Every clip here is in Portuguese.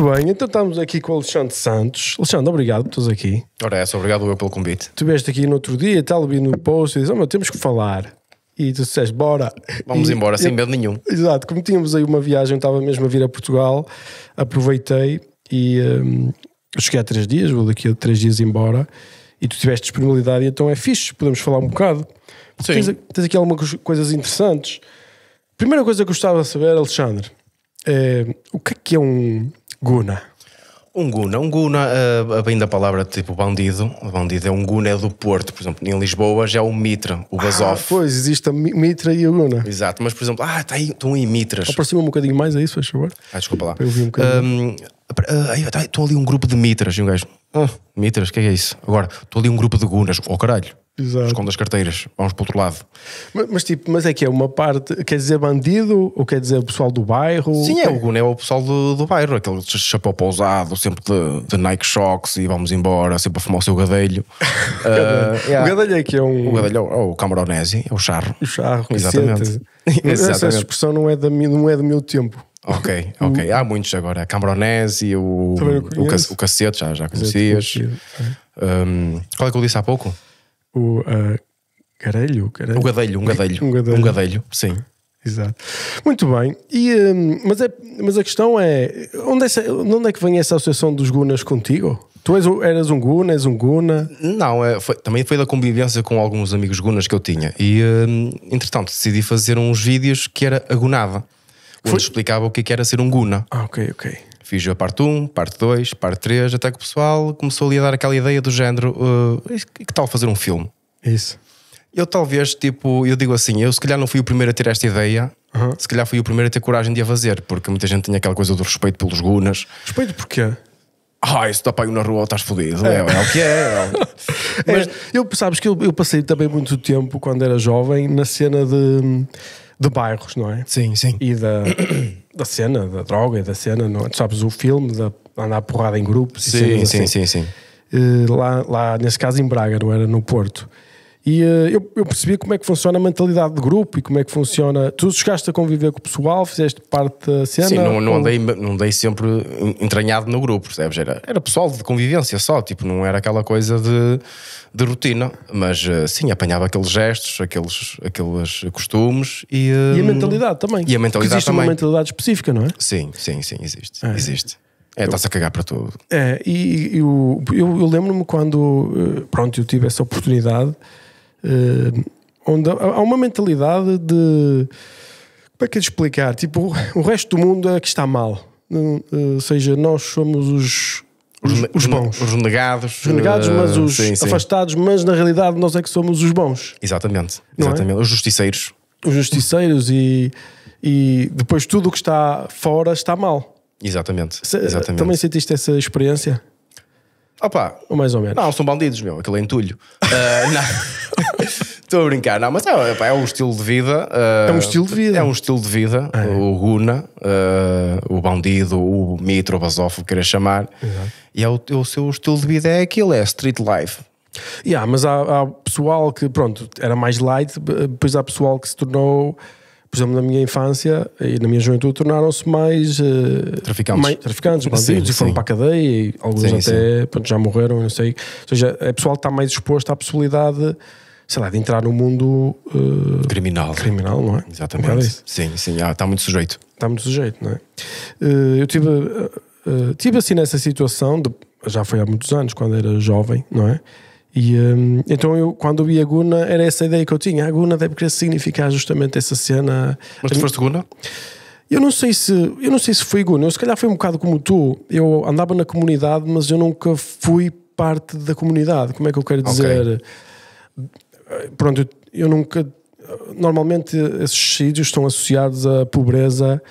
Muito bem, então estamos aqui com o Alexandre Santos. Alexandre, obrigado por estás aqui. Ora, é, obrigado eu pelo convite. Tu vieste aqui no outro dia, tal, vi no post e disse: oh, meu, temos que falar. E tu disseste: bora. Vamos e, embora, sem medo nenhum. Exato, como tínhamos aí uma viagem, estava mesmo a vir a Portugal, aproveitei e hum, cheguei há três dias, vou daqui a três dias embora. E tu tiveste disponibilidade, então é fixe, podemos falar um bocado. Sim. Tens, tens aqui algumas coisas interessantes. Primeira coisa que eu gostava de saber, Alexandre, é, o que é que é um Guna. Um Guna, um Guna, uh, bem da palavra tipo bandido, bandido é um Guna é do Porto, por exemplo, em Lisboa já é o Mitra, o ah, Basof. Ah, pois, existe a Mitra e o Guna. Exato, mas por exemplo, ah, tá aí, estão aí Mitras. Aproxima-me um bocadinho mais a é isso, faz favor. Ah, desculpa lá. eu vi um bocadinho. Um, Estou eh, tá ali um grupo de Mitras, e um gajo. Ah, mitras, o é que é isso? Agora, estou ali um grupo de gunas, oh caralho. Escondo Esconde as carteiras, vamos para o outro lado. Mas, mas, tipo, mas é que é uma parte, quer dizer bandido ou quer dizer pessoal do bairro? Sim, é, o Gune é o pessoal do, do bairro, aquele chapéu pousado, sempre de, de Nike Shocks e vamos embora, sempre a fumar o seu gadelho. uh, yeah. O gadelho é que é um. O gadelho é o, é o camaronese, é o charro. O charro, exatamente. exatamente. Essa expressão não é, da, não é do meu tempo. Ok, ok. Há muitos agora. A Cambronese, o, o, ca, o Cacete, já, já conhecias. É. Um, qual é que eu disse há pouco? O uh, Garelho, O gadelho um, gadelho, um Gadelho. Um Gadelho, sim. Exato. Muito bem. E, um, mas, é, mas a questão é onde, é: onde é que vem essa associação dos Gunas contigo? Tu és, eras um Guna, és um Guna? Não, é, foi, também foi da convivência com alguns amigos Gunas que eu tinha. E, um, entretanto, decidi fazer uns vídeos que era a Gunava onde explicava o é que era ser um guna. Ah, ok, ok. Fiz a parte 1, parte 2, parte 3, até que o pessoal começou ali a dar aquela ideia do género: uh, que tal fazer um filme? Isso. Eu talvez, tipo, eu digo assim, eu se calhar não fui o primeiro a ter esta ideia, uhum. se calhar fui o primeiro a ter coragem de a fazer, porque muita gente tinha aquela coisa do respeito pelos gunas. Respeito porquê? Ah, isso dá para na rua, estás fodido. É. é. é o que é. é Mas eu, sabes que eu, eu, passei também muito tempo, quando era jovem, na cena de de bairros, não é? Sim, sim. E da, da cena, da droga e da cena, não é? sabes o filme, da andar porrada em grupos. Sim, e sim, assim. sim, sim. sim. Uh, eh, lá, lá, nesse caso, em Braga, não era no Porto. E uh, eu, eu, percebi como é que funciona a mentalidade de grupo e como é que funciona. Tu chegaste a conviver com o pessoal, fizeste parte da cena? Sim, não, não, andei, não andei sempre entranhado no grupo, percebes? Era, era pessoal de convivência só, tipo, não era aquela coisa de, de rotina. Mas uh, sim, apanhava aqueles gestos, aqueles, aqueles costumes e. Uh, e a eh, mentalidade também. E a mentalidade existe também. uma mentalidade específica, não é? Sim, sim, sim, existe. Ah, existe. É. É, estás a cagar para tudo. É, e, e eu, eu, eu lembro-me quando, pronto, eu tive essa oportunidade eh, onde há uma mentalidade de. Como é que é de explicar? Tipo, o resto do mundo é que está mal. Eh, ou seja, nós somos os, os, os, bons. Os negados. Os negados, eh, mas os sim, sim. afastados, mas na realidade nós é que somos os bons. Exatamente. É? exatamente. É? Os justiceiros. Os justiceiros e, e depois tudo o que está fora está mal. Exatamente. exatamente. Também sentiste essa experiência? Opa, ou mais ou menos. Não, são bandidos, meu, aquele é entulho. uh, Estou a brincar, não, mas é, opa, é um estilo de vida. Uh, é um estilo de vida. É um estilo de vida. É. O Guna, uh, ah, o bandido, o mitro, o basófo, queira chamar. Exato. E é o, é o seu estilo de vida é aquilo, é street life. Yeah, mas há, há pessoal que, pronto, era mais light, eh, depois há pessoal que se tornou por exemplo, na minha infância e na minha juventude, tornaram-se mais, uh, traficantes. mais traficantes, bandidos, sim, e foram sim. para a cadeia e alguns sim, até pronto, já morreram, não sei. Ou seja, é pessoal que está mais exposto à possibilidade sei lá, de entrar no mundo uh, criminal. Criminal, não é? Exatamente. É é sim, sim, ah, está muito sujeito. Está muito sujeito, não é? Uh, eu tive, uh, tive assim nessa situação, de, já foi há muitos anos, quando era jovem, não é? E, um, ehm, então eu, quando vi a Guna, era essa a ideia que eu tinha. A Guna deve querer significar justamente essa cena. Mas tu foste Guna? Eu não sei se eu não sei se fui Guna. Eu se calhar fui um bocado como tu. Eu andava na comunidade, mas eu nunca fui parte da comunidade. Como é que eu quero dizer? Okay. Pronto, eu, eu nunca. Normalmente esses sítios estão associados à pobreza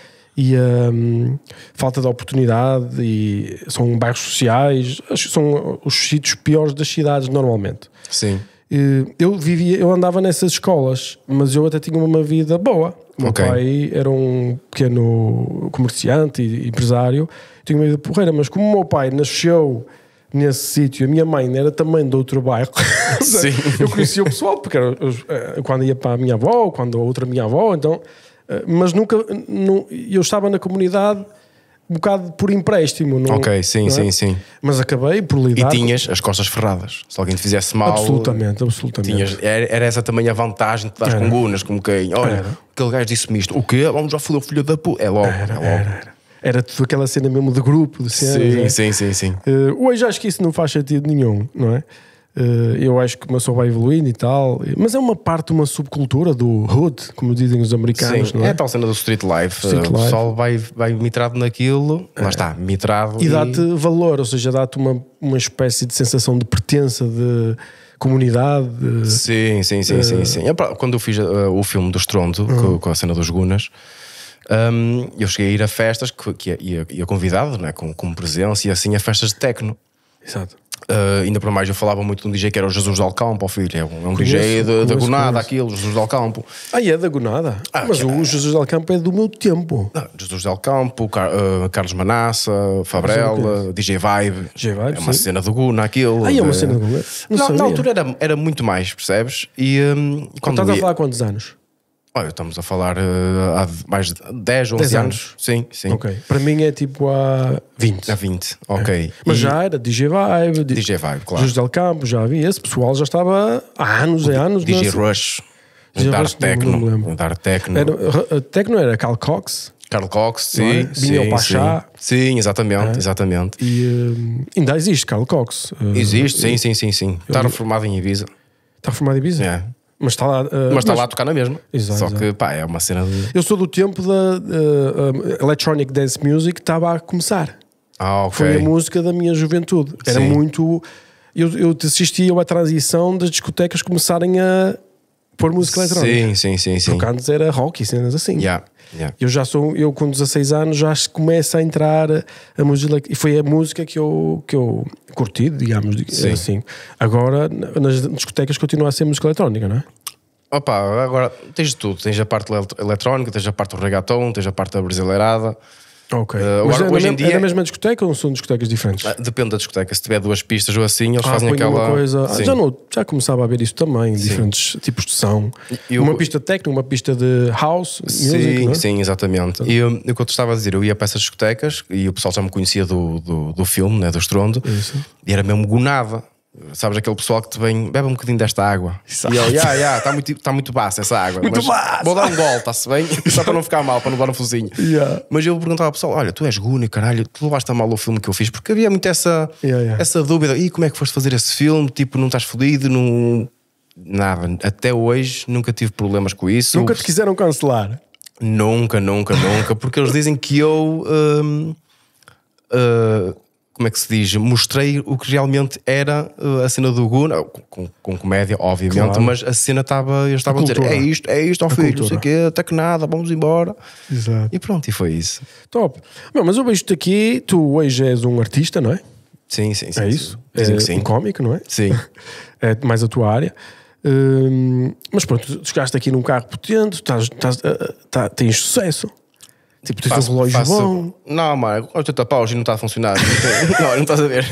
e a um, falta de oportunidade e são bairros sociais, são os sítios piores das cidades normalmente. Sim. Eu vivia, eu andava nessas escolas, mas eu até tinha uma vida boa. O meu okay. pai era um pequeno comerciante e empresário, tinha uma vida porreira, mas como o meu pai nasceu nesse sítio. A minha mãe era também de outro bairro. Sim. eu conhecia o pessoal, porque era, eu, eh, quando ia para a minha avó, quando a outra minha avó, então eh, mas nunca. Não, eu estava na comunidade um bocado por empréstimo. Não, ok, sim, não é? sim, sim. Mas acabei por lidar. E tinhas as costas ferradas. Se alguém te fizesse mal. Absolutamente, absolutamente. Tinhas, era, era essa também a vantagem de te dar com gunas, como quem. Olha, era. aquele gajo disse-me isto. O quê? Vamos já foder o filho da puta. É logo. Era, é logo. Era, era. tudo aquela cena mesmo de grupo, de cena. Sim, é? sim, sim, sim. Uh, hoje acho que isso não faz sentido nenhum, não é? Eh, eu acho que começou vai evoluir e tal, mas é uma parte, de uma subcultura do hood, como dizem os americanos, Sim, não é? é a tal cena do street life. Street o pessoal vai, vai mitrado naquilo, é. lá está, mitrado. E, e... dá-te valor, ou seja, dá-te uma, uma espécie de sensação de pertença, de comunidade. De... Sim, sim, sim, sim, eh. sim. quando eu fiz eh, o filme do Estrondo, uhum. com, a cena dos Gunas, um, eu cheguei a ir a festas que, que ia, ia, ia convidado, né, com, com presença e assim a festas de tecno. Exato. Uh, ainda por mais, eu falava muito de um DJ que era o Jesus Dal Campo, filho. É um, é um DJ da Gonada, aquilo, Jesus Dal Campo. Ah, é da Gonada? Ah, Mas é. o Jesus Dal Campo é do meu tempo. Ah, Jesus Dal Campo, Car uh, Carlos Manassa, Fabrel DJ Vibe. DJ Vibe. É uma sim. cena do Guna, aquilo. Ah, é uma de... cena do Guna. Não, na, na altura era, era muito mais, percebes? E um, então quando. Estás a falar quantos anos? Pá, estamos a falar uh, há mais de 10 ou 11 anos. anos. Sim, sim. Okay. Para mim é tipo há 20. Há 20, ok. É. Mas e... já era DJ Vibe, DJ Vibe, claro. José Del Campo, já havia. Esse pessoal já estava há anos e anos. DJ nessa... Rush, DJ Dar Rush, Tecno. Dar Tecno. Era, tecno era Carl Cox. Carl Cox, sim, é? sim, Pachá. Sim. sim, exatamente, é? exatamente. E um, eh, ainda existe Carl Cox. Eh, existe, uh, sim, sim, sim, sim. Está reformado em Ibiza. Está reformado em Ibiza? É. Mas está lá, uh, mas está mas... lá a tocar na mesma. Exato, Só exato. que, pá, é uma cena. De... Eu sou do tempo da uh, Electronic Dance Music estava a começar. Ah, okay. Foi a música da minha juventude. Era Sim. muito. Eu, eu assistia a uma transição das discotecas começarem a pôr música eletrónica. Sim, sim, sim. sim. Porque antes era rock e cenas assim. Yeah. Yeah. Eu já sou, eu com 16 anos já começa a entrar a música, e foi a música que eu, que eu curti, digamos Sim. assim. Agora, nas discotecas continua a ser música eletrónica, não é? Opa, agora tens de tudo. Tens a parte eletrónica, tens a parte do reggaeton, tens a parte da brasileirada. Ok. Uh, Mas agora, é, hoje em dia, é na mesma discoteca ou são discotecas diferentes? Ah, depende da discoteca. Se tiver duas pistas ou assim, eles ah, fazem aquela. Coisa. Ah, já, não, já começava a ver isso também, sim. diferentes tipos de som. Eu... Uma pista técnica, uma pista de house. Sim, music, é? sim, exatamente. Então- e eu, hum, eu, o que eu te estava a dizer, eu ia para essas discotecas e o pessoal já me conhecia do, do, do filme, né, do Estrondo, isso. e era mesmo gonava Sabes aquele pessoal que te vem, bebe um bocadinho desta água. Exato. E ele, yeah, yeah, está muito, tá muito baça essa água. Muito mas Vou dar um gol, está-se bem? Só para não ficar mal, para não levar um fuzinho. Yeah. Mas eu perguntava ao pessoal: olha, tu és gúnio, caralho, tu levaste a mal o filme que eu fiz? Porque havia muito essa, essa dúvida: e como é que foste fazer esse filme? Tipo, não estás fodido, não. Nada. Até hoje nunca tive problemas com isso. Nunca te quiseram cancelar? Nunca, nunca, nunca. Porque eles dizem que eu. Hum, hum como é que se diz, mostrei o que realmente era eh, a cena do Gun, eh, com, com comédia, obviamente, claro. mas a cena estava, eu estava a, a dizer, é isto, é isto, ao oh filho, não sei o quê, até que nada, vamos embora. Exato. E pronto, e foi isso. Top. Não, mas eu vejo-te aqui, tu hoje és um artista, não é? Sim, sim, sim. É isso? Sim. É, sim. Um cómico, não é? Sim. é mais a tua área. Hum, mas pronto, chegaste aqui num carro potente, estás, estás, eh, tá, tens sucesso. Tipo, tens faço, um relógio faço... bom. Não, Marco, 80 paus e não está a funcionar. não, não estás a ver.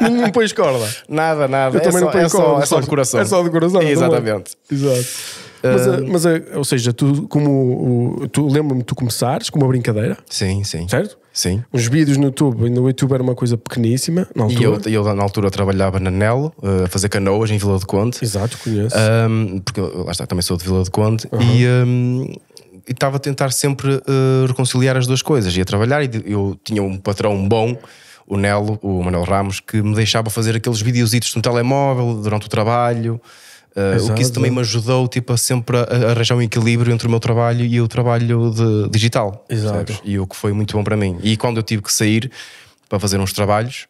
não, pões corda. Nada, nada. Eu é também só, não ponho é corda. Só, é só decoração. É só decoração. É exatamente. Também. Exato. Mas, hum. mas, eh, ou seja, tu como tu lembra me tu começares com uma brincadeira. Sim, sim. Certo? Sim. Os vídeos no YouTube, no YouTube era uma coisa pequeníssima. Na altura. E eu, eu na altura trabalhava na Nelo, eh, a fazer canoas em Vila de Conte. Exato, conheço. Um, porque lá está, também sou de Vila de Conte Uhum. E um, e estava a tentar sempre uh, reconciliar as duas coisas. Ia trabalhar e eu tinha um patrão bom, o Nelo, o Manuel Ramos, que me deixava fazer aqueles videozitos no telemóvel durante o trabalho. Uh, o que isso também me ajudou tipo, a sempre a, a arranjar um equilíbrio entre o meu trabalho e o trabalho de, digital. Exato. E o que foi muito bom para mim. E quando eu tive que sair para fazer uns trabalhos,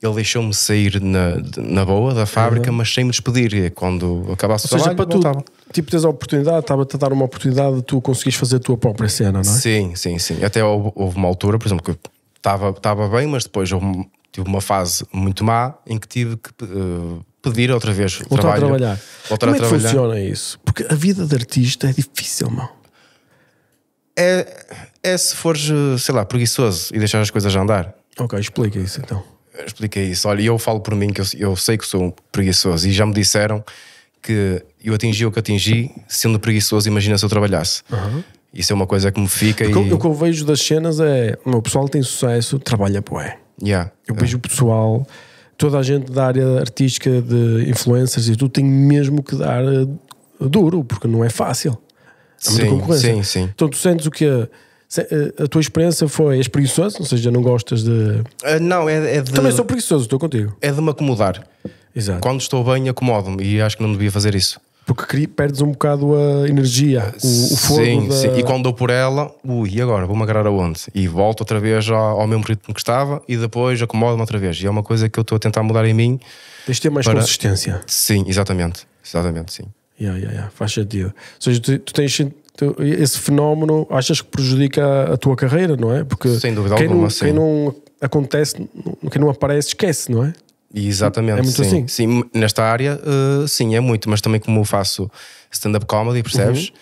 ele deixou-me sair na, na boa da fábrica, uhum. mas sem me despedir. É quando acabasse o trabalho, para tu, tipo, tens a oportunidade, estava-te a dar uma oportunidade de tu conseguis fazer a tua própria cena, não é? Sim, sim, sim. Até houve, houve uma altura, por exemplo, que eu estava, estava bem, mas depois houve, tive uma fase muito má em que tive que uh, pedir outra vez voltar trabalho, a trabalhar. Voltar Como a é trabalhar. que funciona isso? Porque a vida de artista é difícil, mano. É, é se fores, eh, sei lá, preguiçoso e deixar as coisas andar. Ok, explica isso então expliquei isso. Olha, eu falo por mim que eu, eu sei que sou preguiçoso e já me disseram que eu atingi o que atingi sendo preguiçoso. Imagina se eu trabalhasse. Uhum. Isso é uma coisa que me fica. O que, e... o que eu vejo das cenas é: o pessoal tem sucesso, trabalha bué. Yeah. Eu é. vejo o pessoal, toda a gente da área artística de influencers e tudo tem mesmo que dar eh, duro, porque não é fácil. Há é muita sim, concorrência. Sim, sim. Então tu sentes o que eh, a tua experiência foi. És preguiçoso? Ou seja, não gostas de. Uh, não, é, é de. Também sou preguiçoso, estou contigo. É de me acomodar. Exato. Quando estou bem, acomodo-me e acho que não devia fazer isso. Porque perdes um bocado a energia, o, o fogo. Sim, da... sim. E quando dou por ela, ui, e agora? Vou-me agarrar aonde? E volto outra vez ao, mesmo ritmo que estava e depois acomodo-me outra vez. E é uma coisa que eu estou a tentar mudar em mim. Tens de ter mais para... consistência. Sim, exatamente. Exatamente, sim. Yeah, yeah, yeah. Faz sentido. Ou seja, tu, tu tens esse fenómeno achas que prejudica a tua carreira, não é? Porque Sem dúvida quem alguma, não, sim. Quem não acontece, quem não aparece, esquece, não é? Exatamente, é muito sim. assim. Sim, nesta área, uh, sim, é muito, mas também como eu faço stand-up comedy, percebes? Uhum.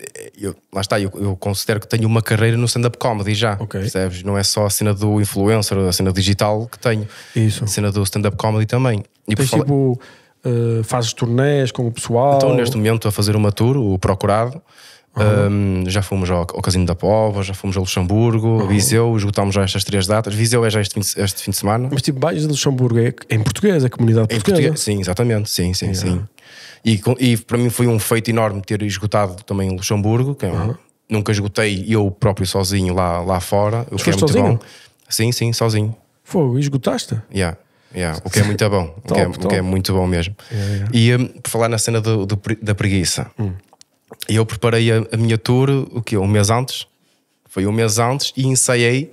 Eh, eu, lá está, eu, eu, considero que tenho uma carreira no stand-up comedy já, okay. percebes? Não é só a cena do influencer, a cena digital que tenho, Isso. a cena do stand-up comedy também. E por isso tipo, uh, fazes turnés com o pessoal? Estou neste momento a fazer uma tour, o Procurado, Uhum. Um, já fomos ao, ao, Casino da Pova, já fomos a Luxemburgo, uhum. a Viseu, esgotámos já estas três datas. Viseu é já este, este fim de semana. Mas tipo, Baixo de Luxemburgo é, é em português, a é comunidade portuguesa. Português, sim, exatamente, sim, sim, yeah. sim. E, e, para mim foi um feito enorme ter esgotado também Luxemburgo, que uhum. nunca esgotei eu próprio sozinho lá, lá fora. O que é muito sozinho? bom. Sim, sim, sozinho. Fogo, esgotaste? Yeah. Yeah, o que é muito bom, é, top, o, que é, o, que é, muito bom mesmo. Yeah, yeah. E um, por falar na cena do, do da preguiça, hum. E eu preparei a, a minha tour, o quê? Um mês antes? Foi um mês antes e ensaiei.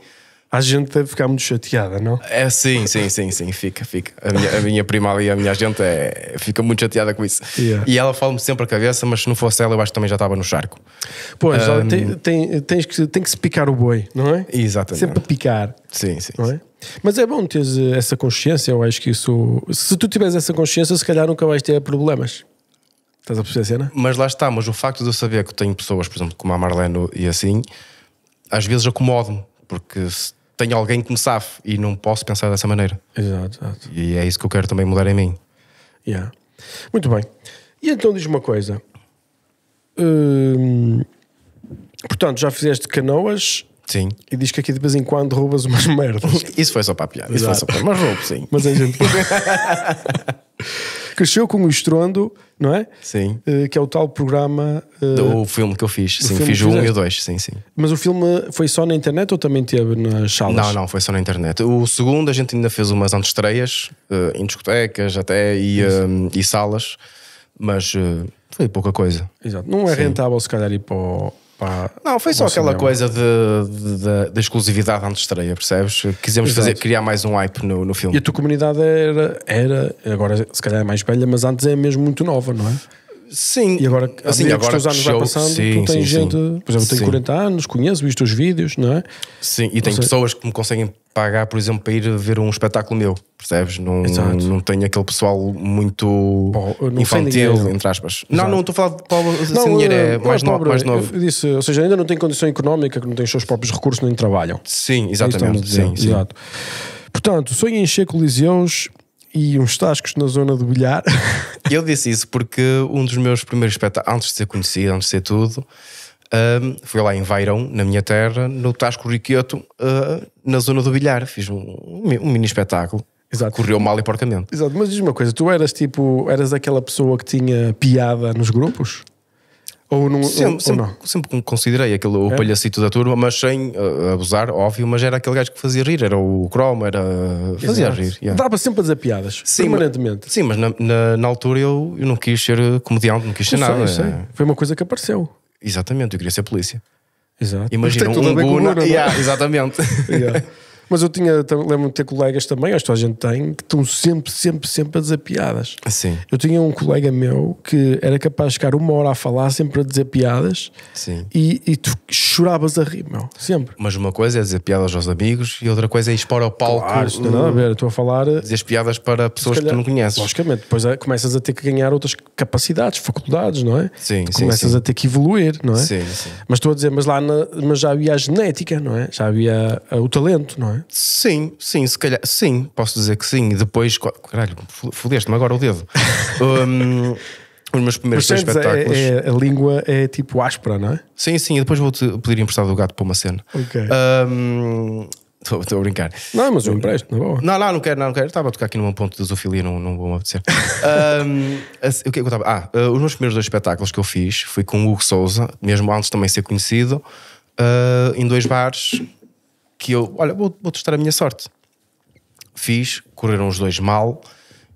A gente deve ficar muito chateada, não? É, sim, sim, sim, sim, fica, fica. A minha, a minha prima ali, a minha gente, é, fica muito chateada com isso. Yeah. E ela fala-me sempre a cabeça, mas se não fosse ela, eu acho que também já estava no charco. Pois, um, tem, tem, tens que, tem que se picar o boi, não é? Exatamente. Sempre picar. Sim, sim. Não é? sim. É? Mas é bom ter eh, essa consciência, eu acho que isso. Se tu tiveres essa consciência, se calhar nunca vais ter problemas. Estás a perceber a cena? Mas lá está, mas o facto de eu saber que tenho pessoas, por exemplo, como a Marlene e assim, às vezes acomodo-me, porque tenho alguém que me safe e não posso pensar dessa maneira. Exato, exato. E é isso que eu quero também mudar em mim. Yeah. Muito bem. E então diz uma coisa. Hum, portanto, já fizeste canoas. Sim. E diz que aqui de vez em quando roubas umas merdas. isso foi só para a piada. Exato. Isso foi só para... Mas roubo, sim. Mas é gente. Cresceu com o estrondo, não é? Sim. Uh, que é o tal programa. Uh, do filme que eu fiz. Sim, fiz o 1 e o 2. Sim, sim. Mas o filme foi só na internet ou também teve nas salas? Não, não, foi só na internet. O segundo a gente ainda fez umas antestreias uh, em discotecas até e, e salas, mas foi pouca coisa. Exato. Não é sim. rentável se calhar ir para o Pá, não, foi só aquela coisa da exclusividade antes de estreia, percebes? Quisemos fazer, criar mais um hype no, no filme. E a tua comunidade era, era, agora se calhar é mais velha, mas antes é mesmo muito nova, não é? Sim. E agora, assim, agora que os anos show, vai passando, sim, tu tens sim, gente, sim. por exemplo, tenho 40 anos, conheço, visto os vídeos, não é? Sim, e tem pessoas que me conseguem pagar, por exemplo, para ir ver um espetáculo meu, percebes? Não, Exato. não tenho aquele pessoal muito infantil, entre aspas. Exato. Não, não estou a falar de Paulo o dinheiro, é eh, mais, no, pobre, mais novo. Eu disse, ou seja, ainda não tem condição económica, que não tem os seus próprios recursos, nem trabalham. Sim, é exatamente. Sim, sim, Exato. Portanto, sonho em encher colisões e uns tascos na zona do bilhar. Eu disse isso porque um dos meus primeiros espetáculos, antes de ser conhecido, antes de ser tudo um, fui lá em Vairão, na minha terra, no Tasco Riqueto, uh, na zona do bilhar. Fiz um, um mini espetáculo. Exato. Correu mal e porcamente. Exato, mas diz uma coisa: tu eras tipo, eras aquela pessoa que tinha piada nos grupos? Ou, sempre, ou, sempre, ou não? Sempre considerei aquele o é? palhacito da turma, mas sem uh, abusar, óbvio, mas era aquele gajo que fazia rir, era o Chrome, era. fazia rir. Yeah. Dava sempre a dizer piadas, sim, permanentemente. Mas, sim, mas na, na, na altura eu, eu, não quis ser comediante, não quis ser nada. Sei, sei. É. Foi uma coisa que apareceu. Exatamente, eu queria ser polícia. Exato. Imagina um Guna. É? Yeah, exatamente. Yeah. Mas eu tinha, lembro-me de ter colegas também, acho que a gente tem, que estão sempre, sempre, sempre a dizer piadas. Ah, sim. Eu tinha um colega meu que era capaz de ficar uma hora a falar, sempre a dizer piadas. Sim. E, e tu choravas a rir, meu. Sempre. Mas uma coisa é dizer piadas aos amigos e outra coisa é expor ao palco. Claro, isto não tem nada a ver. Estou a falar. Eh, dizer piadas para pessoas calhar, que tu não conheces. Logicamente, depois eh, começas a ter que ganhar outras capacidades, faculdades, não é? Sim, tu sim. Começas sim. a ter que evoluir, não é? Sim, sim. Mas estou a dizer, mas lá na, mas já havia a genética, não é? Já havia eh, o talento, não é? não é? Sim, sim, se calhar, sim, posso dizer que sim. E depois, caralho, fudeste me agora o dedo. um, os meus primeiros Mas, é, espetáculos. É, é, a língua é tipo áspera, não é? Sim, sim, e depois vou-te pedir emprestado o gato para uma cena. Ok. Um, Estou a brincar. Não, mas eu empresto, na boa. Não, não, não quero, não, quero. Estava a tocar aqui num ponto de zoofilia, não, não vou me apetecer. um, o que é que eu estava? Ah, uh, os meus primeiros dois espetáculos que eu fiz foi com o Hugo Souza, mesmo antes também ser conhecido, uh, em dois bares que eu, olha, vou, vou testar a minha sorte. Fiz, correram os dois mal,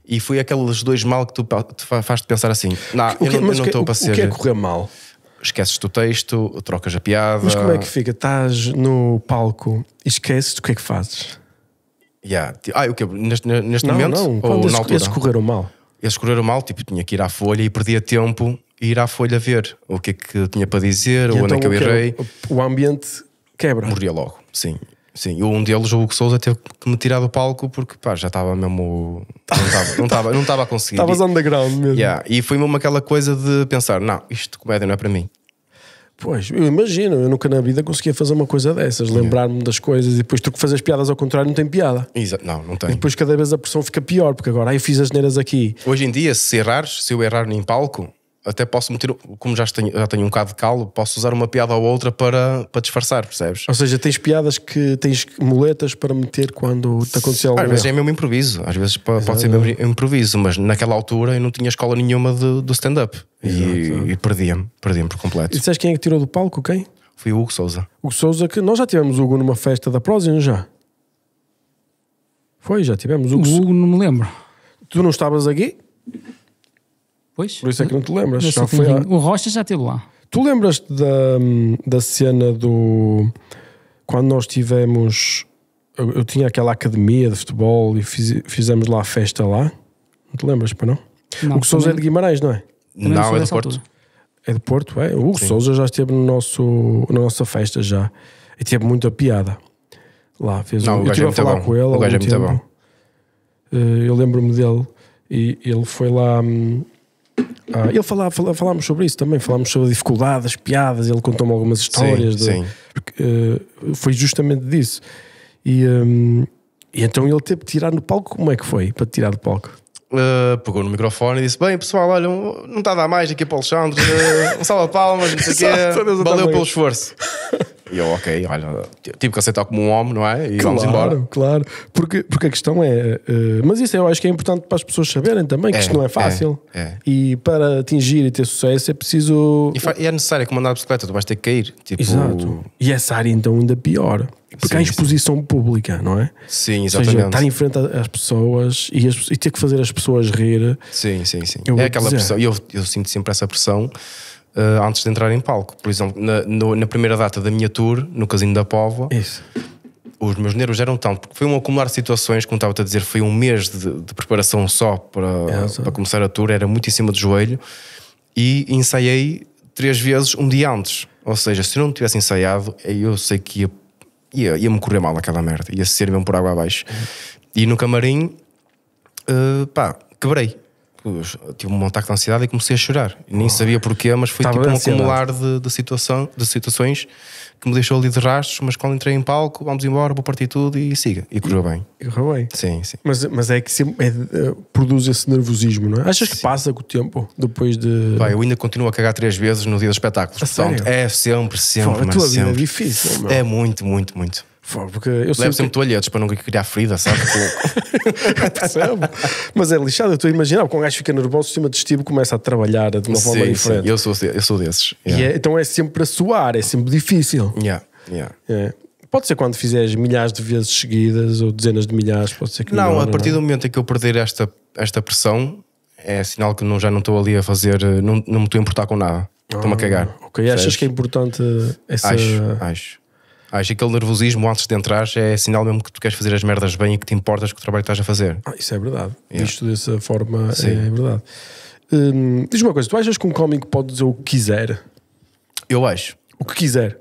e foi aqueles dois mal que tu faz-te pensar assim: nah, que, eu não estou para ser. O que é correr mal? Esqueces do texto, trocas a piada. Mas como é que fica? Estás no palco e esqueces do que é que fazes? Yeah. Ah, o que? Neste, neste não, momento? Não, Quando ou na altura? Eles correram mal. Eles correram mal, tipo, tinha que ir à folha e perdia tempo ir à folha ver o que é que tinha para dizer, e ou então, onde é então que eu errei. O, o ambiente Quebra. Morria logo, sim. Sim, um deles, o Hugo Souza, teve que me tirar do palco porque pá, já estava mesmo. Não estava não a conseguir. Estavas underground mesmo. Yeah. E foi mesmo aquela coisa de pensar: não, isto de comédia não é para mim. Pois, eu imagino, eu nunca na vida conseguia fazer uma coisa dessas, lembrar-me das coisas e depois tu que fazes piadas ao contrário não tem piada. Exato, não, não tem. E depois cada vez a pressão fica pior, porque agora aí eu fiz as neiras aqui. Hoje em dia, se errares, se eu errar em palco, até posso meter, como já tenho, já tenho um bocado de calo, posso usar uma piada ou outra para, para disfarçar, percebes? Ou seja, tens piadas que tens moletas para meter quando te aconteceu algo. Às vezes é mesmo improviso, às vezes Exato. pode ser mesmo improviso, mas naquela altura eu não tinha escola nenhuma de, do stand-up e, e perdia-me, perdia-me por completo. E disseste quem é que tirou do palco, quem? Foi o Hugo Souza. Hugo Souza, que nós já tivemos o Hugo numa festa da Prozen já? Foi, já tivemos o Hugo. O Hugo, não me lembro. Tu não estavas aqui? Pois? Por isso é que não te lembras. Já foi a... O Rocha já esteve lá. Tu lembras-te da, da cena do. Quando nós tivemos. Eu, eu, tinha aquela academia de futebol e fiz, fizemos lá a festa lá. Não te lembras, para não? não? O que Souza é de Guimarães, não é? Também não, é de Porto. Altura. É de Porto, é? O Sim. Souza já esteve no nosso, na nossa festa já. E teve muita piada. Lá fez não, um... Eu estive é a falar bom. com ele. O gajo é muito tempo. bom. Eh, eu lembro-me dele e ele foi lá. Hum, ah, ele falava, falava, falámos sobre isso também, falámos sobre dificuldades, piadas, ele contou-me algumas histórias. Sim, de, sim. Porque, uh, foi justamente disso. E, um, ah, e, então ele teve que tirar no palco, como é que foi para tirar do palco? Uh, pegou no microfone e disse: Bem, pessoal, olha, não está a dar mais aqui para o Alexandre, uh, um salve de palmas, não sei o quê, valeu pelo esforço. E eu, ok, olha, tipo que aceitar como um homem, não é? E claro, vamos embora. Claro, porque, porque a questão é. Uh, mas isso eu acho que é importante para as pessoas saberem também que é, isto não é fácil. É, é. E para atingir e ter sucesso é preciso. E, e é necessário, como andar de bicicleta, tu vais ter que cair. Tipo... Exato. E essa área então ainda pior. Porque sim, há exposição sim. pública, não é? Sim, exatamente. Ou seja, estar em frente às pessoas e, as, e ter que fazer as pessoas rir. Sim, sim, sim. é aquela dizer. pressão. E eu, eu sinto sempre essa pressão uh, antes de entrar em palco. Por exemplo, na, no, na, primeira data da minha tour, no Casino da Póvoa, Isso. os meus nervos eram tanto, porque foi um acumular de situações, como estava-te a dizer, foi um mês de, de preparação só para, é, para começar a tour, era muito em cima do joelho, e ensaiei três vezes um dia antes. Ou seja, se eu não tivesse ensaiado, eu sei que ia, ia, ia me correr mal aquela merda, ia ser mesmo por água abaixo. Uhum. E no camarim, uh, pá, quebrei tive um ataque de ansiedade e comecei a chorar. Nem oh. sabia porquê, mas foi Estava tipo um ansiedade. acumular de, de, situação, de situações que me deixou ali de rastros, mas quando entrei em palco, vamos embora, vou partir tudo e siga. E correu bem. Correu bem. Sim, sim. Mas, mas é que sempre, é, é produz esse nervosismo, não é? Achas sim. que passa com o tempo depois de. Bem, eu ainda continuo a cagar três vezes no dia dos espetáculos. Portanto, é sempre, sempre. Fora, a tua sempre. vida é difícil. Meu. É muito, muito, muito. Porque eu Levo sempre que... toalhetes para nunca criar ferida, sabe? Mas é lixado, eu estou a imaginar, porque um gajo fica nervoso, o sistema digestivo começa a trabalhar de uma sim, forma diferente. Sim, eu sou, eu sou desses. Yeah. É, então é sempre a suar, é sempre difícil. Yeah, yeah. É. Pode ser quando fizeres milhares de vezes seguidas ou dezenas de milhares, pode ser que Não, a partir não. É? do momento em que eu perder esta, esta pressão, é sinal que não, já não estou ali a fazer, eh, não, não me estou a importar com nada. Estou-me a ah, cagar. Ok, achas que é importante essa. Acho, acho. Acho que aquele nervosismo antes de entrar é sinal mesmo que tu queres fazer as merdas bem e que te importas com o trabalho que estás a fazer. Ah, isso é verdade. Yeah. Visto dessa forma, é Sim. é verdade. Hum, diz uma coisa, tu achas que um cómico pode dizer o que quiser? Eu acho. O que quiser?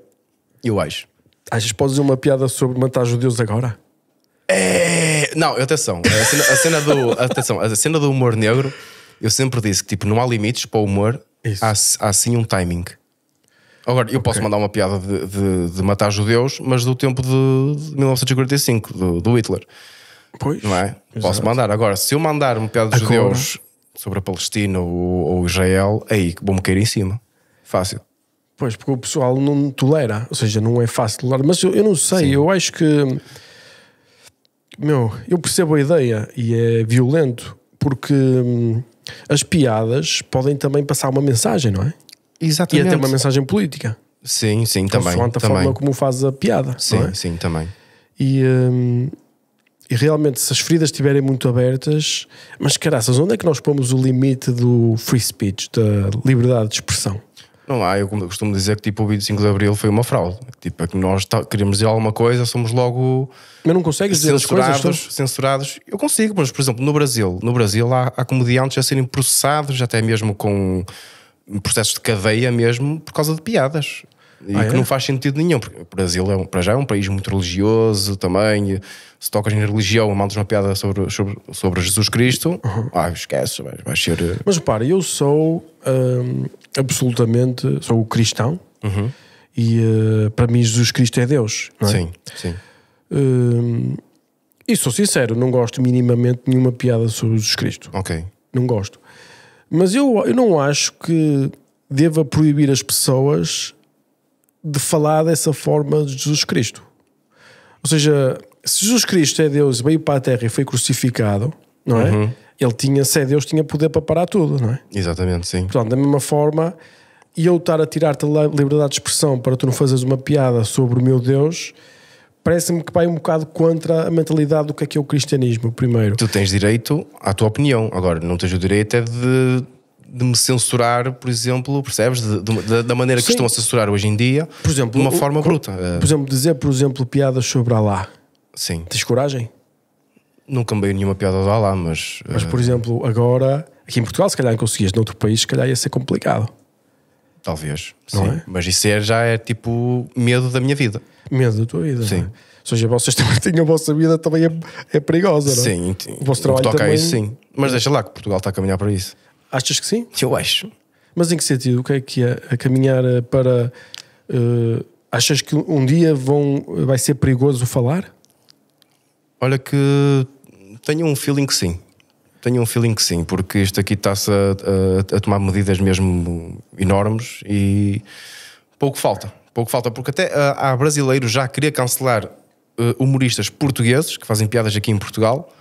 Eu acho. Achas que podes dizer uma piada sobre matar judeus agora? É... Não, atenção. A cena, a cena do, atenção, a cena do humor negro, eu sempre disse que tipo, não há limites para o humor, Isso. há, há sim um timing. Agora, eu okay. posso mandar uma piada de, de, de, matar judeus, mas do tempo de 1945, do, do Hitler. Pois. Não é? Exato. Posso mandar. Agora, se eu mandar uma piada de judeus sobre a Palestina ou, ou Israel, aí vou-me cair em cima. Fácil. Pois, porque o pessoal não tolera, ou seja, não é fácil tolerar. Mas eu, eu não sei, Sim. eu acho que. Meu, eu percebo a ideia e é violento, porque hum, as piadas podem também passar uma mensagem, não é? Exatamente. E até uma mensagem política. Sim, sim, então, também. Consoante a também. forma como faz a piada. Sim, é? sim, também. E, hum, e, realmente, se as feridas estiverem muito abertas, mas caraças, onde é que nós pomos o limite do free speech, da liberdade de expressão? Não há, eu costumo dizer que tipo, o 25 de Abril foi uma fraude. Tipo, é que nós queremos dizer alguma coisa, somos logo. Mas não consegues censurados, dizer coisas, censurados. Eu consigo, mas por exemplo, no Brasil, no Brasil há, há comediantes a serem processados, até mesmo com processos de cadeia mesmo por causa de piadas. E ah, que é? não faz sentido nenhum, porque o Brasil é um, para já é um país muito religioso também. Se tocas em religião, mandas uma piada sobre, sobre, sobre Jesus Cristo, uhum. ah, esquece, vai, vai ser. Eh, Mas repara, eu sou hum, absolutamente sou cristão uhum. e uh, para mim Jesus Cristo é Deus, é? Sim, sim. Hum, e sou sincero, não gosto minimamente de nenhuma piada sobre Jesus Cristo. Ok. Não gosto. Mas eu, eu não acho que deva proibir as pessoas de falar dessa forma de Jesus Cristo. Ou seja, se Jesus Cristo é Deus, veio para a terra e foi crucificado, não é? Uhum. Ele tinha, se é Deus, tinha poder para parar tudo, não é? Exatamente, sim. Portanto, da mesma forma, e eu estar a tirar-te a liberdade de expressão para tu não fazeres uma piada sobre o meu Deus, parece-me que vai um bocado contra a mentalidade do que é que é o cristianismo, primeiro. Tu tens direito à tua opinião, agora não tens o direito é de, de me censurar, por exemplo, percebes? De, de, da maneira Sim. que estão a censurar hoje em dia, por exemplo, de uma o, forma bruta. É. Por exemplo, dizer, por exemplo, piadas sobre Alá. Sim. Tens coragem? Nunca me veio nenhuma piada de Alá, mas. Mas, por eh, exemplo, agora, aqui em Portugal, se calhar não conseguias, noutro país, se calhar ia ser complicado. Talvez, não sim. É? Mas isso é, já é tipo medo da minha vida medo da tua vida. Sim. É? Ou seja, vocês também têm a vossa vida também é, é perigosa, não é? Sim, o vosso trabalho toca também... isso, sim. Mas deixa lá que Portugal está a caminhar para isso. Achas que sim? Eu acho. Mas em que sentido? O que é que é? A caminhar eh, para. Uh, achas que um dia vão, eh, vai ser perigoso falar? Olha, que tenho um feeling que sim. Tenho um feeling que sim, porque isto aqui está-se a, a, a tomar medidas mesmo enormes e pouco falta pouco falta, porque até uh, há brasileiro já queria cancelar uh, humoristas portugueses que fazem piadas aqui em Portugal,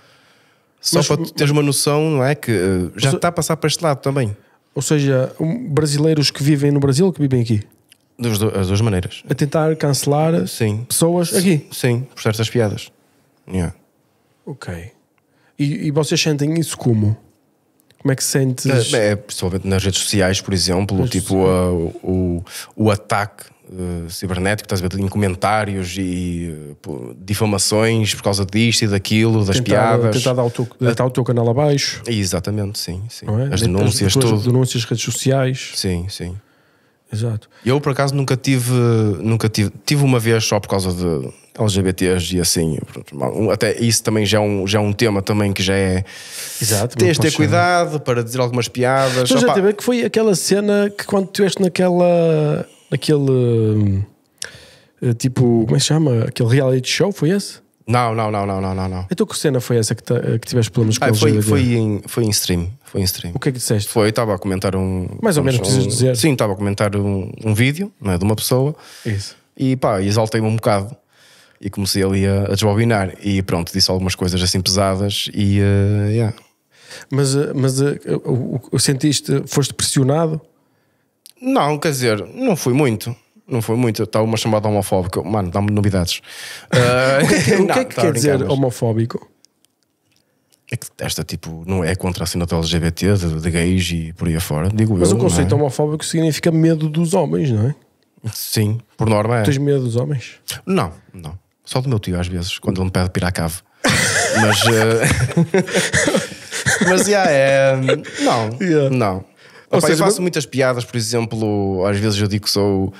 só mas, para tu teres uma noção, não é? Que uh, já está a passar para este lado também. Ou seja, brasileiros que vivem no Brasil ou que vivem aqui? Das duas maneiras. A tentar cancelar sim. pessoas aqui? Sim, por certas piadas. Yeah. Ok. E, e vocês sentem isso como? Como é que sentes? Eh, é, principalmente nas redes sociais, por exemplo, tipo a, o, o ataque eh, cibernético, estás a ver? Em comentários e eh, pô, difamações por causa disto e daquilo, das tentar, eh, piadas. Tentar dar o, teu, dar o teu canal abaixo. Exatamente, sim. sim. É? As denúncias, as tudo. denúncias, redes sociais. Sim, sim. Exato. Eu, por acaso, nunca tive. Nunca tive. Tive uma vez só por causa de LGBTs e assim. Até isso também já é um, já é um tema também que já é. Exato. Tens de ter cuidado para dizer algumas piadas. Mas já teve que foi aquela cena que quando tu estiveste naquela Aquele. Hum, eh, tipo, como é que se chama? Aquele reality show, foi esse? Não, não, não, não, não, não. não. Então que cena foi essa que, eh, que tiveste problemas com ah, foi, foi, em, foi em stream. Foi em stream. O que é que disseste? Foi, estava a comentar um. Mais ou menos um, precisas dizer. Sim, estava a comentar um, um vídeo né, de uma pessoa. Isso. E pá, exaltei-me um bocado. E comecei ali a, a, desbobinar. E pronto, disse algumas coisas assim pesadas e. Uh, yeah. Mas, mas uh, o, o, sentiste, foste pressionado? Não, quer dizer, não fui muito. Não foi muito, estava uma chamada homofóbica. Mano, dá-me novidades. Uh, o que, não, é que ah, quer tá, dizer homofóbico? É que esta tipo, não é contra a assinatura LGBT, de, de gays e por aí afora. Digo mas eu, o conceito é? homofóbico significa medo dos homens, não é? Sim, por norma é. Tens medo dos homens? Não, não. Só do meu tio, às vezes, quando ele me pede pirar cave. mas. Uh... mas já yeah, é. Não, yeah. não. Ou seja, eu faço muitas piadas, por exemplo, às vezes eu digo que sou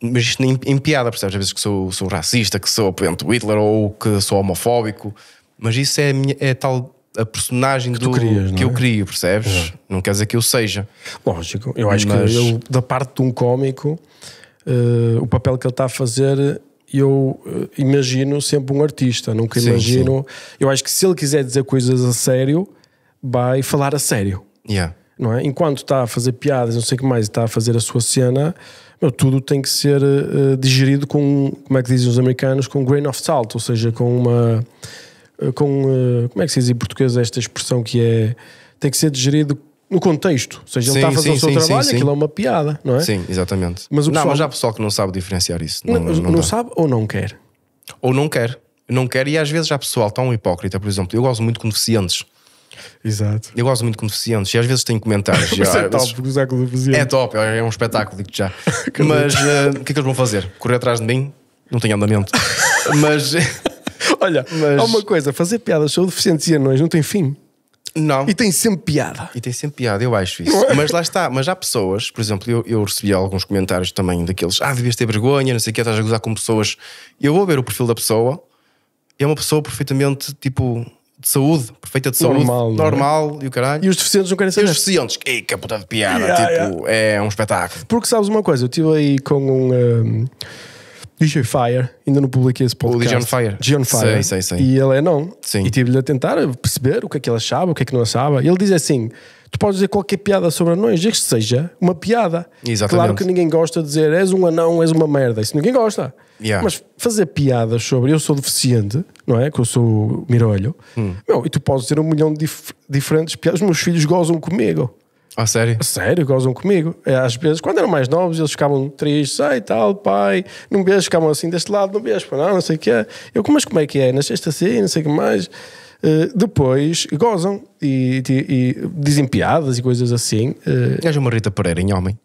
mas isto em, em, piada, percebes? Às vezes que sou, sou racista, que sou apoiante do Hitler ou que sou homofóbico, mas isso é, minha, é tal a personagem que, do, que é? eu crio, percebes? É. Não quer dizer que eu seja. Lógico, eu acho mas... que eu, da parte de um cómico, uh, o papel que ele está a fazer, eu eh, imagino sempre um artista, nunca sim, imagino. Sim. Eu acho que se ele quiser dizer coisas a sério, vai falar a sério. Yeah não é? Enquanto está a fazer piadas, não sei o que mais, está a fazer a sua cena, meu, tudo tem que ser uh, digerido com, como é que dizem os americanos, com grain of salt, ou seja, com uma. Eh, com, uh, como é que se diz em português esta expressão que é. tem que ser digerido no contexto, ou seja, sim, ele está a fazer sim, o seu sim, trabalho, sim, aquilo é uma piada, não é? Sim, exatamente. Mas, o pessoal, não, mas há pessoal que não sabe diferenciar isso. Não, não, não, não sabe ou não quer? Ou não quer. Não quer, e às vezes há pessoal tão hipócrita, por exemplo, eu gosto muito com deficientes Exato. Eu gosto muito com deficientes e às vezes tenho comentários. já, é top, vezes... usar com deficientes. É top, é um espetáculo, digo já. Mas eh, o uh, que é que eles vão fazer? Correr atrás de mim? Não tenho andamento. Mas. Eh, Olha, Mas... há uma coisa: fazer piadas sobre deficientes e anões não tem fim. Não. E tem sempre piada. E tem sempre piada, eu acho isso. É? Mas lá está, mas há pessoas, por exemplo, eu, eu recebi alguns comentários também daqueles, ah, devias ter vergonha, não sei o que, estás a gozar com pessoas. Eu vou ver o perfil da pessoa, é uma pessoa perfeitamente tipo de saúde, perfeita de saúde, normal, é? normal é? e o caralho. E os deficientes não querem saber. E os deficientes, ei, que é é puta de piada, yeah, tipo, yeah. é um espetáculo. Porque sabes uma coisa, eu estive aí com um. um DJ Fire, ainda não publiquei esse podcast. O DJ Fire. John Fire. Sei, sei, sei. E ele é não. Sim. E tive-lhe a tentar perceber o que é que ele achava, o que é que não achava. E ele diz assim: tu podes dizer qualquer piada sobre anões, desde que seja uma piada. Exatamente. Claro que ninguém gosta de dizer és um anão, és uma merda, isso ninguém gosta. Yeah. Mas fazer piadas sobre eu sou deficiente, não é? Que eu sou mirolho, hum. e tu podes ter um milhão de dif diferentes piadas, meus filhos gozam comigo. A sério? A sério, gozam comigo. É, às vezes, quando eram mais novos, eles ficavam tristes, ai tal, pai, não beijo, ficavam assim deste lado, não beijo, não, não sei o que é. Eu, mas como é que é? Nasceste assim, não sei o que mais. Eh, depois gozam e, e, e, dizem piadas e coisas assim. Uh... Eh, Gajo uma Rita Pereira em homem.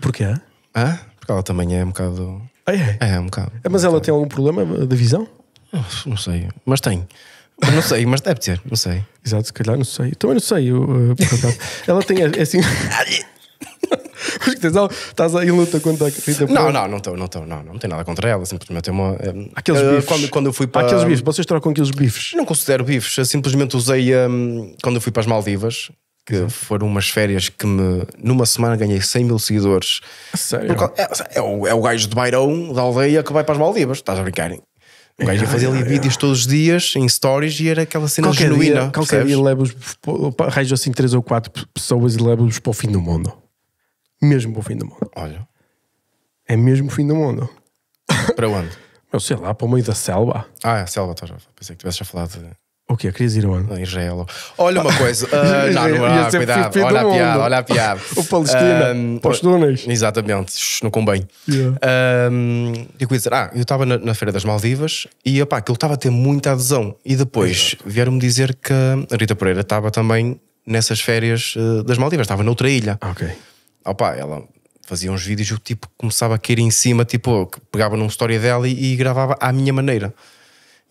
Porquê? Ah, porque ela também é um bocado. Ah, é? é? É, um bocado. É, mas um ela bocado. tem algum problema de visão? Não, ah, não sei, mas tem. Não sei, mas deve ter, não sei. Exato, se calhar, não sei. Também não sei. Eu, uh, ela tem é assim. Conceição estás em luta contra a Rita Pereira? Não, não, não estou, não estou, não, não, tem tenho nada contra ela, simplesmente é uma. É, aqueles uh, bifes. Quando, quando eu fui para. Aqueles bifes, vocês trocam aqueles bifes? Não considero bifes, eu simplesmente usei um, quando eu fui para as Maldivas. Que Sim. foram umas férias que me. Numa semana ganhei 100 mil seguidores. Sério? é, é, o, é o gajo de Bairão, da aldeia, que vai para as Maldivas. Estás a brincar? O gajo ia fazer ali vídeos todos os dias em stories e era aquela cena qualquer genuína. Dia, qualquer percebes? dia leva-os, arranjo assim 3 ou 4 pessoas e leva-os para o fim do mundo mesmo o fim do mundo. Olha. É mesmo o fim do mundo. Para onde? Eu sei lá, para o meio da selva. Ah, é, selva, tá, já. pensei que tivesse já falado. De... O quê? Querias ir onde? Israel. Olha uma coisa. Uh, não, não, não, cuidado. Olha a piada, olha a piada. o Palestina, um, para os túneis. Exatamente, não combem. Yeah. Um, eu queria dizer, ah, eu estava na, na, Feira das Maldivas e opá, aquilo estava a ter muita adesão. E depois vieram-me dizer que a Rita Pereira estava também nessas férias uh, das Maldivas, estava noutra ilha. Ah, ok opá, ela fazia uns vídeos eu tipo começava a cair em cima, tipo, pegava numa história dela e, e, gravava à minha maneira.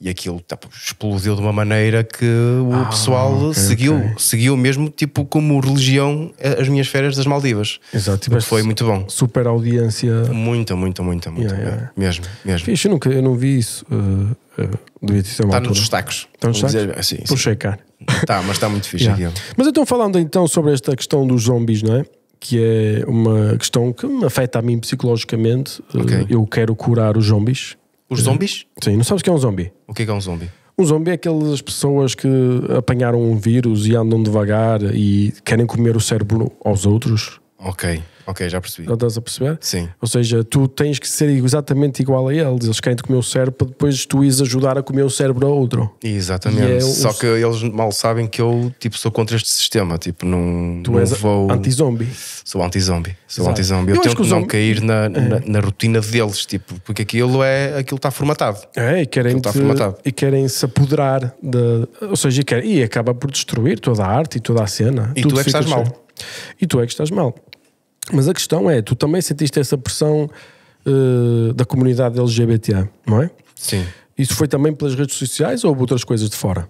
E aquilo tipo, explodiu de uma maneira que o ah, pessoal okay, seguiu, okay. seguiu mesmo tipo como religião eh, as minhas férias das Maldivas. Exato, foi muito bom. Super audiência. Muita, muita, muita, muita. Yeah, yeah. Mesmo, mesmo. eu, nunca, eu não vi isso. Uh, uh, devia ter uma Está altura. Tá nos destaques. Está nos destaques? Assim, Puxei, checar Está, mas está muito fixe yeah. aquilo. Mas então falando então sobre esta questão dos zombies, não é? que é uma questão que me afeta a mim psicologicamente. Okay. Eh, eu quero curar os zombies. Os eh, zombies? Sim, não sabes o que é um zombie? O que é, que é um zombie? Um zombie é aquelas pessoas que apanharam um vírus e andam devagar e querem comer o cérebro aos outros. Ok. Ok, já percebi. Não estás a perceber? Sim. Ou seja, tu tens que ser exatamente igual a eles. Eles querem-te comer o cérebro para depois tu ires ajudar a comer o cérebro a outro. Exatamente. É Só o... que eles mal sabem que eu tipo, sou contra este sistema. Tipo, não, tu não és vou... anti-zombie. Sou anti-zombie. Sou anti-zombie. Eu, eu tento não cair na, é. na, é. na, rotina deles, tipo, porque aquilo é aquilo está formatado. É, e querem, está formatado. E querem se apoderar de. Ou seja, e, querem, e acaba por destruir toda a arte e toda a cena. E tu é que estás mal. E tu é que estás mal. Mas a questão é, tu também sentiste essa pressão uh, da comunidade LGBTA, não é? Sim. Isso foi também pelas redes sociais ou outras coisas de fora?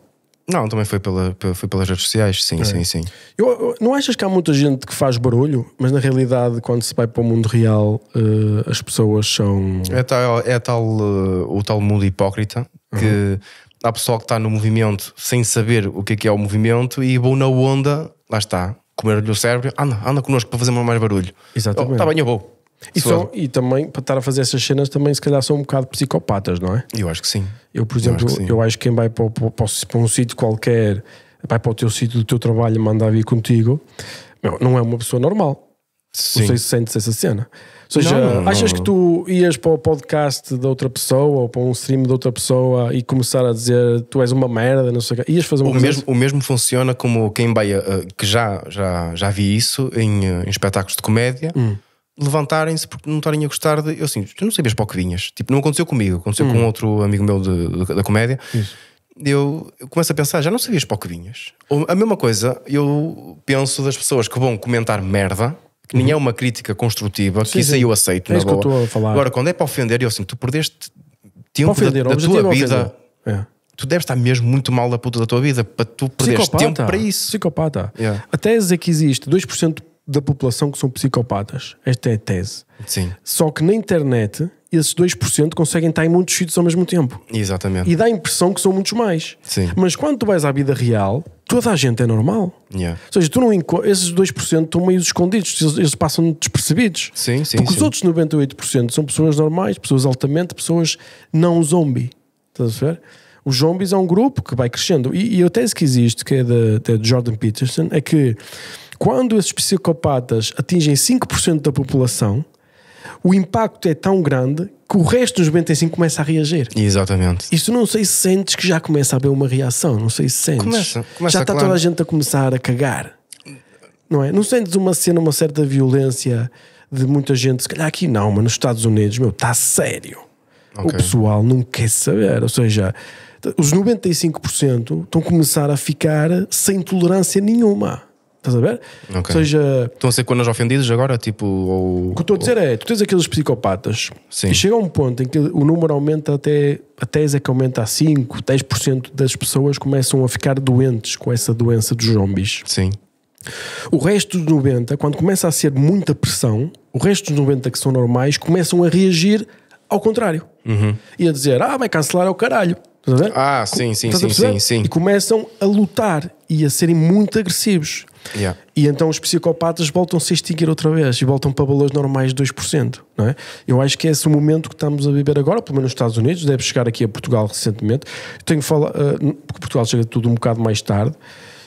Não, também foi, pela, foi pelas redes sociais, sim, é. sim, sim. Eu, não achas que há muita gente que faz barulho, mas na realidade, quando se vai para o mundo real, uh, as pessoas são. É tal, é tal uh, o tal mundo hipócrita que há pessoal que está no movimento sem saber o que é que é o movimento e vão na onda, lá está, comer-lhe o cérebro, anda, anda connosco para fazer mais barulho. Exatamente. Está oh, bem, eu vou. E, e, também, para estar a fazer essas cenas, também se calhar são um bocado psicopatas, não é? Eu acho que sim. Eu, por exemplo, eu acho que, eu acho que quem vai para, para, para um sítio qualquer, vai para o teu sítio do teu trabalho e manda vir contigo, não, não é uma pessoa normal. Sim. Não sei se sentes essa cena seja, não, não, achas não. que tu ias para o podcast de outra pessoa ou para um stream de outra pessoa e começar a dizer tu és uma merda, não sei o quê? Ias fazer uma o coisa mesmo, assim? O mesmo funciona como quem vai, eh, que já, já, já vi isso em, eh, em espetáculos de comédia. Hum. Levantarem-se porque não estarem a gostar de. Eu assim, tu não sabias para o que vinhas. Tipo, não aconteceu comigo, aconteceu hum. com outro amigo meu de, de, da comédia. Isso eu começo a pensar, já não sabias para o que vinhas. a mesma coisa, eu penso das pessoas que vão comentar merda que nem é uhum. é uma crítica construtiva, sim, que isso aí eu aceito, é isso boa. que eu estou a falar. Agora, quando é para ofender, eu assim, tu perdeste tempo ofender, da, da tua vida. É. Tu deves estar mesmo muito mal da puta da tua vida para tu perderes tempo para isso. Psicopata. Yeah. A tese é que existe 2% da população que são psicopatas. Esta é a tese. Sim. Só que na internet esses 2% conseguem estar em muitos sítios ao mesmo tempo. Exatamente. E dá a impressão que são muitos mais. Sim. Mas quando tu vais à vida real, toda a gente é normal. Yeah. Ou seja, tu não esses 2% estão meio escondidos, eles passam despercebidos. Sim, sim, Porque sim. os outros 98% são pessoas normais, pessoas altamente, pessoas não zombie. Estás a ver? Os zombies é um grupo que vai crescendo. E, e a tese que existe, que é de, Jordan Peterson, é que quando esses psicopatas atingem 5% da população, o impacto é tão grande que o resto dos 95 começa a reagir. Exatamente. Isso não sei se sentes que já começa a haver uma reação, não sei se sentes. Começa, começa já está claro. toda a gente a começar a cagar. Não é? Não sentes uma cena, uma certa violência de muita gente, se calhar aqui não, mas nos Estados Unidos, meu, está sério. Okay. O pessoal não quer saber, ou seja, os 95% estão a começar a ficar sem tolerância nenhuma. Estás a ver? Okay. Ou seja, Estão a ser conas ofendidos agora? Tipo, ou, o que eu estou a dizer é: tu tens aqueles psicopatas Sim. e chega um ponto em que o número aumenta até. A tese é que aumenta a 5, 10% das pessoas começam a ficar doentes com essa doença dos zombies. Sim. O resto dos 90, quando começa a ser muita pressão, o resto dos 90 que são normais começam a reagir ao contrário uhum. e a dizer: Ah, vai cancelar ao caralho. Ah, sim, sim, sim, sim, sim. E começam a lutar e a serem muito agressivos. Yeah. E então os psicopatas voltam-se a extinguir outra vez e voltam para valores normais de 2%. Não é? Eu acho que é esse o momento que estamos a viver agora, pelo menos nos Estados Unidos, deve chegar aqui a Portugal recentemente. tenho fala, eh, porque Portugal chega tudo um bocado mais tarde.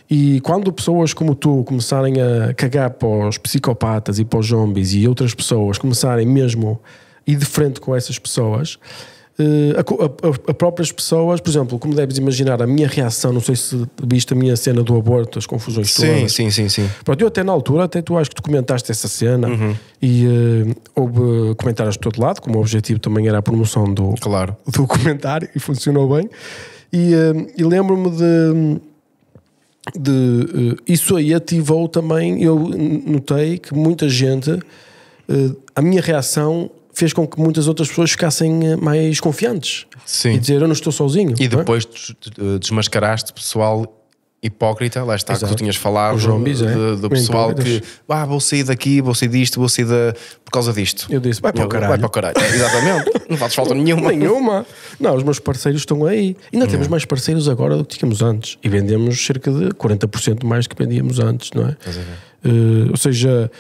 E quando pessoas como tu começarem a cagar para os psicopatas e para os zombies e outras pessoas começarem mesmo e de frente com essas pessoas, eh, a, a, a, próprias pessoas, por exemplo, como deves imaginar, a minha reação, não sei se viste a minha cena do aborto, as confusões sim, todas. Sim, sim, sim. Pronto, eu até na altura, até tu acho que tu comentaste essa cena uhum. e uh, houve comentários de todo lado, como o objetivo também era a promoção do, claro. do comentário e funcionou bem. E, uh, e lembro-me de de uh, isso aí ativou também eu notei que muita gente uh, a minha reação fez com que muitas outras pessoas ficassem eh, mais confiantes Sim. e dizer eu não estou sozinho. E é? depois é? desmascaraste pessoal hipócrita, lá está, Exato. que tu tinhas falado zombies, é? do, do pessoal que ah, vou sair daqui, vou sair disto, vou sair da... por causa disto. Eu disse, vai para o caralho. Vai para o caralho, é, exatamente. não fazes falta nenhuma. Nenhuma. Não, os meus parceiros estão aí. Ainda não. temos hum. mais parceiros agora do que tínhamos antes e vendemos cerca de 40% mais do que vendíamos antes, não é? Uh, ou seja,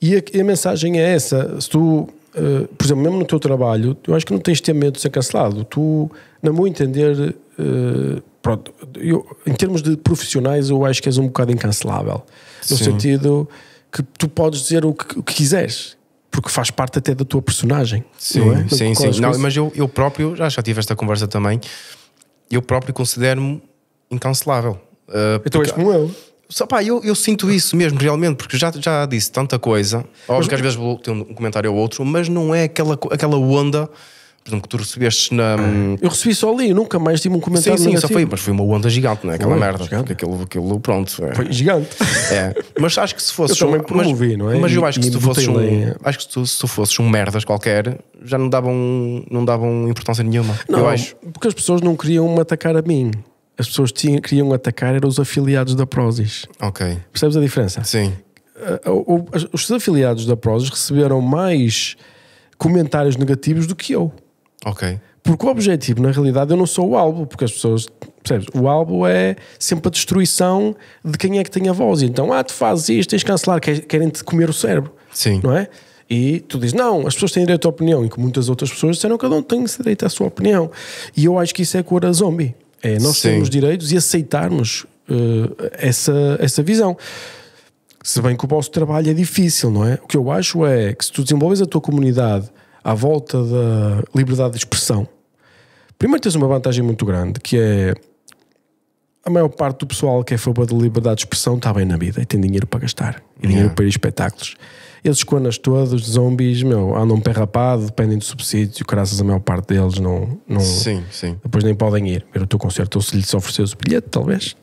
e a, e a mensagem é essa, se tu eh, por exemplo, mesmo no teu trabalho, eu acho que não tens de ter medo de ser cancelado. Tu, na meu entender, uh, pronto, eu, em termos de profissionais, eu acho que és um bocado incancelável. No Sim. sentido que tu podes dizer o que, o que quiseres, porque faz parte até da tua personagem. Sim, é? sim, sim. Não, mas eu, eu próprio, já, já tive esta conversa também, eu próprio considero-me incancelável. Uh, então porque, és como eu. Só pá, eu, eu sinto isso mesmo, realmente, porque já, já disse tanta coisa. Óbvio que às vezes vou ter um comentário ou outro, mas não é aquela, aquela onda por exemplo, que tu recebeste na. Hum, eu recebi só ali, nunca mais tive um comentário. Sim, sim, só foi, mas foi uma onda gigante, não é? Aquela merda. Gigante. Aquilo, aquilo, pronto. É. Foi gigante. É. Mas acho que se fosse. Eu também promovi, mas, não é? Mas eu acho que, se tu, fosses um, é. acho que se tu, se tu fosses um merdas qualquer, já não davam, não davam importância nenhuma. Não, eu acho. Porque as pessoas não queriam me atacar a mim as pessoas tinham, queriam atacar eram os afiliados da Prozis. Ok. Percebes a diferença? Sim. Uh, os afiliados da Prozis receberam mais comentários negativos do que eu. Ok. Porque o objetivo, na realidade, eu não sou o álbum porque as pessoas. Percebes? O álbum é sempre a destruição de quem é que tem a voz. Então, ah, tu fazes isto, tens de cancelar, querem-te comer o cérebro. Sim. Não é? E tu dizes, não, as pessoas têm direito à opinião, e que muitas outras pessoas disseram, cada um tem direito à sua opinião. E eu acho que isso é cor a zombie. É nós Sim. termos direitos e aceitarmos uh, essa, essa visão. Se bem que o vosso trabalho é difícil, não é? O que eu acho é que se tu desenvolves a tua comunidade à volta da liberdade de expressão, primeiro tens uma vantagem muito grande que é a maior parte do pessoal que é a favor da liberdade de expressão está bem na vida e tem dinheiro para gastar e dinheiro yeah. para ir espetáculos. Esses conas todos, zombies, meu, andam pé rapado, dependem do subsídio, graças à maior parte deles não, não. Sim, sim. Depois nem podem ir ver o teu concerto, ou se lhes ofereces o bilhete, talvez.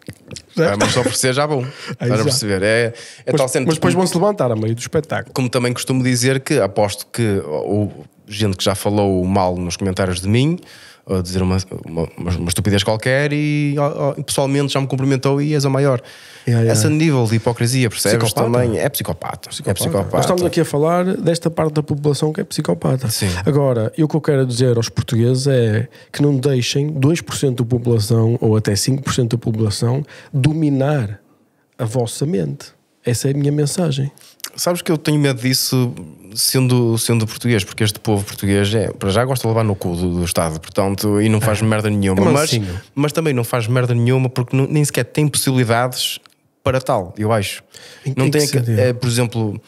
Ah, mas se oferecer já bom. perceber? É, é mas, mas depois vão-se levantar a meio do espetáculo. Como também costumo dizer que aposto que ou, gente que já falou mal nos comentários de mim a dizer uma, uma, uma estupidez qualquer e ó, ó, pessoalmente já me cumprimentou e és a maior. Yeah, yeah. Esse nível de hipocrisia, percebes psicopata. também? É psicopata. É psicopata. É psicopata. Nós estamos aqui a falar desta parte da população que é psicopata. Sim. Agora, eu, o que eu quero dizer aos portugueses é que não deixem 2% da população ou até 5% da população dominar a vossa mente. Essa é a minha mensagem. Sabes que eu tenho medo disso sendo, sendo português, porque este povo português é, para já gosta de levar no cu do, do Estado, portanto, e não faz é. merda nenhuma. É mas, mas também não faz merda nenhuma porque não, nem sequer tem possibilidades para tal, eu acho. Em, não é tem, é, por exemplo,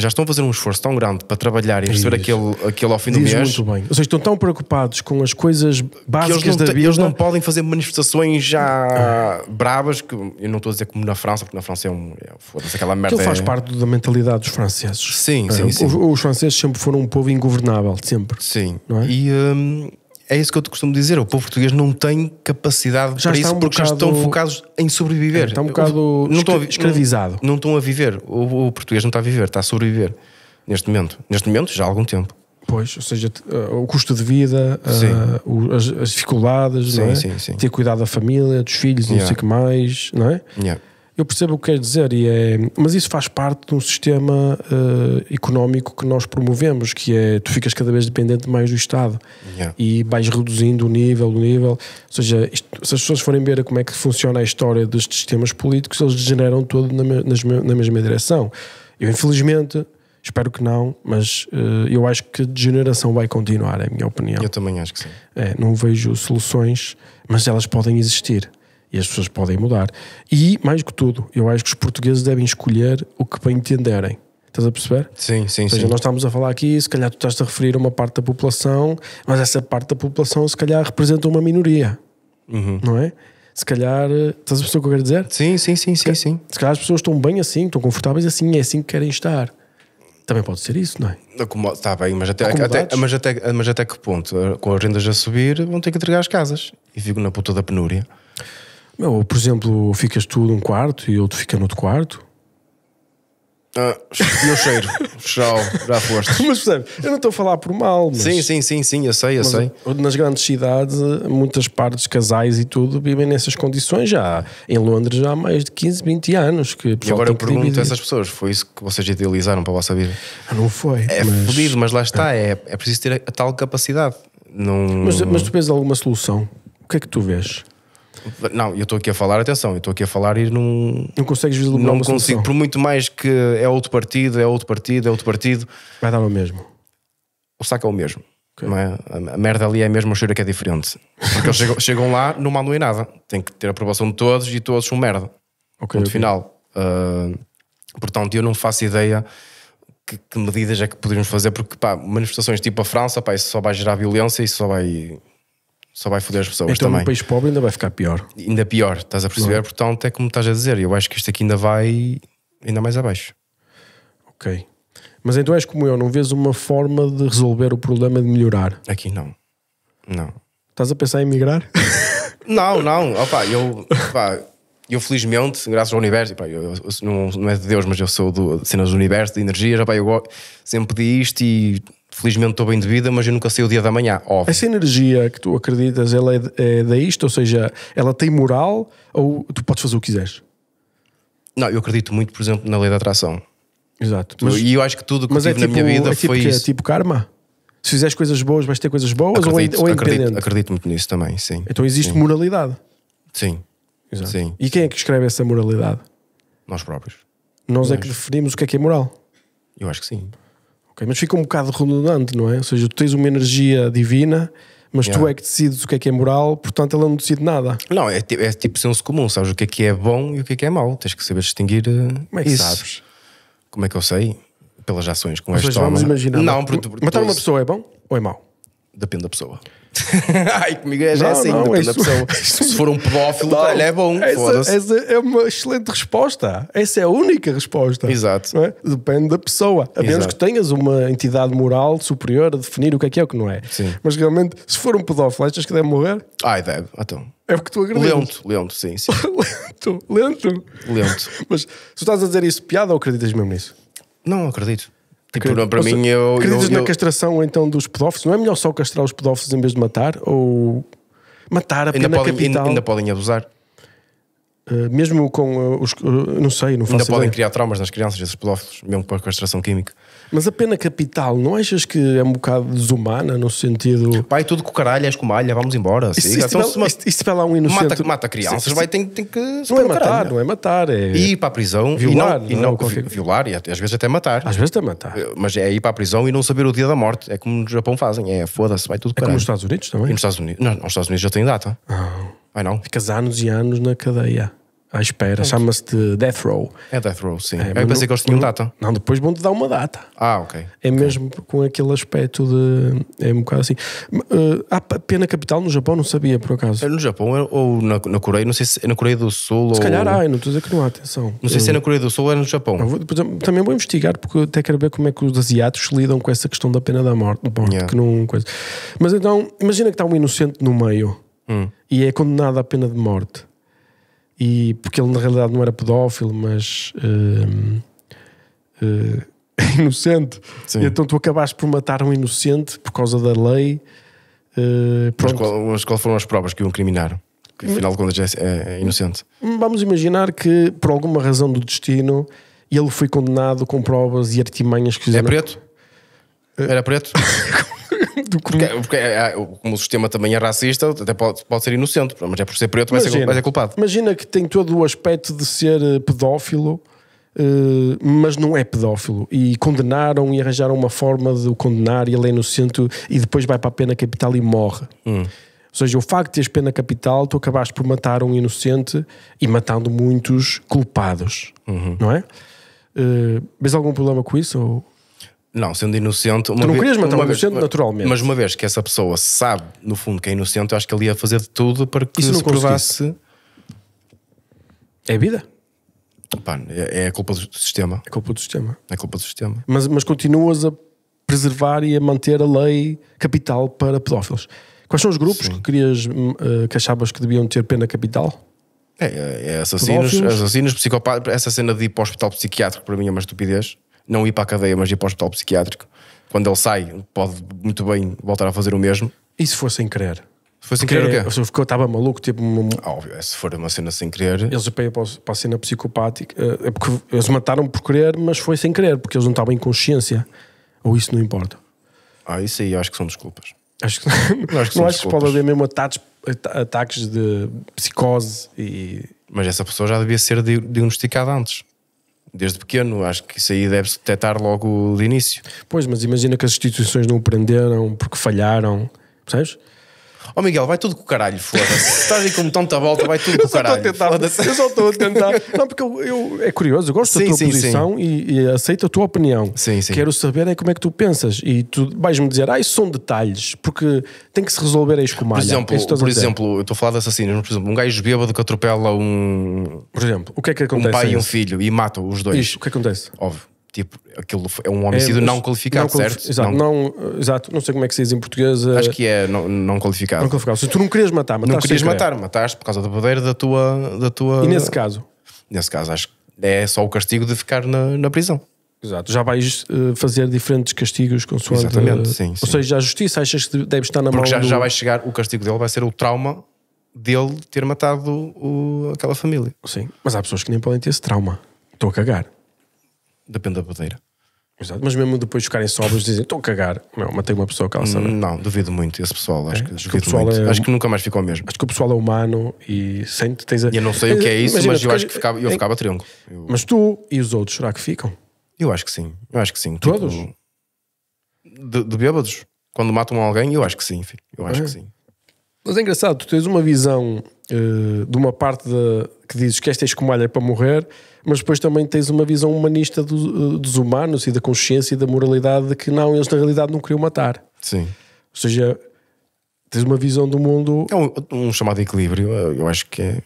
já estão a fazer um esforço tão grande para trabalhar e receber aquele, aquele ao fim Diz do mês. muito bem. Ou seja, estão tão preocupados com as coisas básicas eles não, da vida. Eles não podem fazer manifestações já bravas, que eu não estou a dizer como na França, porque na França é um. É, Foda-se aquela merda. Aquilo faz é... parte da mentalidade dos franceses. Sim, ah, sim, é, sim. Os, os, franceses sempre foram um povo ingovernável, sempre. Sim. É? E. Hum, é isso que eu te costumo dizer. O povo português não tem capacidade já para isso um porque bocado, já estão focados em sobreviver. É, está um bocado não escra escravizado. Não, não, estão a viver. O, o, português não está a viver, está a sobreviver neste momento. Neste momento, já há algum tempo. Pois, ou seja, eh, o custo de vida, eh, as, as, dificuldades, sim, é? sim, sim. ter cuidado da família, dos filhos, yeah. não sei o que mais, não é? Yeah. Eu percebo o que quer dizer, e é, mas isso faz parte de um sistema uh, económico que nós promovemos, que é tu ficas cada vez dependente mais do Estado yeah. e vais reduzindo o nível, o nível. Ou seja, isto, se as pessoas forem ver como é que funciona a história destes sistemas políticos, eles degeneram todo na, nas, na mesma direção. Eu, infelizmente, Espero que não, mas uh, eu acho que degeneração vai continuar, é a minha opinião. Eu também acho que sim. É, não vejo soluções, mas elas podem existir. E as pessoas podem mudar. E, mais que tudo, eu acho que os portugueses devem escolher o que bem entenderem. Estás a perceber? Sim, sim, Ou seja, sim. nós estamos a falar aqui, se calhar tu estás a referir a uma parte da população, mas essa parte da população se calhar representa uma minoria. Uhum. Não é? Se calhar, estás a perceber o que eu quero dizer? Sim, sim, sim, sim, sim. Se calhar as pessoas estão bem assim, estão confortáveis assim, é assim que querem estar. Também pode ser isso, não é? Está bem, mas até, até, mas, até, mas até que ponto? Com as rendas a subir, vão ter que entregar as casas. E fico na puta da penúria. Meu, por exemplo, ficas tu num quarto e outro fica no outro quarto. Ah, meu cheiro, tchau, já foste. Mas percebe, eu não estou a falar por mal. Mas... Sim, sim, sim, sim, eu sei, eu mas, sei. Nas grandes cidades, muitas partes, casais e tudo, vivem nessas condições já. Em Londres já há mais de 15, 20 anos. Que e agora eu pergunto dividir. a essas pessoas: foi isso que vocês idealizaram para a vossa vida? Ah, não foi. É mas... fodido, mas lá está, é. é, é preciso ter a, tal capacidade. Não... Mas, mas tu vês alguma solução? O que é que tu vês? Não, eu estou aqui a falar, atenção, eu estou aqui a falar e não. Não consegues vislumbrar Não consigo, por muito mais que é outro partido, é outro partido, é outro partido. Vai dar o mesmo. O saco é o mesmo. Okay. É? A merda ali é mesmo, o cheiro é que é diferente. Porque eles chegam, chegam, lá, não mandam em nada. Tem que ter a aprovação de todos e todos são merda. Okay, Ponto okay. final. Uh, portanto, eu não faço ideia. Que, que, medidas é que poderíamos fazer, porque pá, manifestações tipo a França, pá, isso só vai gerar violência, isso só vai só vai foder as pessoas então, também. Então um país pobre ainda vai ficar pior. Ainda pior, estás a perceber? Não. Portanto, é como estás a dizer, eu acho que isto aqui ainda vai ainda mais abaixo. Ok. Mas então és como eu, não vês uma forma de resolver o problema de melhorar? Aqui não. Não. Estás a pensar em migrar? não, não. Opa, eu, opa, eu felizmente, graças ao universo, opa, eu, eu, não, não é de Deus, mas eu sou do, de cenas do universo, de energias, opa, eu sempre pedi isto e felizmente estou bem de vida, mas eu nunca sei o dia da manhã, óbvio. Essa energia que tu acreditas, ela é, é isto? ou seja, ela tem moral ou tu podes fazer o que quiseres? Não, eu acredito muito, por exemplo, na lei da atração. Exato. Mas, e eu acho que tudo que mas é tive é tipo, na minha tipo- vida é tipo foi. Que, é isso. É tipo karma? Se fizeres coisas boas, vais ter coisas boas é acredito, ou, é, ou acredito, acredito muito nisso também, sim. Então existe sim. moralidade. Sim. Exato. sim. E quem é que escreve essa moralidade? Nós próprios. Nós é que definimos o que é que é moral. Eu acho que sim. Okay, mas fica um bocado redundante, não é? Ou seja, tu tens uma energia divina, mas yeah. tu é que decides o que é que é moral, portanto ela não decide nada. Não, é, é tipo senso comum, sabes o que é que é bom e o que é que é mau. Tens que saber distinguir. Eh, como é que isso? sabes? Como é que eu sei? Pelas ações, como é que Vamos imaginar. Não, mas então uma pessoa é bom ou é mau? Depende da pessoa. Ai, comigo é já não, é assim, não, depende isso, da pessoa. Isso, Se for um pedófilo, não, olha, é bom. Essa, essa, é uma excelente resposta. Essa é a única resposta. Exato. É? Depende da pessoa. A menos que tenhas uma entidade moral superior a definir o que é que é o que não é. Sim. Mas realmente, se for um pedófilo, achas que deve morrer? Ai, deve. Ah, então. É porque tu acreditas. Lento, lento, sim. sim. lento, lento. Lento. Mas tu estás a dizer isso piada ou acreditas mesmo nisso? Não, acredito. Tipo, não, para ou mim, eu. Acreditas eu, eu... na castração então dos pedófilos? Não é melhor só castrar os pedófilos em vez de matar? Ou matar a pena ainda podem, capital? Ainda, ainda podem abusar. Uh, mesmo com uh, os. Uh, não sei, não faço Ainda ideia. podem criar traumas nas crianças, esses pedófilos, mesmo com a castração química. Mas a pena capital, não achas que é um bocado desumana no sentido. Pai, tudo com caralho, és com malha, vamos embora. Isso, isso, então, tipo é se, tipo é lá um inocente. Mata, mata crianças, vai, tem, tem que. Não é matar, não é matar. É... E ir para a prisão violar, e não, não, é e não violar, e às vezes até matar. Às vezes até matar. Mas é ir para a prisão e não saber o dia da morte. É como no Japão fazem, é foda-se, vai tudo para caralho. É como nos Estados Unidos também? E nos Estados Unidos. Não, nos Estados Unidos já tem data. Ah. Vai não. Ficas anos e anos na cadeia à espera. Chama-se de Death Row. É Death Row, sim. É, eu pensei que eles tinham data. Não, depois vão-te dar uma data. Ah, ok. É okay. mesmo com aquele aspecto de. É um bocado assim. Uh, há pena capital no Japão, não sabia por acaso. É no Japão é, ou na, na Coreia, não sei se é na Coreia do Sul. Se ou... calhar há, não estou a dizer que não há, atenção. Não sei se é na eh, Coreia do Sul ou é no Japão. Vou, eh, também vou investigar, porque até quero ver como é que os asiáticos lidam com essa questão da pena da morte. Bom, yeah. que não, coisa. Mas então, imagina que está um inocente no meio hum. e é condenado à pena de morte e porque ele na realidade não era pedófilo, mas uh, uh, inocente. Sim. E então tu acabaste por matar um inocente por causa da lei. Uh, mas, qual, foram as provas que o incriminaram? Que hum. afinal de contas é, é, é inocente. Hum, vamos imaginar que por alguma razão do destino ele foi condenado com provas e artimanhas que é fizeram. É preto? Era preto? do crime Porque, é, porque é, é, como o sistema também é racista, até pode, pode ser inocente, mas é por ser preto, imagina, é ser, culpado. Imagina que tem todo o aspecto de ser eh, pedófilo, eh, mas não é pedófilo. E condenaram e arranjaram uma forma de o condenar e ele é inocente e depois vai para a pena capital e morre. Hum. Ou seja, o facto de teres pena capital, tu acabaste por matar um inocente e matando muitos culpados, uhum. não é? Uh, eh, vês algum problema com isso? Ou... Não, sendo inocente. Uma tu não vez, querias matar uma vez, inocente naturalmente. Mas uma vez que essa pessoa sabe, no fundo, que é inocente, eu acho que ele ia fazer de tudo para que Isso se não provasse. É vida. Pá, é, é, a culpa do sistema. É culpa do sistema. É culpa do sistema. Mas, mas continuas a preservar e a manter a lei capital para pedófilos. Quais são os grupos Sim. que querias hum, eh, que achavas que deviam ter pena capital? É, é, é assassinos, assassinos, psicopatas. Essa cena de ir para o hospital psiquiátrico para mim é uma estupidez não ir para a cadeia, mas ir para o hospital psiquiátrico. Quando ele sai, pode muito bem voltar a fazer o mesmo. E se for sem querer? Se for sem querer o quê? Se ficou, estava maluco, tipo. Um... Ah, óbvio, é, se for uma cena sem querer. Eles pegam para, para a cena psicopática. Eh, é porque eles mataram por querer, mas foi sem querer, porque eles não estavam em consciência. Ou isso não importa. Ah, isso aí acho que são desculpas. Acho que, não acho que, não acho que pode haver mesmo ataques, ataques de psicose e. Mas essa pessoa já devia ser diagnosticada antes desde pequeno. Acho que isso aí deve-se detectar logo de início. Pois, mas imagina que as instituições não o prenderam porque falharam, percebes? Oh Miguel, vai tudo com o caralho, foda-se. Estás aí com tanta volta, vai tudo com o caralho. Eu só estou a tentar. Não, porque eu, eu é curioso, eu gosto sim, da tua sim, posição sim. E, e, aceito a tua opinião. Sim, sim. Quero saber é como é que tu pensas. E tu vais-me dizer, ah, isso são detalhes, porque tem que se resolver é é a escumar. Por exemplo, é por exemplo eu estou a falar de assassinos, mas por exemplo, um gajo bêbado que atropela um. Por exemplo, o que é que acontece? Um pai e um filho e mata os dois. Isso, o é que acontece? Óbvio. Tipo, aquilo é um homicídio é, não qualificado, não qualificado certo? Exato não... não, exato, não sei como é que se diz em português. Eh, acho que é não, não qualificado. Não qualificado. Se tu não querias matar, mataste. Não querias matar, querer. mataste por causa da poder da tua, da tua. E nesse caso? Nesse caso, acho que é só o castigo de ficar na, na prisão. Exato, já vais uh, fazer diferentes castigos consoante. Exatamente, eh, sim. Ou seja, a justiça achas que deve estar na Porque mão. Porque já, do... já vai chegar, o castigo dele vai ser o trauma dele ter matado o, aquela família. Sim, mas há pessoas que nem podem ter esse trauma. Estou a cagar. Depende da bandeira. Exato. Mas mesmo depois ficarem sobres dizem, estou a cagar. Não, matei uma pessoa calça. Não, não duvido muito esse pessoal. Acho, é? que, acho, que, o pessoal é... acho que nunca mais ficou mesmo. Acho que o pessoal é humano e sente. Tens a... Eu não sei o que é isso, Imagina, mas eu acho que ficava, eu ficava triângulo. Eu... Mas tu e os outros, será que ficam? Eu acho que sim. Eu acho que sim. Todos? Tipo, de, de bêbados? Quando matam alguém, eu acho que sim. Eu acho é. que sim. Mas é engraçado, tu tens uma visão uh, de uma parte de, que dizes que esta é escumalha é para morrer mas depois também tens uma visão humanista do, eh, dos humanos e da consciência e da moralidade de que não, eles na realidade não queriam matar. Sim. Ou seja, tens uma visão do mundo. É um, um chamado equilíbrio, eh, eu acho que é.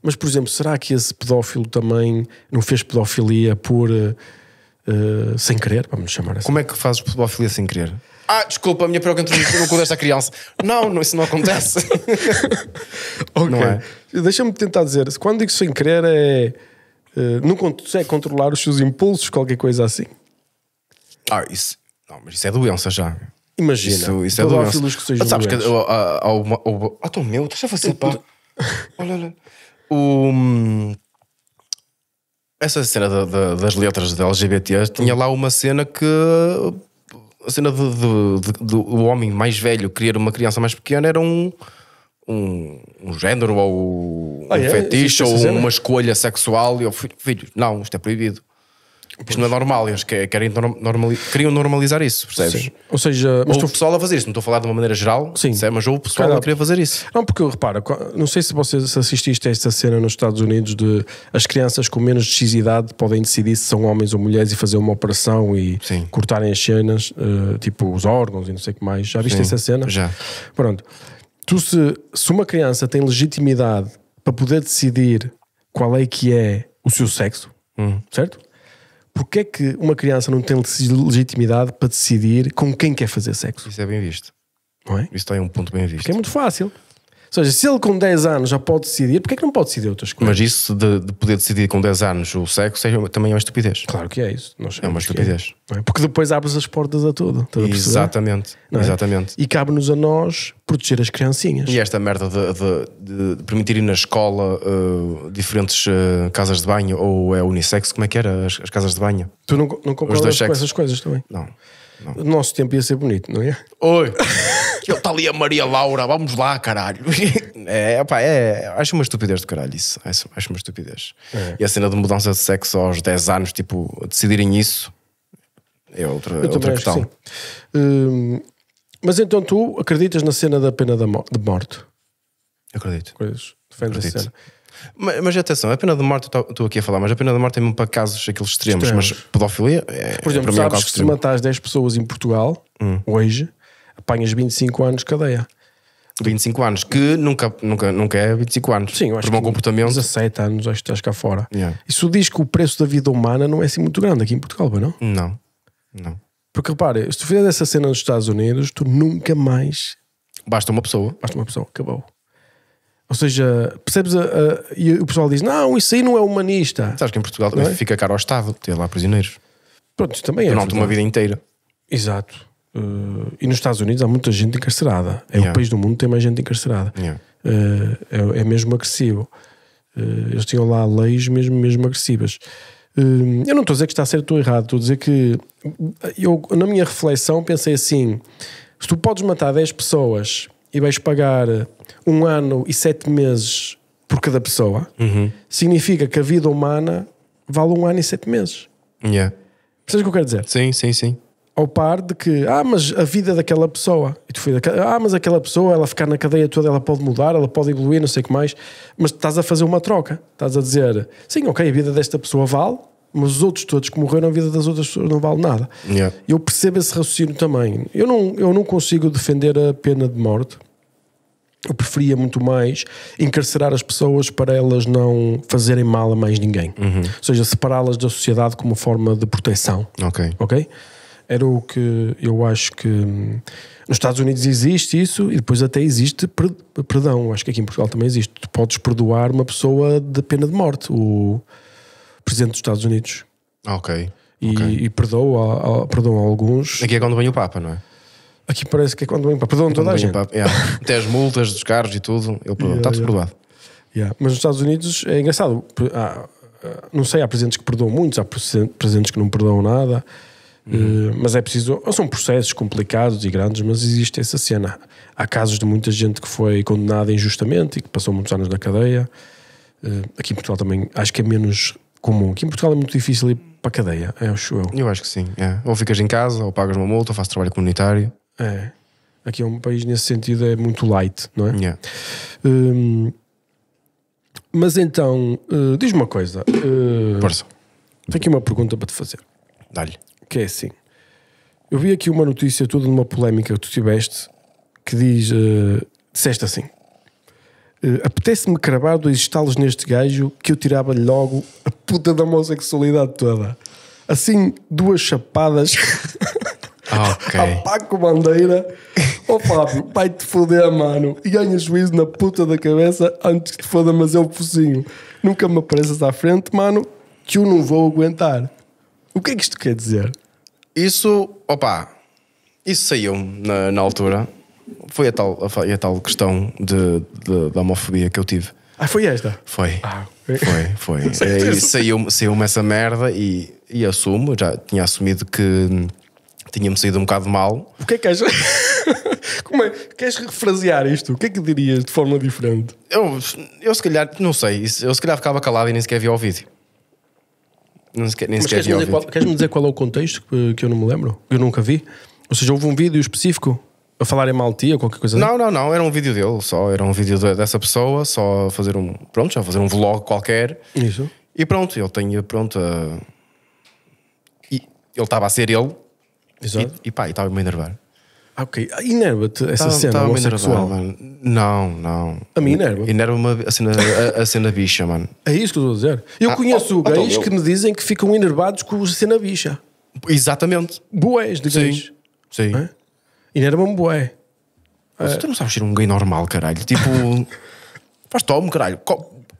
Mas, por exemplo, será que esse pedófilo também não fez pedofilia por. Uh, sem querer, vamos chamar assim. Como é que fazes pedofilia sem querer? Ah, desculpa, a minha pergunta entrou no cu desta criança. Não, não, isso não acontece. ok. Não é? Deixa-me tentar dizer, quando digo sem querer é eh, não consegue é controlar os seus impulsos, qualquer coisa assim. Ah, isso, não, mas isso é doença já. Imagina, isso, isso é doença. Que sejam mas sabes doentes. que ah, ah, há uma. Ah, estou meu, estás a fazer pá. olha, olha. O, hum, essa cena da, das letras da LGBT tinha lá uma cena que a cena do homem mais velho criar uma criança mais pequena era um um, um género ou um ah, é? fetiche ou uma escolha sexual. E eu, filho, não, isto é proibido. Pois. Isto não é normal, eles querem normali queriam normalizar isso, percebes? Sim. Ou seja, mas houve... o pessoal a fazer isso, não estou a falar de uma maneira geral, Sim. Sei, é, mas houve o pessoal Cara, a querer fazer isso. Não, porque repara, não sei se vocês assististe a esta cena nos Estados Unidos de as crianças com menos de X idade podem decidir se são homens ou mulheres e fazer uma operação e Sim. cortarem as cenas, eh, tipo os órgãos e não sei o que mais. Já viste Sim. essa cena? Já. Pronto tu se, se uma criança tem legitimidade para poder decidir qual é que é o seu sexo, hum. certo? Porquê é que uma criança não tem legitimidade para decidir com quem quer fazer sexo? Isso é bem visto. Não é? Isso tem um ponto bem visto. Porque é muito fácil. Ou seja, se ele com 10 anos já pode decidir, porque é que não pode decidir outras coisas? Mas isso de, de poder decidir com 10 anos o sexo é, também é uma estupidez. Claro que é isso. é uma é. estupidez. É. Porque depois abres as portas a tudo. Exatamente. É? Exatamente. E cabe-nos a nós proteger as criancinhas. E esta merda de, de, de permitir ir na escola uh, diferentes uh, casas de banho ou é unissex, como é que era as, as casas de banho? Tu não, não concordas com essas coisas também? Não. O nosso tempo ia ser bonito, não ia? Oi! Ele está ali a Maria Laura, vamos lá, caralho. É, opa, é, acho uma estupidez do caralho isso. Acho, acho uma estupidez. É. E a cena de mudança de sexo aos 10 anos, tipo, decidirem isso, é outra, outra questão. hum, mas então tu acreditas na cena da pena de morte? acredito. Coisas. Defendes acredito. a cena. Mas, mas atenção, a pena de morte, estou aqui a falar, mas a pena de morte é mesmo para casos aqueles extremos, extremos. mas pedofilia é, Por é exemplo, para mim é um caso que se matares 10 pessoas em Portugal, hum. hoje, apanhas 25 anos de cadeia. 25 anos, que nunca, nunca, nunca é 25 anos. Sim, eu acho por um comportamento. 17 anos, acho que estás cá fora. Yeah. Isso diz que o preço da vida humana não é assim muito grande aqui em Portugal, não? Não, não. Porque repare, se tu fizeres essa cena nos Estados Unidos, tu nunca mais. Basta uma pessoa. Basta uma pessoa, acabou. Ou seja, percebes? A, a, e o pessoal diz: não, isso aí não é humanista. Sabes que em Portugal também é? fica caro ao Estado ter lá prisioneiros. Pronto, também é. Durante uma vida inteira. Exato. Uh, e nos Estados Unidos há muita gente encarcerada. É yeah. o país do mundo que tem mais gente encarcerada. Yeah. Uh, é, é, mesmo agressivo. Uh, eles tinham lá leis mesmo, mesmo agressivas. eu não estou a dizer que está certo ou errado, estou a dizer que eu, na minha reflexão, pensei assim: se tu podes matar 10 pessoas e vais pagar eh, um ano e sete meses por cada pessoa, uhum. significa que a vida humana vale um ano e sete meses. Yeah. Percebes o que eu quero dizer? Sim, sim, sim. Ao par de que, ah, mas a vida daquela pessoa, e tu foi daquela, ah, mas aquela pessoa, ela ficar na cadeia toda, ela pode mudar, ela pode evoluir, não sei o que mais, mas estás a fazer uma troca, estás a dizer, sim, ok, a vida desta pessoa vale, mas os outros todos que morreram, a vida das outras pessoas não vale nada. Yeah. Eu percebo esse raciocínio também. Eu não, eu não consigo defender a pena de morte. Eu preferia muito mais encarcerar as pessoas para elas não fazerem mal a mais ninguém. Uhum. Ou seja, separá-las da sociedade como forma de proteção. Ok. Ok? Era o que eu acho que. Hum, nos Estados Unidos existe isso e depois até existe perdão. Acho que aqui em Portugal também existe. Tu podes perdoar uma pessoa de pena de morte. O presidente dos Estados Unidos. Ah, ok. E, okay. e perdoa, a, perdoa a alguns. Aqui é quando vem o Papa, não é? Aqui parece que é quando vem o Papa. Perdoam toda a gente. Yeah. Até as multas dos carros e tudo, ele perdoa. Yeah, está tudo yeah. perdoado. Yeah. Mas nos Estados Unidos é engraçado. Há, não sei, há presidentes que perdoam muitos, há presidentes que não perdoam nada. Uhum. Eh, mas é preciso. São processos complicados e grandes, mas existe essa cena. Há casos de muita gente que foi condenada injustamente e que passou muitos anos na cadeia. Eh, aqui em Portugal também acho que é menos comum. Aqui em Portugal é muito difícil ir para a cadeia, eu é, acho eu. Eu acho que sim. É. Ou ficas em casa, ou pagas uma multa, ou fazes trabalho comunitário. É. Aqui é um país nesse sentido é muito light, não é? Yeah. Hum, mas então, uh, diz-me uma coisa. Uh, Força. Tenho aqui uma pergunta para te fazer. Dá-lhe. Que é assim. Eu vi aqui uma notícia toda numa polémica que tu tiveste que diz: uh, disseste assim. Uh, Apetece-me cravar dois estalos neste gajo que eu tirava-lhe logo a puta da homossexualidade toda. Assim, duas chapadas. Ah, okay. A Paco Bandeira. Ó oh, Fábio, vai-te foder, mano. E ganha juízo na puta da cabeça antes que te foda, mas é o focinho. Nunca me apareças à frente, mano, que eu não vou aguentar. O que é que isto quer dizer? Isso, opa, isso saiu na, na altura. Foi a tal, a, a tal questão de, de, da homofobia que eu tive. Ah, foi esta? Foi. Ah, foi, foi. É, Saiu-me saiu essa merda e, e assumo, já tinha assumido que tínhamos saído um bocado mal. O que é que achas? Como é? Queres refrasear isto? O que é que dirias de forma diferente? Eu, eu se calhar, não sei, eu se calhar ficava calado e nem sequer via o vídeo. Nem sequer, nem Mas sequer queres-me dizer, qual, queres dizer qual é o contexto que, que eu não me lembro? Que eu nunca vi? Ou seja, houve um vídeo específico a falarem mal de ti ou qualquer coisa assim? Não, assim? não, não. Era um vídeo dele só. Era um vídeo dessa pessoa, só fazer um. Pronto, já fazer um vlog qualquer. Isso. E pronto, ele tinha. Pronto. A... E ele estava a ser ele. Exato. E, e pá, estava-me a enervar. Ah, ok. Inerva-te ah, essa tava, cena tava a Enervar, não, não. A mim inerva? Inerva-me a cena, a, a, cena bicha, mano. É isso que eu estou a dizer. Eu ah, conheço oh, então gays que eu... me dizem que ficam enervados com a cena bicha. Exatamente. Boés de gays. Sim. Sim. É? E não era mesmo bué. Mas tu não sabes ser um gay normal, caralho. Tipo, faz tome, caralho.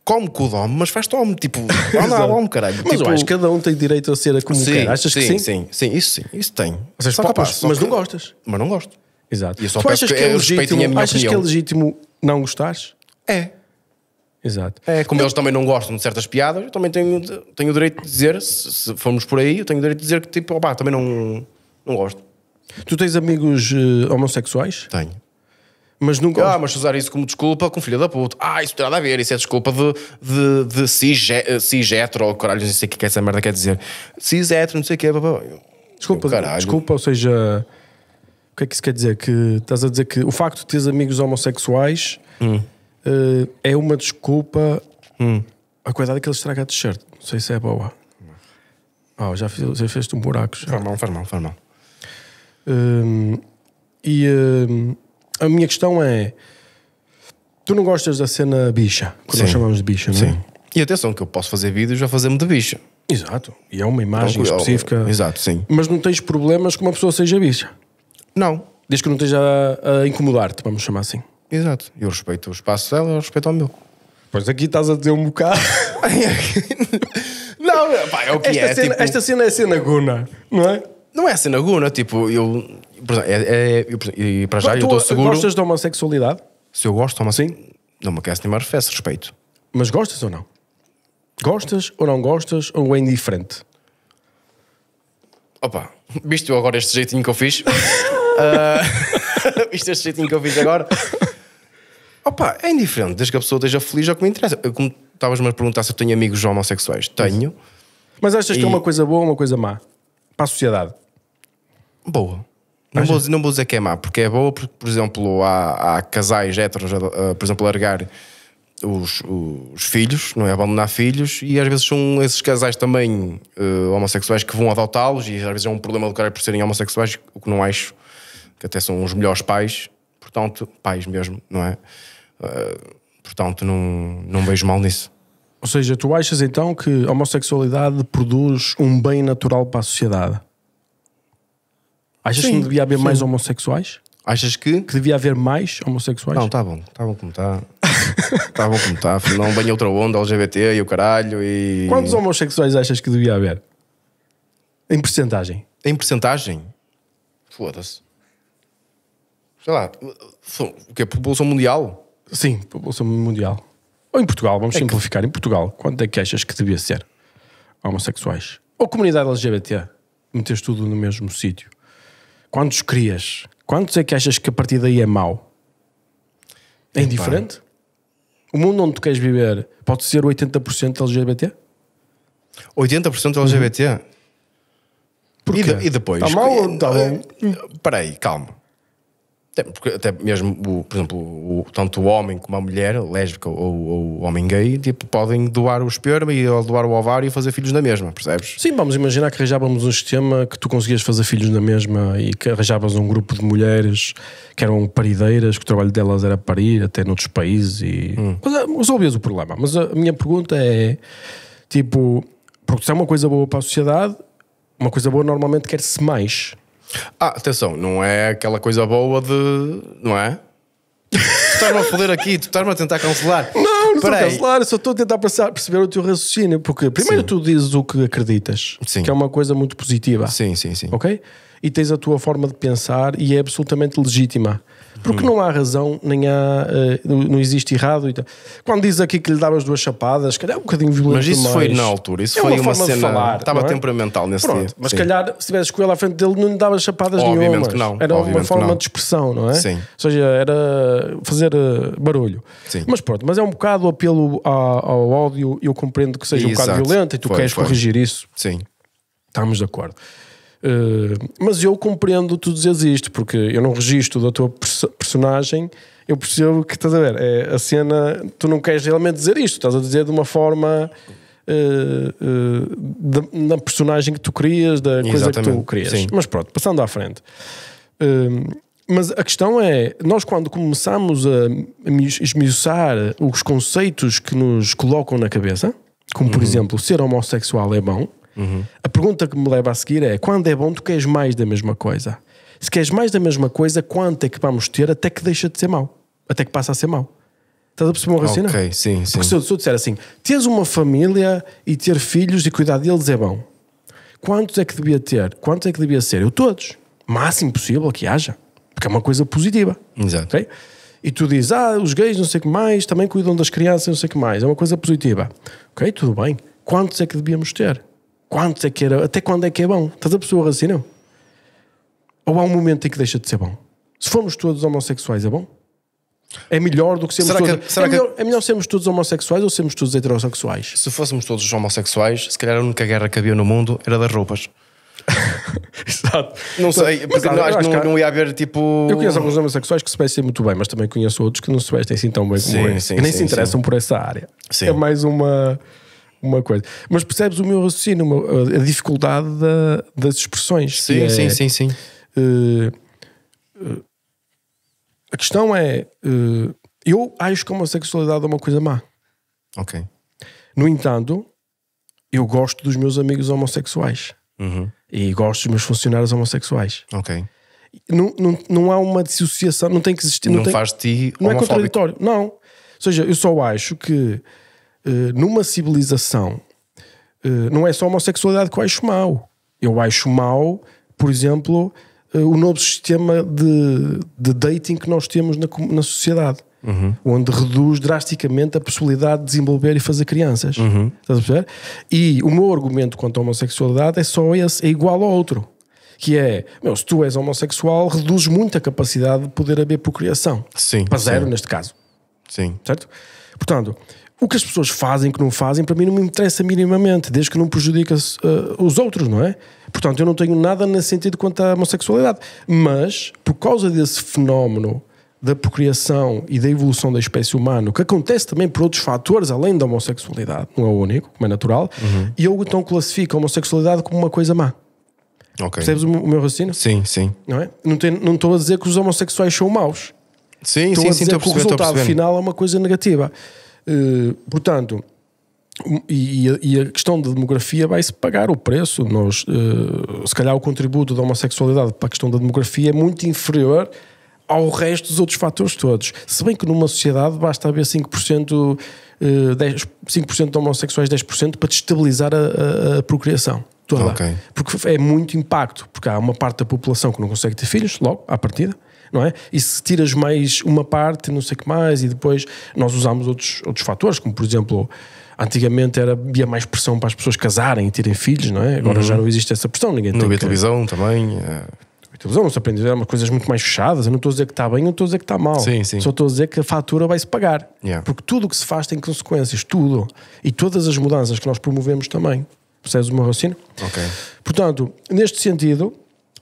come com o dome, mas faz tome. Tipo, dá lá dome, caralho. Mas tipo, eu acho que cada um tem direito a ser a como sim, quer. Achas sim, que sim? Sim, sim, isso sim. Isso tem. Seja, só capaz, só mas que... não gostas. Mas não gosto. Exato. E só tu achas que, que é legítimo, achas opinião. que é legítimo não gostares? É. Exato. É, como eu... eles também não gostam de certas piadas, eu também tenho, tenho o direito de dizer, se, se formos por aí, eu tenho o direito de dizer que tipo, opá, também não, não gosto. Tu tens amigos uh, homossexuais? Tenho. Mas nunca. Ah, mas usar isso como desculpa com filha da puta. Ah, isso não tem nada a ver. Isso é desculpa de, de, de cis-hetero. Cis eh, caralho, não sei o que é essa merda quer dizer. Cis-hetero, não sei o que é. Desculpa, caralho. desculpa, ou seja. O que é que isso quer dizer? Que estás a dizer que o facto de teres amigos homossexuais hum. uh, é uma desculpa. Hum. A coisa é que ele estraga a t-shirt. Não sei se é boa. Oh, já, fez-te um buraco. Já. Faz mal, faz mal, faz mal. Um, e um, a minha questão é: tu não gostas da cena bicha, que nós chamamos de bicha, não é? Sim. E atenção, que eu posso fazer vídeos a fazer-me de bicha. Exato. E é uma imagem então, específica. Exato, sim. Mas não tens problemas que uma pessoa seja bicha? Não. Desde que não esteja a, a incomodar-te, vamos chamar assim. Exato. Eu respeito o espaço dela, eu respeito ao meu. Pois aqui estás a dizer um bocado. não, pá, é o que esta é. Cena, tipo... Esta cena é cena guna, não é? Não é cena alguma, é tipo, eu. É, é, eu, e para já tu, eu estou seguro. Gostas de homossexualidade? Se eu gosto, homossexual. assim. Não me aquece nem me arrefece, respeito. Mas gostas ou não? Gostas ou não gostas ou é indiferente? Opa, viste eu agora este jeitinho que eu fiz? uh, viste este jeitinho que eu fiz agora? Opa, é indiferente, desde que a pessoa esteja feliz é o que me interessa. Eu, é como estavas-me a perguntar se eu tenho amigos homossexuais, tenho. Mas achas e... que é uma coisa boa ou uma coisa má? Para a sociedade? boa. Não vou, não vou dizer que é má, porque é boa, porque, por exemplo, há, há casais héteros, por exemplo, largar os, os, filhos, não é? Abandonar filhos, e às vezes são esses casais também uh, homossexuais que vão adotá-los, e às vezes é um problema do cara por serem homossexuais, o que não acho, que até são os melhores pais, portanto, pais mesmo, não é? Uh, portanto, não, não vejo mal nisso. Ou seja, tu achas então que a homossexualidade produz um bem natural para a sociedade? Achas sim, que devia haver sim. mais homossexuais? Achas que? Que devia haver mais homossexuais? Não, está bom, está bom como está. Está bom como está, não venha outra onda LGBT e o caralho e. Quantos homossexuais achas que devia haver? Em porcentagem? Em porcentagem? Foda-se. Sei lá, o que é? População mundial? Sim, população mundial. Ou em Portugal, vamos é simplificar. Que... Em Portugal, quanto é que achas que devia ser homossexuais? Ou comunidade LGBT? Meteres tudo no mesmo sítio? Quantos crias? Quantos é que achas que a partir daí é mau? É indiferente? O mundo onde tu queres viver pode ser 80% LGBT? 80% LGBT? Uhum. E, de, e, depois? Está mal ou não está Espera aí, calma. Porque até mesmo, o, por exemplo, o, tanto o homem como a mulher, lésbica ou, ou o homem gay, tipo, podem doar o esperma e doar o ovário e fazer filhos na mesma, percebes? Sim, vamos imaginar que arranjávamos um sistema que tu conseguias fazer filhos na mesma e que arranjavas um grupo de mulheres que eram parideiras, que o trabalho delas era parir até noutros países e. Hum. Resolvias ah, o problema. Mas a minha pergunta é: tipo, porque se é uma coisa boa para a sociedade, uma coisa boa normalmente quer-se mais. Ah, atenção, não é aquela coisa boa de. Não é? tu estás-me a foder aqui, tu estás-me a tentar cancelar. Não, não estou a cancelar, eu só estou a tentar perceber o teu raciocínio. Porque primeiro sim. tu dizes o que acreditas, sim. que é uma coisa muito positiva. Sim, sim, sim. Ok? E tens a tua forma de pensar e é absolutamente legítima porque hum. não há razão, nem há, uh, não existe errado. E tal. Quando diz aqui que lhe davas duas chapadas, calhar é um bocadinho violento. Mas isso foi na altura, isso é foi uma, uma cena. Falar, estava é? temperamental nesse Pronto, dia. Mas se calhar, se estivesses com ele à frente dele, não lhe davas chapadas Obviamente nenhumas. Que não. Era Obviamente uma forma de expressão, não é? Sim. Ou seja, era fazer eh, barulho. Sim. Mas pronto, mas é um bocado apelo ao, ao ódio, eu compreendo que seja Exato. um bocado violento e tu foi, queres foi. corrigir isso. Sim. Estamos de acordo. Eh, mas eu compreendo tu dizes isto, porque eu não registro da tua pers personagem, eu percebo que estás a ver, é, a cena, tu não queres realmente dizer isto, estás a dizer de uma forma. Uh, eh, uh, eh, da, personagem que tu crias, da Exatamente. coisa que tu crias. Mas pronto, passando à frente. mas a questão é, nós quando começamos a esmiuçar os conceitos que nos colocam na cabeça, como por uhum. exemplo, ser homossexual é bom, Uhum. A pergunta que me leva a seguir é: quando é bom, tu queres mais da mesma coisa? Se queres mais da mesma coisa, quanto é que vamos ter até que deixa de ser mau? Até que passa a ser mau? Estás a perceber uma raciocínio? Ok, sim, sim. Porque se eu, se eu disser assim, ter uma família e ter filhos e cuidar deles é bom. Quantos é que devia ter? Quantos é que devia ser? Eu todos. Máximo possível que haja. Porque é uma coisa positiva. Exato. E tu dizes, ah, os gays não sei o que mais, também cuidam das crianças não sei o que mais. É uma coisa positiva. Ok, tudo bem. Quantos é que devíamos ter? quanto é que era, até quando é que é bom? Estás a pessoa raciocinar? Ou há um momento em que deixa de ser bom? Se formos todos homossexuais, é bom? É melhor do que sermos será todos. Que, será é, melhor, que... é, melhor, sermos todos homossexuais ou sermos todos heterossexuais? Se fôssemos todos homossexuais, se calhar a única guerra que havia no mundo era das roupas. Exato. Não então, sei, mas, não, acho que não, ia haver tipo. Eu conheço alguns homossexuais que se vestem muito bem, mas também conheço outros que não se vestem assim tão bem como eu. Sim, nem sim, se interessam sim. por essa área. É mais uma uma coisa. Mas percebes o meu raciocínio, a dificuldade da, das expressões. Sim, é, sim, sim, sim. Uh, uh, a questão é: uh, eu acho que a homossexualidade é uma coisa má. Ok. No entanto, eu gosto dos meus amigos homossexuais uhum. e gosto dos meus funcionários homossexuais. Ok. Não, não, não há uma dissociação, não tem que existir. Não, não tem, faz te ti Não é contraditório, não. Ou seja, eu só acho que eh, numa civilização, eh, não é só a homossexualidade que eu acho mau. Eu acho mau, por exemplo, eh, o novo sistema de, de dating que nós temos na, na sociedade. Uhum. onde reduz drasticamente a possibilidade de desenvolver e fazer crianças. Uhum. Estás a perceber? E o meu argumento quanto à homossexualidade é só esse, é igual ao outro. Que é, meu, se tu és homossexual, reduzes muito a capacidade de poder haver procriação. Sim. Para zero, sim. neste caso. Sim. Certo? Portanto, o que as pessoas fazem, que não fazem, para mim não me interessa minimamente, desde que não prejudica uh, eh, os outros, não é? Portanto, eu não tenho nada nesse sentido quanto à homossexualidade. Mas, por causa desse fenómeno da procriação e da evolução da espécie humana, que acontece também por outros fatores além da homossexualidade, não é o único, como é natural, uhum. eu então classifico a homossexualidade como uma coisa má. Okay. Percebes o meu raciocínio? Sim, sim. Não é? Não, tem, não estou a dizer que os homossexuais são maus. Sim, estou sim, a dizer sim, que o resultado final é uma coisa negativa. Eh, portanto, e, e, a questão da demografia vai-se pagar o preço. Nós, eh, se calhar, o contributo da homossexualidade para a questão da demografia é muito inferior ao resto dos outros fatores todos. Se bem que numa sociedade basta haver 5%, 5 eh, de homossexuais, 10% para destabilizar a, a, a procriação. Toda. Okay. Porque é muito impacto, porque há uma parte da população que não consegue ter filhos, logo, à partida não é? E se tiras mais uma parte, não sei o que mais, e depois nós usamos outros, outros fatores, como por exemplo. Antigamente era, havia mais pressão para as pessoas casarem e terem filhos, não é? Agora uhum. já não existe essa pressão. Ninguém não havia que... televisão também. É televisão, não se aprende, uma coisas muito mais fechadas. Eu não estou a dizer que está bem, eu não estou a dizer que está mal. Sim, sim. Só estou a dizer que a fatura vai-se pagar. Yeah. Porque tudo o que se faz tem consequências, tudo. E todas as mudanças que nós promovemos também. Percebes o meu raciocínio? Ok. Portanto, neste sentido,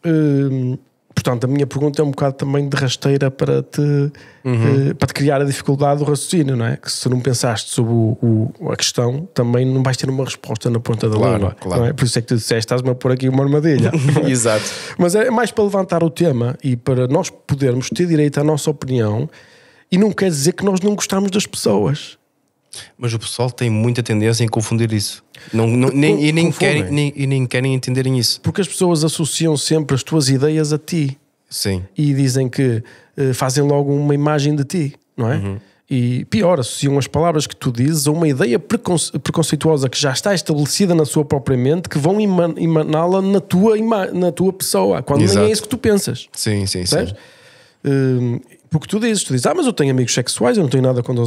hum, Portanto, a minha pergunta é um bocado também de rasteira para te, uhum. eh, para te criar a dificuldade do raciocínio, não é? Que se não pensaste sobre o, o, a questão, também não vais ter uma resposta na ponta da claro, língua. Claro. É? Por isso é que tu disseste, estás-me a pôr aqui uma armadilha. Exato. Mas é mais para levantar o tema e para nós podermos ter direito à nossa opinião. E não quer dizer que nós não gostamos das pessoas. Mas o pessoal tem muita tendência em confundir isso. Não, não nem, e, nem querem, nem, e nem querem entenderem isso. Porque as pessoas associam sempre as tuas ideias a ti. Sim. E dizem que eh, fazem logo uma imagem de ti, não é? Uhum. E pior, associam as palavras que tu dizes a uma ideia preconce preconceituosa que já está estabelecida na sua própria mente, que vão emaná-la na tua, na tua pessoa, quando Exato. nem é isso que tu pensas. Sim, sim, sim. Uh, porque tu dizes, tu dizes, ah, mas eu tenho amigos sexuais, eu não tenho nada contra,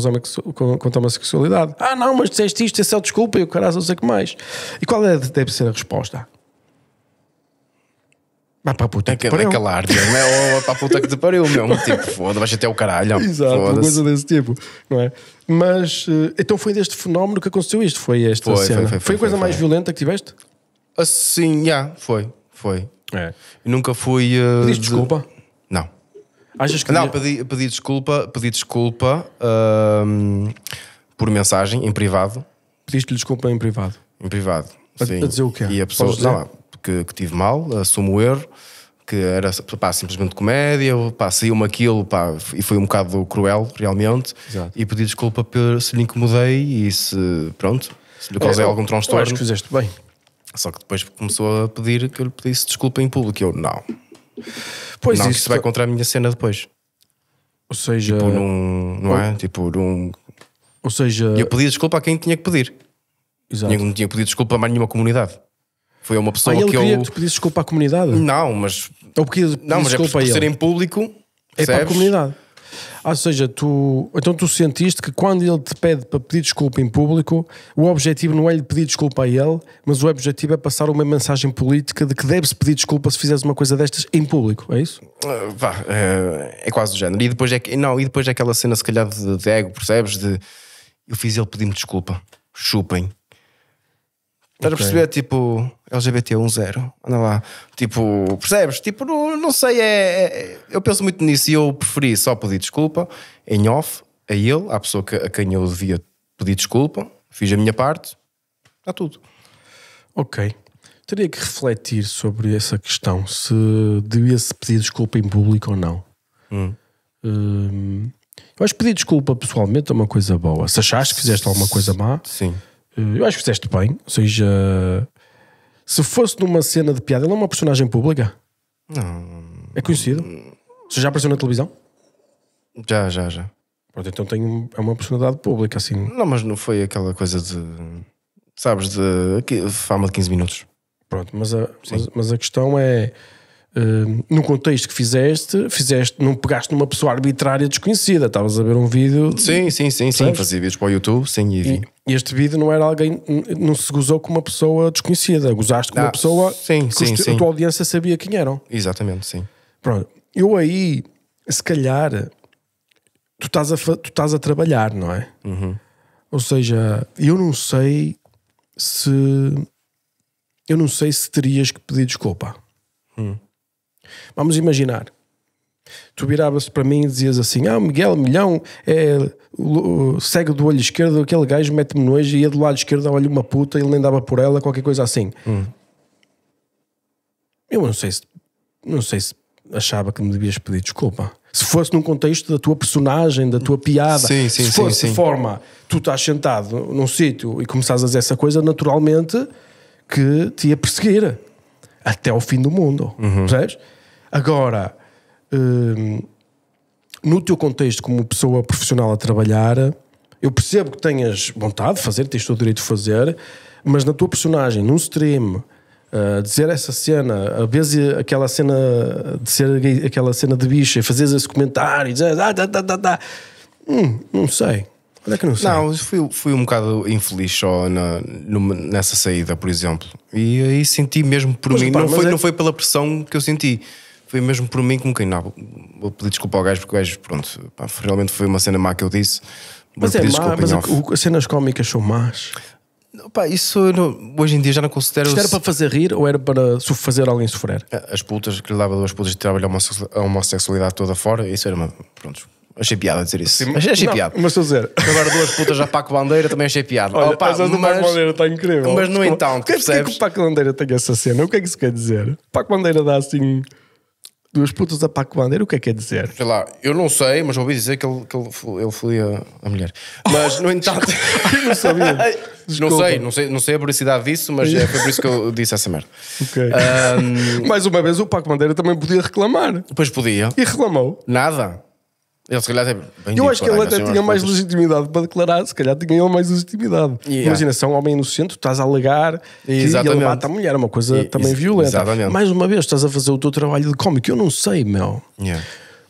contra a homossexualidade. Ah, não, mas disseste isto, é só desculpa e o caralho, não sei o que mais. E qual é, deve ser a resposta? Vai para a puta é que, que te pariu. Arte, não é? Ou para a puta que te pariu, meu. Tipo, foda vais até o caralho. Exato, uma coisa desse tipo, não é? Mas, eh, então foi deste fenómeno que aconteceu isto? Foi esta foi, cena? Foi, foi, foi a coisa mais violenta que tiveste? Assim, já, yeah, foi, foi. É. Nunca fui... Uh, Pediste de... desculpa? Achas que. Não, pedi, pedi desculpa, pedi desculpa um, por mensagem, em privado. Pediste-lhe desculpa em privado? Em privado. A, sim. a dizer o quê? E a pessoa. Não, que, que tive mal, assumo o erro que era pá, simplesmente comédia, pá, saiu-me aquilo pá, e foi um bocado cruel, realmente. Exato. E pedi desculpa por, se lhe incomodei e se, pronto, se lhe causei é, algum transtorno. Acho que fizeste bem. Só que depois começou a pedir que eu lhe pedisse desculpa em público. Eu, não, Pois não, isto... isso vai contra a minha cena depois. Ou seja, tipo, num, não é? Tipo, num. Ou seja, eu pedi desculpa a quem tinha que pedir. Exato. Não tinha pedido desculpa a mais nenhuma comunidade. Foi uma pessoa ah, ele que eu. Que tu pedisse desculpa à comunidade? Não, mas. Ou porque não, mas é desculpa é por, por ser em público. É percebes? para a comunidade. Ou seja, tu, então tu sentiste que quando ele te pede para pedir desculpa em público, o objetivo não é lhe pedir desculpa a ele, mas o objetivo é passar uma mensagem política de que deve-se pedir desculpa se fizeres uma coisa destas em público, é isso? Uh, vá, uh, é quase do género. E depois é, que, não, e depois é aquela cena, se calhar, de, de ego, percebes? De eu fiz ele pedir-me desculpa, chupem. Estás okay. a perceber? Tipo, LGBT 10, anda lá. Tipo, percebes? Tipo, não, não sei, é, é, é, Eu penso muito nisso e eu preferi só pedir desculpa em off a ele, à pessoa que, a quem eu devia pedir desculpa, fiz a minha parte, está tudo. Ok. Teria que refletir sobre essa questão, se devia-se pedir desculpa em público ou não. Hum. Hum, eu acho que pedir desculpa pessoalmente é uma coisa boa. Se achaste que fizeste alguma coisa má, Sim eh, eu acho que fizeste bem. Ou seja, se fosse numa cena de piada, ele é uma personagem pública? Não. É conhecido? Você já apareceu na televisão? Já, já, já. Pronto, então tem é uma personalidade pública, assim. Não, mas não foi aquela coisa de. Sabes, de fama de 15 minutos. Pronto, mas a, mas, mas a questão é no contexto que fizeste, fizeste, não pegaste numa pessoa arbitrária desconhecida, estavas a ver um vídeo. Sim, sim, sim, sim, fazia vídeos para o YouTube, sim, e, e este vídeo não era alguém, não se gozou com uma pessoa desconhecida, gozaste com ah, uma pessoa sim, que sim, sim. a tua audiência sabia quem eram. Exatamente, sim. Pronto, eu aí, se calhar, tu estás a, tu estás a trabalhar, não é? Uhum. Ou seja, eu não sei se. Eu não sei se terias que pedir desculpa. Hum. Vamos imaginar. Tu viravas para mim e dizias assim: Ah, Miguel Milhão é cego do olho esquerdo, aquele gajo mete-me nojo e ia do lado esquerdo, olha uma puta, ele nem dava por ela, qualquer coisa assim. Hum. Eu não sei se não sei se achava que me devias pedir desculpa. Se fosse num contexto da tua personagem, da tua piada, sim, sim, se fosse sim, de forma, tu estás sentado num sítio e começas a dizer essa coisa, naturalmente que te ia perseguir até ao fim do mundo, uhum. percebes? Agora, hum, no teu contexto como pessoa profissional a trabalhar, eu percebo que tenhas vontade de fazer, tens todo o direito de fazer, mas na tua personagem, num stream, uh, dizer essa cena, a vezes aquela cena de ser gay, aquela cena de bicha, fazeres esse comentário e dizer, ah, dá, dá, dá, Hum, não sei. Olha que não sei. Não, fui, fui um bocado infeliz só na, numa, nessa saída, por exemplo. E aí senti mesmo por mim, pá, não, foi, é... não foi pela pressão que eu senti foi mesmo por mim como quem não. Vou pedir desculpa ao gajo, porque o gajo, pronto, pá, realmente foi uma cena má que eu disse. Vou mas é má, mas as cenas cómicas são más. pá, isso não, hoje em dia já não considero. Isto era para fazer rir ou era para fazer alguém sofrer? É, as putas, que lhe dava duas putas de trabalho a homossexualidade toda fora, isso era uma. Pronto, Achei piada dizer isso. Sim, achei, achei não, piada. Mas estou a dizer. Agora duas putas a Paco Bandeira também achei piada. Olha, Opa, as mas, do Paco Bandeira está incrível. Mas no entanto, O que é que o Paco Bandeira tem essa cena? O que é que isso quer dizer? Paco Bandeira dá assim duas putas a Paco Bandeira, o que é que quer é dizer? Sei lá, eu não sei, mas ouvi dizer que ele, que ele, ele foi a mulher. Mas, no entanto. não sabia. Desculpa. Não sei, não sei, não sei a publicidade disso, mas é, foi por isso que eu disse essa merda. Ok. Um... Mais uma vez, o Paco Bandeira também podia reclamar. Pois podia. E reclamou. Nada. Ele se calhar é Eu acho que ele até assim, tinha mais legitimidade para declarar, se calhar tinha ele mais legitimidade. Yeah. Imagina, se é um homem inocente, estás a alegar que ele mata a mulher, é uma coisa e, também violenta. Exatamente. Mais uma vez, estás a fazer o teu trabalho de cómico. Eu não sei, meu. Yeah.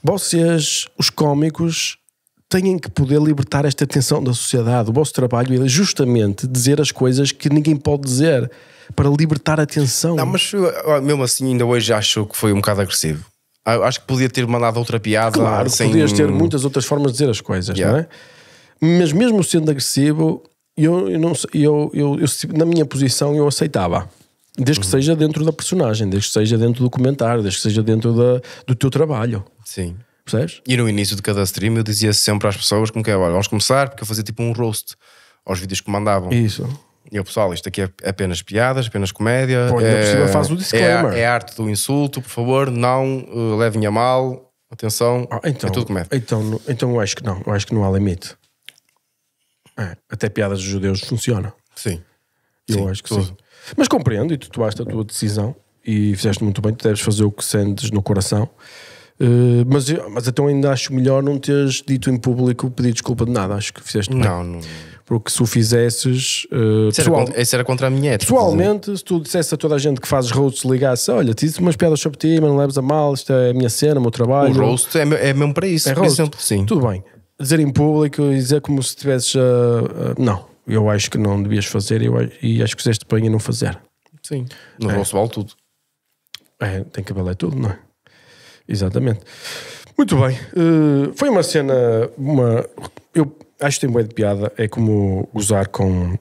Vocês, os cómicos, têm que poder libertar esta tensão da sociedade. O vosso trabalho é justamente dizer as coisas que ninguém pode dizer para libertar a tensão. Não, mas mesmo assim, ainda hoje acho que foi um bocado agressivo. Ah, acho que podia ter mandado outra piada. Claro, sem... podias ter muitas outras formas de dizer as coisas, yeah. não é? Mas mesmo sendo agressivo, eu, eu, não, eu, eu, eu, na minha posição eu aceitava. Desde que uhum. seja dentro da personagem, desde que seja dentro do comentário, desde que seja dentro da, do teu trabalho. Sim. Percebes? E no início de cada stream eu dizia sempre às pessoas como que é, olha, vamos começar, porque eu fazia tipo um roast aos vídeos que mandavam. Isso. E eu, pessoal, isto aqui é apenas piadas, apenas comédia. Pô, ainda é, possível, faz o é disclaimer. É, é, arte do insulto, por favor, não uh, levem a mal. Atenção, ah, é então, é tudo comédia. Então, então eu acho que não, eu acho que não há limite. É, até piadas dos judeus funcionam Sim. Eu sim, acho que tudo. sim. Mas compreendo e tu tomaste a tua decisão e fizeste muito bem, tu deves fazer o que sentes no coração. Uh, mas, mas então ainda acho melhor não teres dito em público pedir desculpa de nada. Acho que fizeste não, bem. Não, não porque se o fizesses. Uh, isso, pessoal, era contra, isso, era contra, a minha ética. Pessoalmente, se tu dissesse a toda a gente que fazes roast, ligasse: Olha, te disse umas piadas sobre ti, mas não leves a mal, isto é a minha cena, o meu trabalho. O roast é, é mesmo para isso, é roast. Exemplo, sim. Tudo bem. Dizer em público e dizer como se tivesses. Uh, uh, não, eu acho que não devias fazer eu, e acho que fizeste bem em não fazer. Sim. No é. roast vale tudo. É, tem cabelo é tudo, não é? Exatamente. Muito bem. Uh, foi uma cena. Uma, eu acho que tem boa de piada, é como gozar com.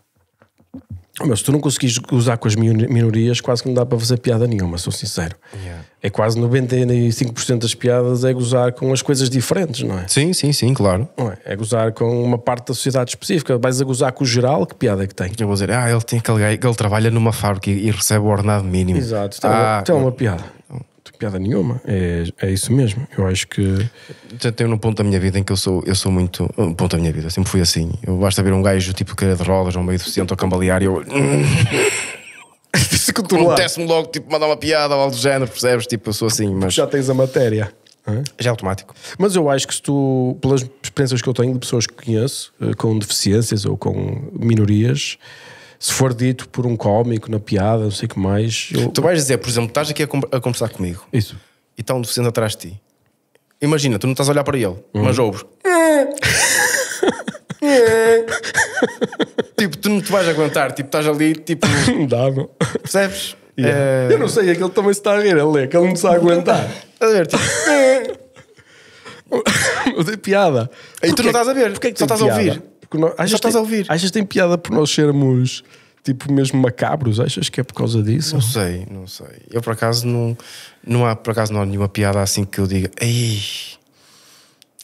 Mas se tu não conseguis gozar com as minorias, quase que não dá para fazer piada nenhuma, sou sincero. Yeah. É quase 95% das piadas é gozar com as coisas diferentes, não é? Sim, sim, sim, claro. É? é? gozar com uma parte da sociedade específica. Vais a gozar com o geral, que piada é que tem? Eu vou dizer, ah, ele tem aquele gajo, ele trabalha numa fábrica e recebe o ordenado mínimo. Exato, tem ah, então é uma ah, é piada. Então piada nenhuma. É, é isso mesmo. Eu acho que. Tenho um ponto da minha vida em que eu sou, eu sou muito. Um ponto da minha vida, sempre fui assim. Eu basta ver um gajo tipo queira de rodas ou meio deficiente ou cambalear e eu. Se acontece-me logo, tipo, mandar uma piada ou algo do género, percebes? Tipo, eu sou assim, mas. Já tens a matéria. Já é automático. Mas eu acho que se tu, pelas experiências que eu tenho de pessoas que conheço, eh, com deficiências ou com minorias, se for dito por um cómico, na piada, não sei o que mais. Eu... Tu vais dizer, por exemplo, estás aqui a, conversar comigo. Isso. E está um deficiente atrás de ti. Imagina, tu não estás a olhar para ele, uhum. mas ouves. tipo, tu não te vais aguentar, tipo, estás ali, tipo. Não dá, não. Percebes? Yeah. É... Eu não sei, aquele é também se está a rir, ele é que ele não sabe está a aguentar. Estás a ver? Tipo. Eu dei é piada. E tu não é estás a ver, porque é que só estás piada? a ouvir? Porque nós, achas, estás tem, a ouvir. Achas que tem piada por nós sermos tipo mesmo macabros? Achas que é por causa disso? Não sei, não sei. Eu por acaso não, não há por acaso não há nenhuma piada assim que eu diga, ei,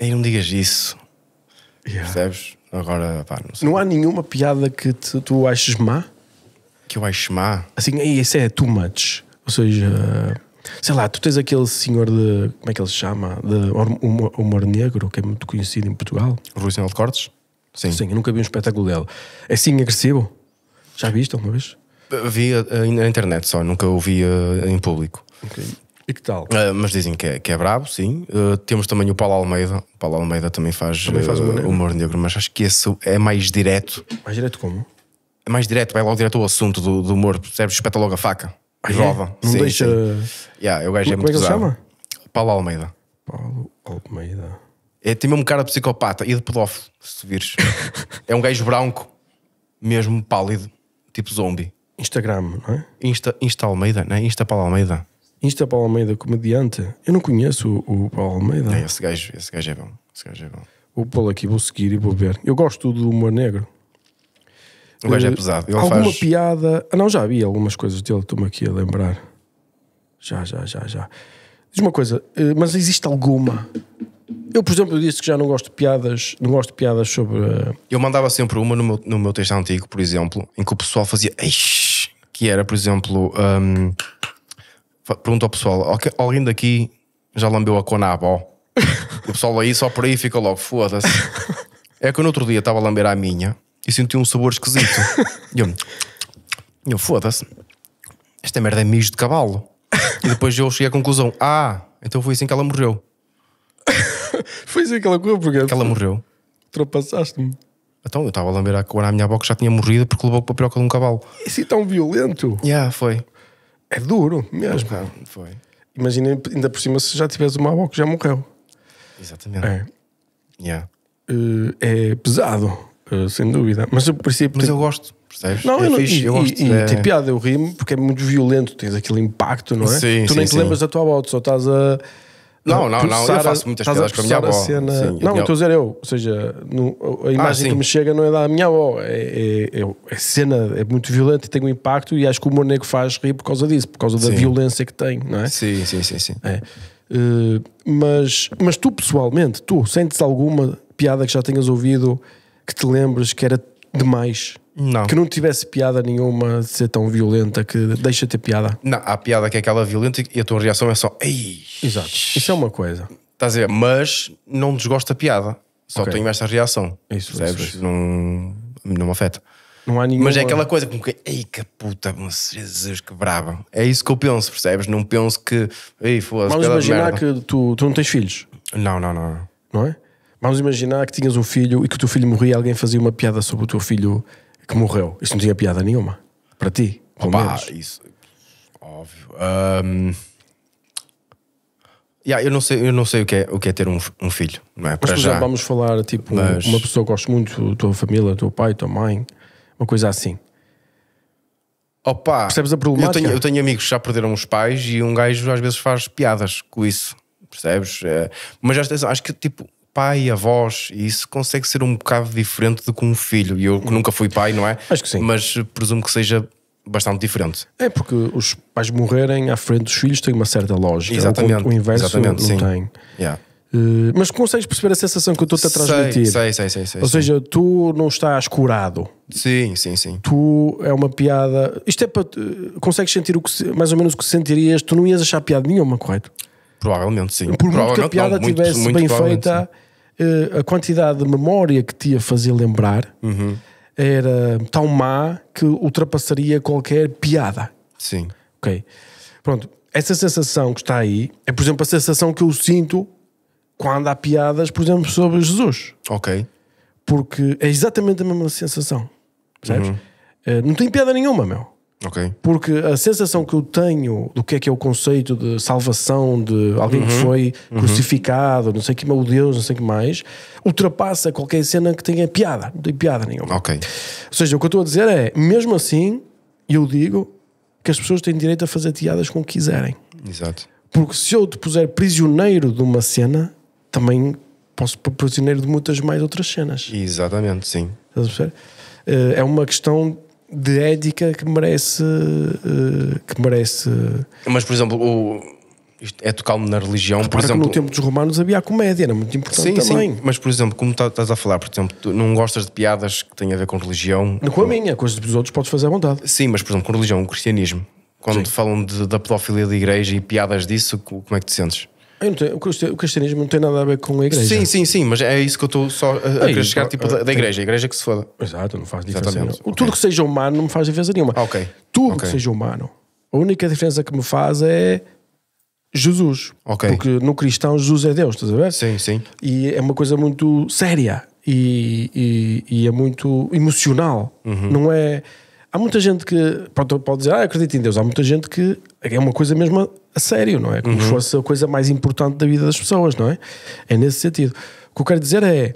ei não digas isso. Yeah. Percebes? Agora, pá, não, não há nenhuma piada que te, tu aches má? Que eu acho má? Assim, isso é too much. Ou seja, sei lá, tu tens aquele senhor de. Como é que ele se chama? De humor, humor negro, que é muito conhecido em Portugal. Rui Sinal de Cortes? Sim. Sim, eu nunca vi um espetáculo dela. É assim agressivo? Já viste alguma vez? Vi eh, eh, na internet só, nunca o vi eh, em público. Ok. E que tal? Uh, mas dizem que é, que é brabo, sim. temos também o Paulo Almeida. O Paulo Almeida também faz, também faz humor, negro. Né? humor negro, mas acho que esse é mais direto. Mais direto como? É mais direto, vai logo direto ao assunto do, do humor, percebes? Espeta logo a faca. Ah, Jova. É? Não sim, deixa. Sim. Yeah, o gajo como, é, é muito é que ele chama? Paulo Almeida. Paulo Almeida. É, tem mesmo cara de psicopata e de pedófilo, se vires. é um gajo branco, mesmo pálido, tipo zombie. Instagram, não é? Insta, Insta Almeida, não é? Insta Paulo Almeida. Insta Paulo Almeida, comediante. Eu não conheço o, o Paulo Almeida. É, esse gajo, esse gajo é bom. Esse gajo é bom. Vou pô-lo aqui, vou seguir e vou ver. Eu gosto do humor negro. O gajo é eh, pesado. Ele alguma faz... piada. Ah, não, já vi algumas coisas dele, estou-me aqui a lembrar. Já, já, já, já. Diz uma coisa, eh, mas existe alguma eu, por exemplo, disse que já não gosto de piadas, não gosto de piadas sobre. Eh, eu mandava sempre uma no meu, no meu texto antigo, por exemplo, em que o pessoal fazia. Que era, por exemplo, um, pergunta ao pessoal: alguém daqui já lambeu a conaba? Ó? o pessoal aí só por aí fica logo, foda-se. É que eu no outro dia estava a lamber a minha e senti um sabor esquisito. e eu, eu foda-se, esta merda é mijo de cavalo. E depois eu cheguei à conclusão: ah, então foi assim que ela morreu. Foi assim aquela coisa, porque. Que ela morreu. Ultrapassaste-me. Então eu estava a a que a minha boca que já tinha morrido porque levou com a piroca de um cavalo. E se assim tão violento. Yeah, foi. É duro mesmo. foi. Imagina ainda por cima se já tivesse uma avó que já morreu. Exatamente. É. Yeah. Uh, é pesado, uh, sem dúvida. Mas, princípio, Mas tipo eu gosto, percebes? Não, é eu não e, eu gosto. E, tem piada, eu rimo porque é muito violento, tens aquele impacto, não é? Sim, tu sim, nem te lembras da tua avó, tu só estás a não, não, não. Eu faço muitas piadas com a minha avó. Cena... Sim, não, estou a dizer eu. Ou seja, a ah, imagem ah, que me chega não é da minha avó. É, é, é, é, cena, é muito violenta e tem um impacto. E acho que o humor negro faz rir por causa disso, por causa da sim. violência que tem, não é? Sim, sim, sim. sim. É. Uh, mas, mas tu pessoalmente, tu sentes alguma piada que já tenhas ouvido que te lembres que era demais. Não. Que não tivesse piada nenhuma de ser tão violenta que deixa ter piada. Não, há piada que é aquela violenta e a tua reação é só ei. Exato. Isso é uma coisa. Estás a dizer, mas não desgosto da piada. Só okay. tenho esta reação. Isso, Isso, Não, não me afeta. Não há nenhuma... Mas é aquela coisa como que, ei que puta, mas Jesus, que brava. É isso que eu penso, percebes? Não penso que, ei, foda-se. Vamos imaginar que tu, tu não tens filhos. Não, não, não. Não é? Vamos imaginar que tinhas um filho e que o teu filho morria e alguém fazia uma piada sobre o teu filho que morreu. isso não tinha piada nenhuma. Para ti. Opa, isso. Óbvio. Um... Yeah, eu não sei, eu não sei o, que é, o que é ter um, um filho, não é? Para Mas, já. exemplo, vamos falar, tipo, Mas... uma pessoa que muito muito, tua família, teu pai, tua mãe, uma coisa assim. Opa, Percebes a problemática? Eu tenho, eu tenho amigos que já perderam os pais e um gajo às vezes faz piadas com isso, percebes? Eh, mas acho que, tipo, pai e avós, e isso consegue ser um bocado diferente do que um filho. E eu que nunca fui pai, não é? Acho que sim. Mas presumo que seja bastante diferente. É porque os pais morrerem à frente dos filhos tem uma certa lógica. Exatamente. O, o inverso Exatamente, não sim. tem. Yeah. Eh, mas consegues perceber a sensação que eu estou-te a transmitir? Sei, sei, sei, sei Ou seja, tu não estás curado. Sim, sim, sim. Tu é uma piada. Isto é para. consegues sentir o que, mais ou menos o que sentirias? Tu não ias achar piada nenhuma, correto? Provavelmente sim. Por muito que a piada não, muito, tivesse muito, bem feita. Sim eh, a quantidade de memória que te ia fazer lembrar uhum. era tão má que ultrapassaria qualquer piada. Sim. Ok. Pronto. Essa sensação que está aí é, por exemplo, a sensação que eu sinto quando há piadas, por exemplo, sobre Jesus. Ok. Porque é exatamente a mesma sensação. Percebes? Uhum. Uh, não tem piada nenhuma, meu. Okay. Porque a sensação que eu tenho do que é que é o conceito de salvação de alguém uhum. que foi uhum. crucificado, uhum. não sei que meu Deus, não sei que mais, ultrapassa qualquer cena que tenha piada, não tem piada nenhuma. Okay. Ou seja, o que eu estou a dizer é, mesmo assim, eu digo que as pessoas têm direito a fazer piadas como quiserem. Exato. Porque se eu te puser prisioneiro de uma cena, também posso pôr prisioneiro de muitas mais outras cenas. Exatamente, sim. Estás a perceber? Eh, é uma questão de ética que merece eh, que merece mas por exemplo o isto é tocar me na religião por exemplo no tempo dos romanos havia a comédia era muito importante sim, também sim. mas por exemplo como tá, estás a falar por exemplo tu não gostas de piadas que têm a ver com religião não com a minha com os dos outros podes fazer à vontade sim mas por exemplo com religião o cristianismo quando sim. falam de, da pedofilia da igreja e piadas disso como é que te sentes tenho, o cristianismo não tem nada a ver com a igreja. Sim, sim, sim, mas é isso que eu estou só a, a chegar, tipo, da, da igreja. A igreja que se foda. Exato, não faz diferença Exatamente. nenhuma. Okay. Tudo que seja humano não me faz diferença nenhuma. ok. Tudo okay. que seja humano. A única diferença que me faz é Jesus. Porque no cristão Jesus é Deus, estás a ver? Sim, sim. E é uma coisa muito séria e, e, e é muito emocional. Uhum. Não é. Há muita gente que pode dizer, ah, acredito em Deus. Há muita gente que é uma coisa mesmo a sério, não é? Como uhum. se fosse a coisa mais importante da vida das pessoas, não é? É nesse sentido. O que eu quero dizer é,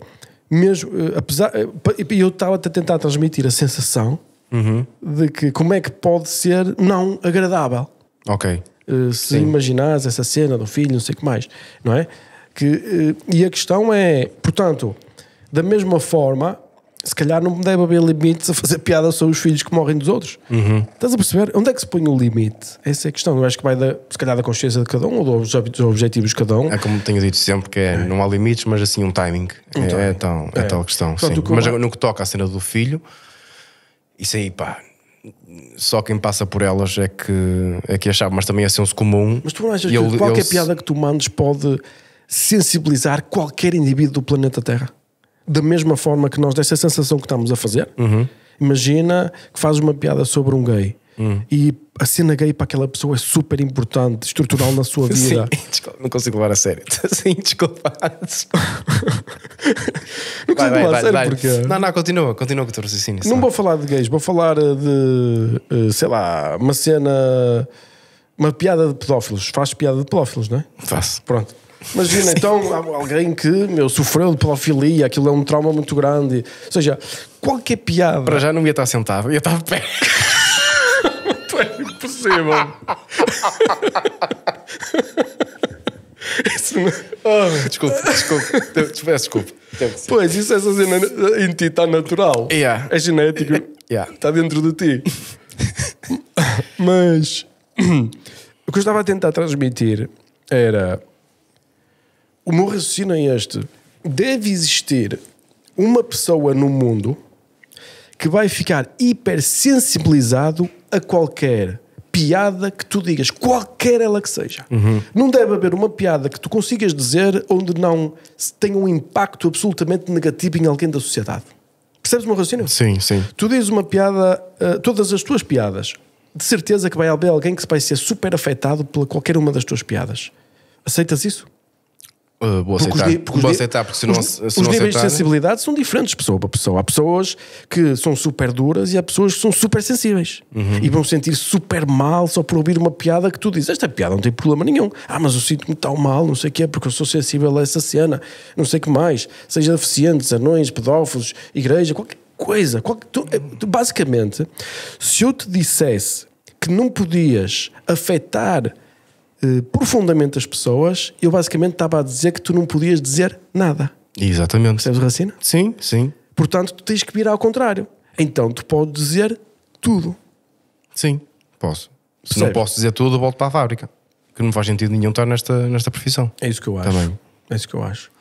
mesmo, eh, apesar. Eh, eu estava a tentar transmitir a sensação uhum. de que como é que pode ser não agradável. Ok. Eh, se imaginares essa cena do filho, não sei o que mais, não é? Que, e a questão é, portanto, da mesma forma se calhar não deve haver limites a fazer piada sobre os filhos que morrem dos outros. Uhum. Estás a perceber? Onde é que se põe o limite? Essa é a questão. Eu acho que vai, da, se calhar, da consciência de cada um ou dos, objetivos de cada um. É como tenho dito sempre, que é, é. não há limites, mas assim um timing. Um é, é timing. é, tão, é. tal questão. mas no que toca à cena do filho, isso aí, pá. Só quem passa por elas é que, é que achava, é mas também é senso comum. Mas tu não achas que qualquer piada que tu mandes pode sensibilizar qualquer indivíduo do planeta Terra? da mesma forma que nós, dessa sensação que estamos a fazer. Uhum. Imagina que fazes uma piada sobre um gay uhum. e a cena gay para aquela pessoa é super importante, estrutural na sua vida. Sim, desculpa, não consigo levar a sério. Sim, desculpa. não consigo levar a sério vai, porque. Não, não, continua, continua com o teu raciocínio. Não vou falar de gays, vou falar eh, de, eh, sei lá, uma cena. Uma piada de pedófilos. Faz piada de pedófilos, não é? Faço. Pronto. Imagina, Sim. então, alguém que meu, sofreu de pedofilia, aquilo é um trauma muito grande. Ou seja, qualquer piada. Para já não ia estar sentado, ia estar de pé. é impossível. não... oh, desculpe, desculpe, peço desculpa. Pois, isso é essa cena em ti está natural. Yeah. É genético. Yeah. Está dentro de ti. Mas o que eu estava a tentar transmitir era o meu raciocínio é este: deve existir uma pessoa no mundo que vai ficar hipersensibilizado a qualquer piada que tu digas, qualquer ela que seja. Uhum. Não deve haver uma piada que tu consigas dizer onde não tenha um impacto absolutamente negativo em alguém da sociedade. Percebes o meu raciocínio? Sim, sim. Tu dizes uma piada, uh, todas as tuas piadas, de certeza que vai haver alguém que vai ser super afetado pela qualquer uma das tuas piadas. Aceitas isso? Eh, vou aceitar, porque, porque vou aceitar, porque se os, não, os níveis de sensibilidade são diferentes de pessoa para pessoa. Há pessoas que são super duras e há pessoas que são super sensíveis uhum. e vão sentir super mal só por ouvir uma piada que tu dizes. Esta piada não tem problema nenhum. Ah, mas eu sinto-me tão mal, não sei o que é, porque eu sou sensível a essa cena, não sei o que mais. Seja deficientes, anões, pedófilos, igreja, qualquer coisa. Qualquer... Tu, eh, tu, basicamente, se eu te dissesse que não podias afetar eh, profundamente as pessoas, eu basicamente estava a dizer que tu não podias dizer nada. Exatamente. Percebes a racina? Sim, sim. Portanto, tu tens que vir ao contrário. Então, tu podes dizer tudo. Sim, posso. Se não posso dizer tudo, eu volto para a fábrica. Que não faz sentido nenhum estar nesta, nesta profissão. É isso que eu acho. Também. É isso que eu acho.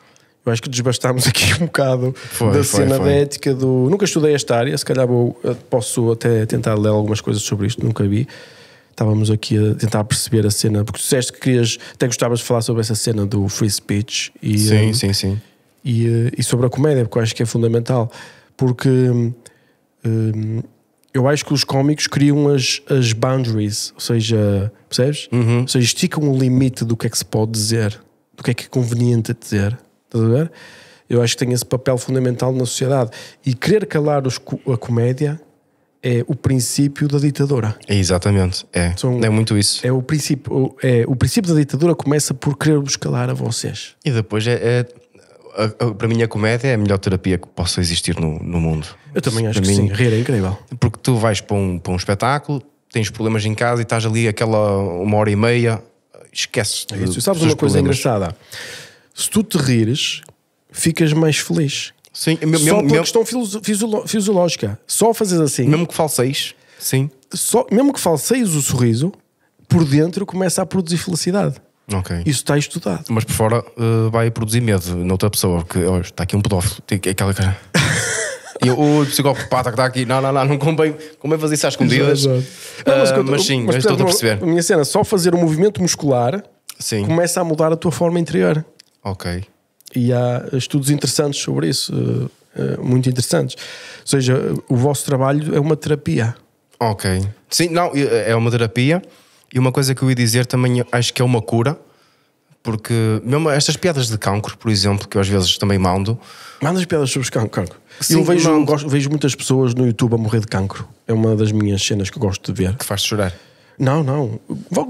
Eu acho que desbastámos aqui um bocado foi, da foi, cena foi. da ética do. Nunca estudei esta área, se calhar vou, eh, posso até tentar ler algumas coisas sobre isto, nunca vi estávamos aqui a tentar perceber a cena, porque tu disseste que querias, até gostavas de falar sobre essa cena do free speech e, sim, eh, sim, sim. E, eh, e, sobre a comédia, porque eu acho que é fundamental, porque hum, eu acho que os cómicos criam as, as boundaries, ou seja, percebes? Uhum. Ou seja, esticam o limite do que é que se pode dizer, do que é que é conveniente dizer, estás a ver? Eu acho que tem esse papel fundamental na sociedade. E querer calar os, a comédia é o princípio da ditadura. Exatamente, é. é muito isso. É o, princípio, é, o princípio da ditadura começa por querer-vos calar a vocês. E depois é, é a, a, para mim a comédia é a melhor terapia que possa existir no, no mundo. Eu também acho para que mim, sim, rir é incrível. Porque tu vais para um, para um espetáculo, tens problemas em casa e estás ali aquela uma hora e meia, esqueces. É isso. De, sabes uma coisa problemas. engraçada? Se tu te rires, ficas mais feliz. Sim, mesmo, só pela questão fisiológica. Fisiolo só fazes assim. Mesmo que falseis, sim. Só, mesmo que falseis o sorriso, por dentro começa a produzir felicidade. Ok. Isso está estudado. Mas por fora uh, vai produzir medo noutra pessoa. Que, oh, está aqui um pedófilo. Tem aquela cara. E eu, o psicopata que está aqui, não, não, não, não convém, convém fazer isso às escondidas. Ah, não, mas, mas, sim, mas, mas estou a perceber. A minha cena, só fazer um movimento muscular sim. começa a mudar a tua forma interior. Ok e há estudos interessantes sobre isso, eh, eh, muito interessantes. Ou seja, o vosso trabalho é uma terapia. Ok. Sim, não, eh, é uma terapia. E uma coisa que eu ia dizer também, acho que é uma cura, porque mesmo estas piadas de cancro, por exemplo, que eu às vezes também mando. Mandas piadas sobre cancro? Sim, eu vejo, gosto, vejo muitas pessoas no YouTube a morrer de cancro. É uma das minhas cenas que eu gosto de ver. Que faz chorar. Não, não.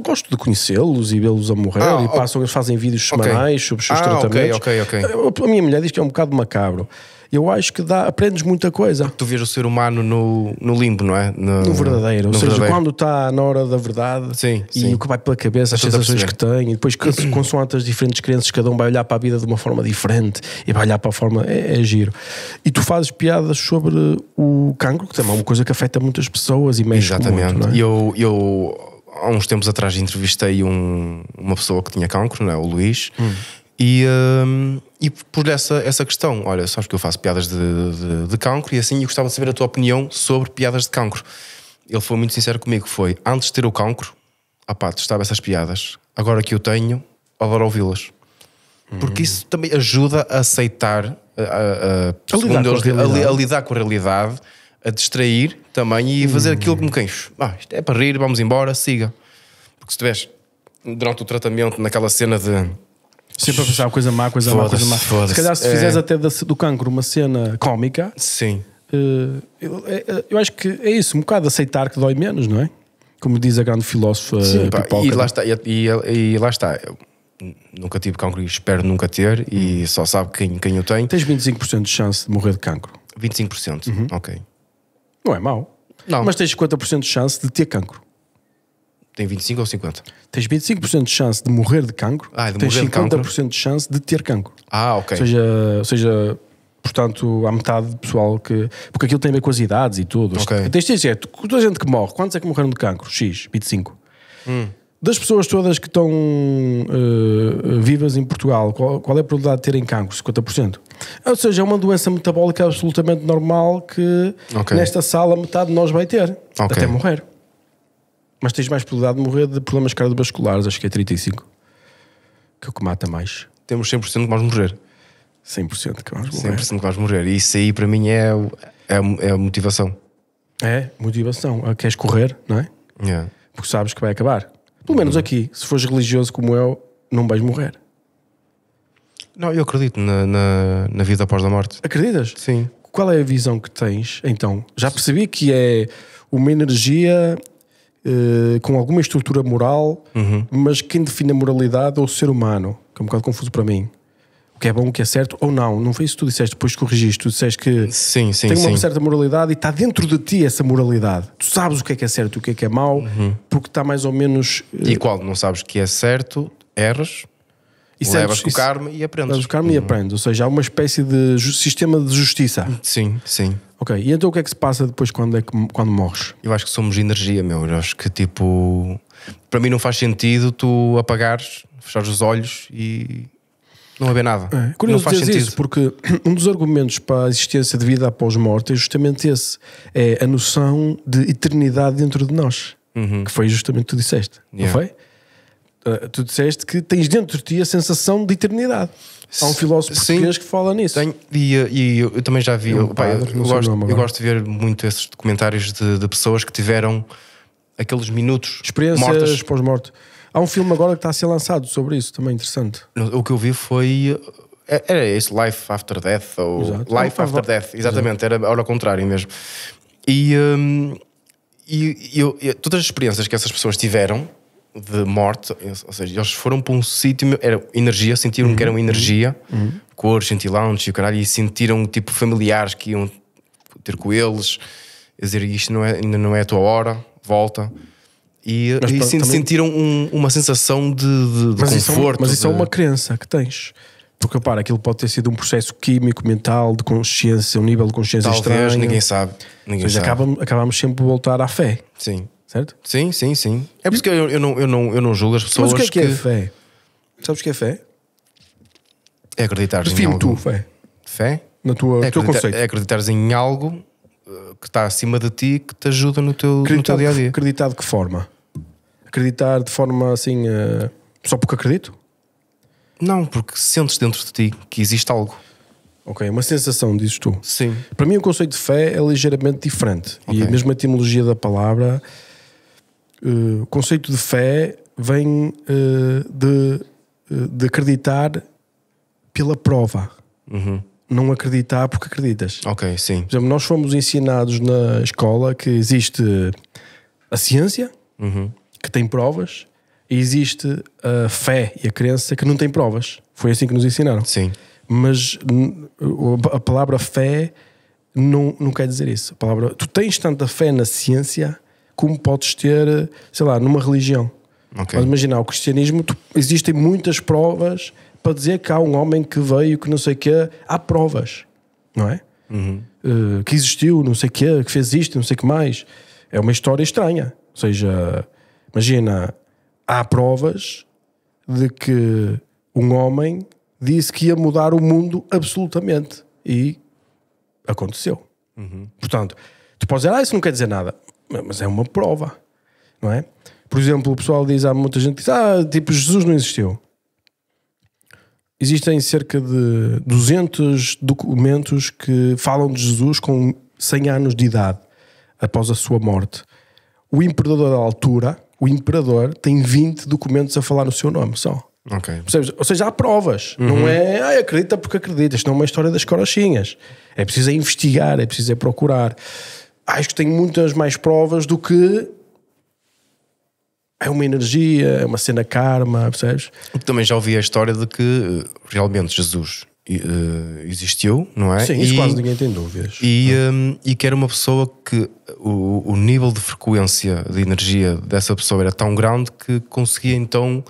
Gosto de conhecê-los e vê-los a morrer ah, e passam, eles fazem vídeos semanais okay. sobre os seus ah, tratamentos. Okay, okay, okay. A minha mulher diz que é um bocado macabro eu acho que dá, aprendes muita coisa. Tu vês o ser humano no, no limbo, não é? No, no verdadeiro. No ou seja, quando está na hora da verdade sim, e sim. o que vai pela cabeça, as sensações que tem, e depois consoante as diferentes crenças, cada um vai olhar para a vida de uma forma diferente e vai olhar para a forma. É, é giro. E tu fazes piadas sobre o cancro, que também é uma coisa que afeta muitas pessoas e mexe Exatamente. Muito, é? eu, eu há uns tempos atrás entrevistei um, uma pessoa que tinha cancro, não é? o Luís. Hum e, um, e por essa, essa questão, olha, sabes que eu faço piadas de, de, de cancro e assim, e gostava de saber a tua opinião sobre piadas de cancro. Ele foi muito sincero comigo, foi, antes de ter o cancro, apá, testava essas piadas, agora que eu tenho, adoro ouvi-las. Porque hum. isso também ajuda a aceitar, a, a, a, lidar a, lidar com a realidade, a distrair também e hum. fazer aquilo me hum. queixo. ah, isto é para rir, vamos embora, siga. Porque se estiveres durante o tratamento naquela cena de Sempre a pensar coisa má, coisa má, coisa má. Se calhar se fizeres é. até do cancro uma cena cómica. Sim. Eh, eu, eh, eh, eu, acho que é isso, um bocado aceitar que dói menos, não é? Como diz a grande filósofa Sim, pá, e, é? lá está, e, e, e lá está, eu nunca tive cancro e espero nunca ter, e só sabe quem, quem eu tenho. Tens 25% de chance de morrer de cancro. 25%, uhum. ok. Não é mau. Não. Mas tens 50% de chance de ter cancro. Tem 25 ou 50? Tens 25% de chance de morrer de cancro, ah, de tens morrer 50% de, de, chance de ter cancro. Ah, ok. Ou seja, ou seja portanto, há metade do pessoal que. Porque aquilo tem a ver com as idades e tudo. Ok. Tens de dizer, toda a gente que morre, quantos é que morreram de cancro? X, 25. Hum. Das pessoas todas que estão uh, vivas em Portugal, qual, qual, é a probabilidade de terem cancro? 50%. Ou seja, é uma doença metabólica absolutamente normal que okay. nesta sala metade de nós vai ter, okay. até morrer. Mas tens mais probabilidade de morrer de problemas cardiovasculares, acho que é 35. Que é o que mata mais. Temos 100% que vais morrer. 100% que vais morrer. 100% que vais morrer. E isso aí para mim é, é, é a motivação. É, motivação. Ah, queres correr, não é? Porque sabes que vai acabar. Pelo menos aqui, se fores religioso como eu, não vais morrer. Não, eu acredito na, na, na vida após a morte. Acreditas? Sim qual é a visão que tens então? Já percebi que é uma energia eh, com alguma estrutura moral, uhum. mas quem define a moralidade é o ser humano, que é um bocado confuso para mim. O que é bom, o que é certo ou não. Não foi isso que tu disseste, depois corrigiste. Tu disseste que sim, sim, tem uma sim. certa moralidade e está dentro de ti essa moralidade. Tu sabes o que é que é certo e o que é que é mau, uhum. porque está mais ou menos. Eh, e qual? Não sabes que é certo, erras. E levas com o karma e aprendes. Levas o karma uhum. e aprendes. Ou seja, há uma espécie de sistema de justiça. Sim, sim. Ok, e então o que é que se passa depois quando, é que, quando morres? Eu acho que somos energia, meu. Eu acho que tipo. Para mim não faz sentido tu apagares, fechares os olhos e não haver nada. É. Curioso não faz sentido. isso, porque um dos argumentos para a existência de vida após morte é justamente esse: é a noção de eternidade dentro de nós. Uhum. Que foi justamente o que tu disseste, yeah. não foi? Eh, tu disseste que tens dentro de ti a sensação de eternidade. Há um filósofo Sim, português que fala nisso. Tenho, e, eh, e eu, eu, também já vi. É eu, pá, padre, eu, gosto, nome, eu gosto, de ver muito esses documentários de, de pessoas que tiveram aqueles minutos experiências pós-morte. Há um filme agora que está a ser lançado sobre isso, também interessante. O que eu vi foi. Eh, era isso, Life After Death, ou Exato. Life After Death, exatamente, Exato. era, o ao contrário mesmo. E, hum, e, eu, todas as experiências que essas pessoas tiveram de morte, ou seja, eles foram para um sítio, era energia, sentiram uhum. que eram uhum. energia, uhum. uhum. cores, anti e o caralho, e sentiram tipo familiares que iam ter com eles, a dizer isto não é, ainda não é a tua hora, volta. E, mas, e pronto, também... sentiram um, uma sensação de, de, de mas conforto. Isso é, mas isso é de... é uma crença que tens. Porque repara, aquilo pode ter sido um processo químico, mental, de consciência, um nível de consciência Talvez, estranho. ninguém sabe. Ninguém Ou seja, sabe. Acabamos, acabamos sempre por voltar à fé. Sim certo? Sim, sim, sim. É por isso que eu, eu, não, eu, não, eu não julgo as pessoas. Mas o que é que, que... é fé? Sabes o que é fé? É acreditar em algo. tu, fé. Fé? Na tua, é teu conceito. É acreditares em algo eh, que está acima de ti que te ajuda no teu, no teu dia a dia. Acreditar de que forma? Acreditar de forma assim. Uh, só porque acredito? Não, porque sentes dentro de ti que existe algo. Ok, é uma sensação, dizes tu. Sim. Para mim, o conceito de fé é ligeiramente diferente. Okay. E mesmo a etimologia da palavra eh, o conceito de fé vem uh, de, eh, de acreditar pela prova. Uhum. Não acreditar porque acreditas. Ok, sim. Por exemplo, nós fomos ensinados na escola que existe a ciência, uhum. que tem provas, e existe a fé e a crença que não tem provas. Foi assim que nos ensinaram. Sim. Mas a palavra fé não, não quer dizer isso. A palavra, tu tens tanta fé na ciência como podes ter, sei lá, numa religião. Okay. Mas imaginar, o cristianismo, tu, existem muitas provas para dizer que há um homem que veio, que não sei o quê, há provas, não é? Uhum. Uh, que existiu, não sei o quê, que fez isto, não sei o que mais. É uma história estranha. Ou seja, imagina, há provas de que um homem disse que ia mudar o mundo absolutamente e aconteceu. Uhum. Portanto, tu podes dizer, ah, isso não quer dizer nada. Mas é uma prova, não é? Por exemplo, o pessoal diz, há muita gente que diz, ah, tipo, Jesus não existiu. Existem cerca de 200 documentos que falam de Jesus com 100 anos de idade, após a sua morte. O imperador da altura, o imperador, tem 20 documentos a falar no seu nome só. Okay. Ou seja, há provas. Uhum. Não é, ah, acredita porque acredita. Isto não é uma história das corochinhas. É preciso é investigar, é preciso é procurar acho que tenho muitas mais provas do que é uma energia, é uma cena karma, percebes? Também já ouvi a história de que eh, realmente Jesus eh, existiu, não é? Sim, isso e, quase ninguém tem dúvidas. E, um, ehm, e que era uma pessoa que o, o, nível de frequência de energia dessa pessoa era tão grande que conseguia então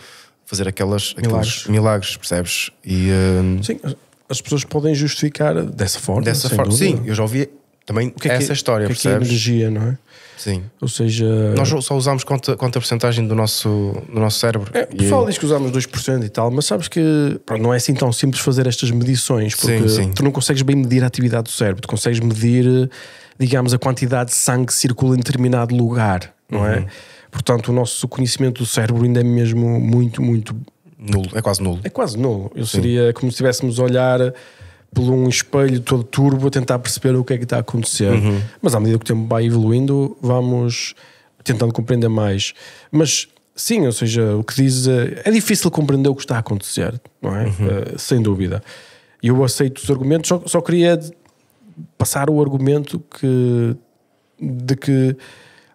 fazer aquelas, milagres. aqueles milagres, percebes? E, um, ehm, sim, as pessoas podem justificar dessa forma. Dessa forma, dúvida. sim, eu já ouvi também o que é, é essa história, o que percebes? É, que é energia, não é? Sim. Ou seja. Nós só usamos quanta, quanta porcentagem do nosso, do nosso cérebro. É, o pessoal e... diz que usamos 2% e tal, mas sabes que pronto, não é assim tão simples fazer estas medições, porque sim, sim. tu não consegues bem medir a atividade do cérebro, tu consegues medir, digamos, a quantidade de sangue que circula em determinado lugar, não é? uhum. é? Portanto, o nosso conhecimento do cérebro ainda é mesmo muito, muito. Nulo, é quase nulo. É quase nulo. Eu seria como se estivéssemos a olhar por um espelho todo turbo a tentar perceber o que é que está a acontecer. Uhum. Mas à medida que o tempo vai evoluindo, vamos tentando compreender mais. Mas sim, ou seja, o que diz eh, é difícil compreender o que está a acontecer, não é? Uhum. Uh, sem dúvida. E eu aceito os argumentos, só, só queria passar o argumento que, de que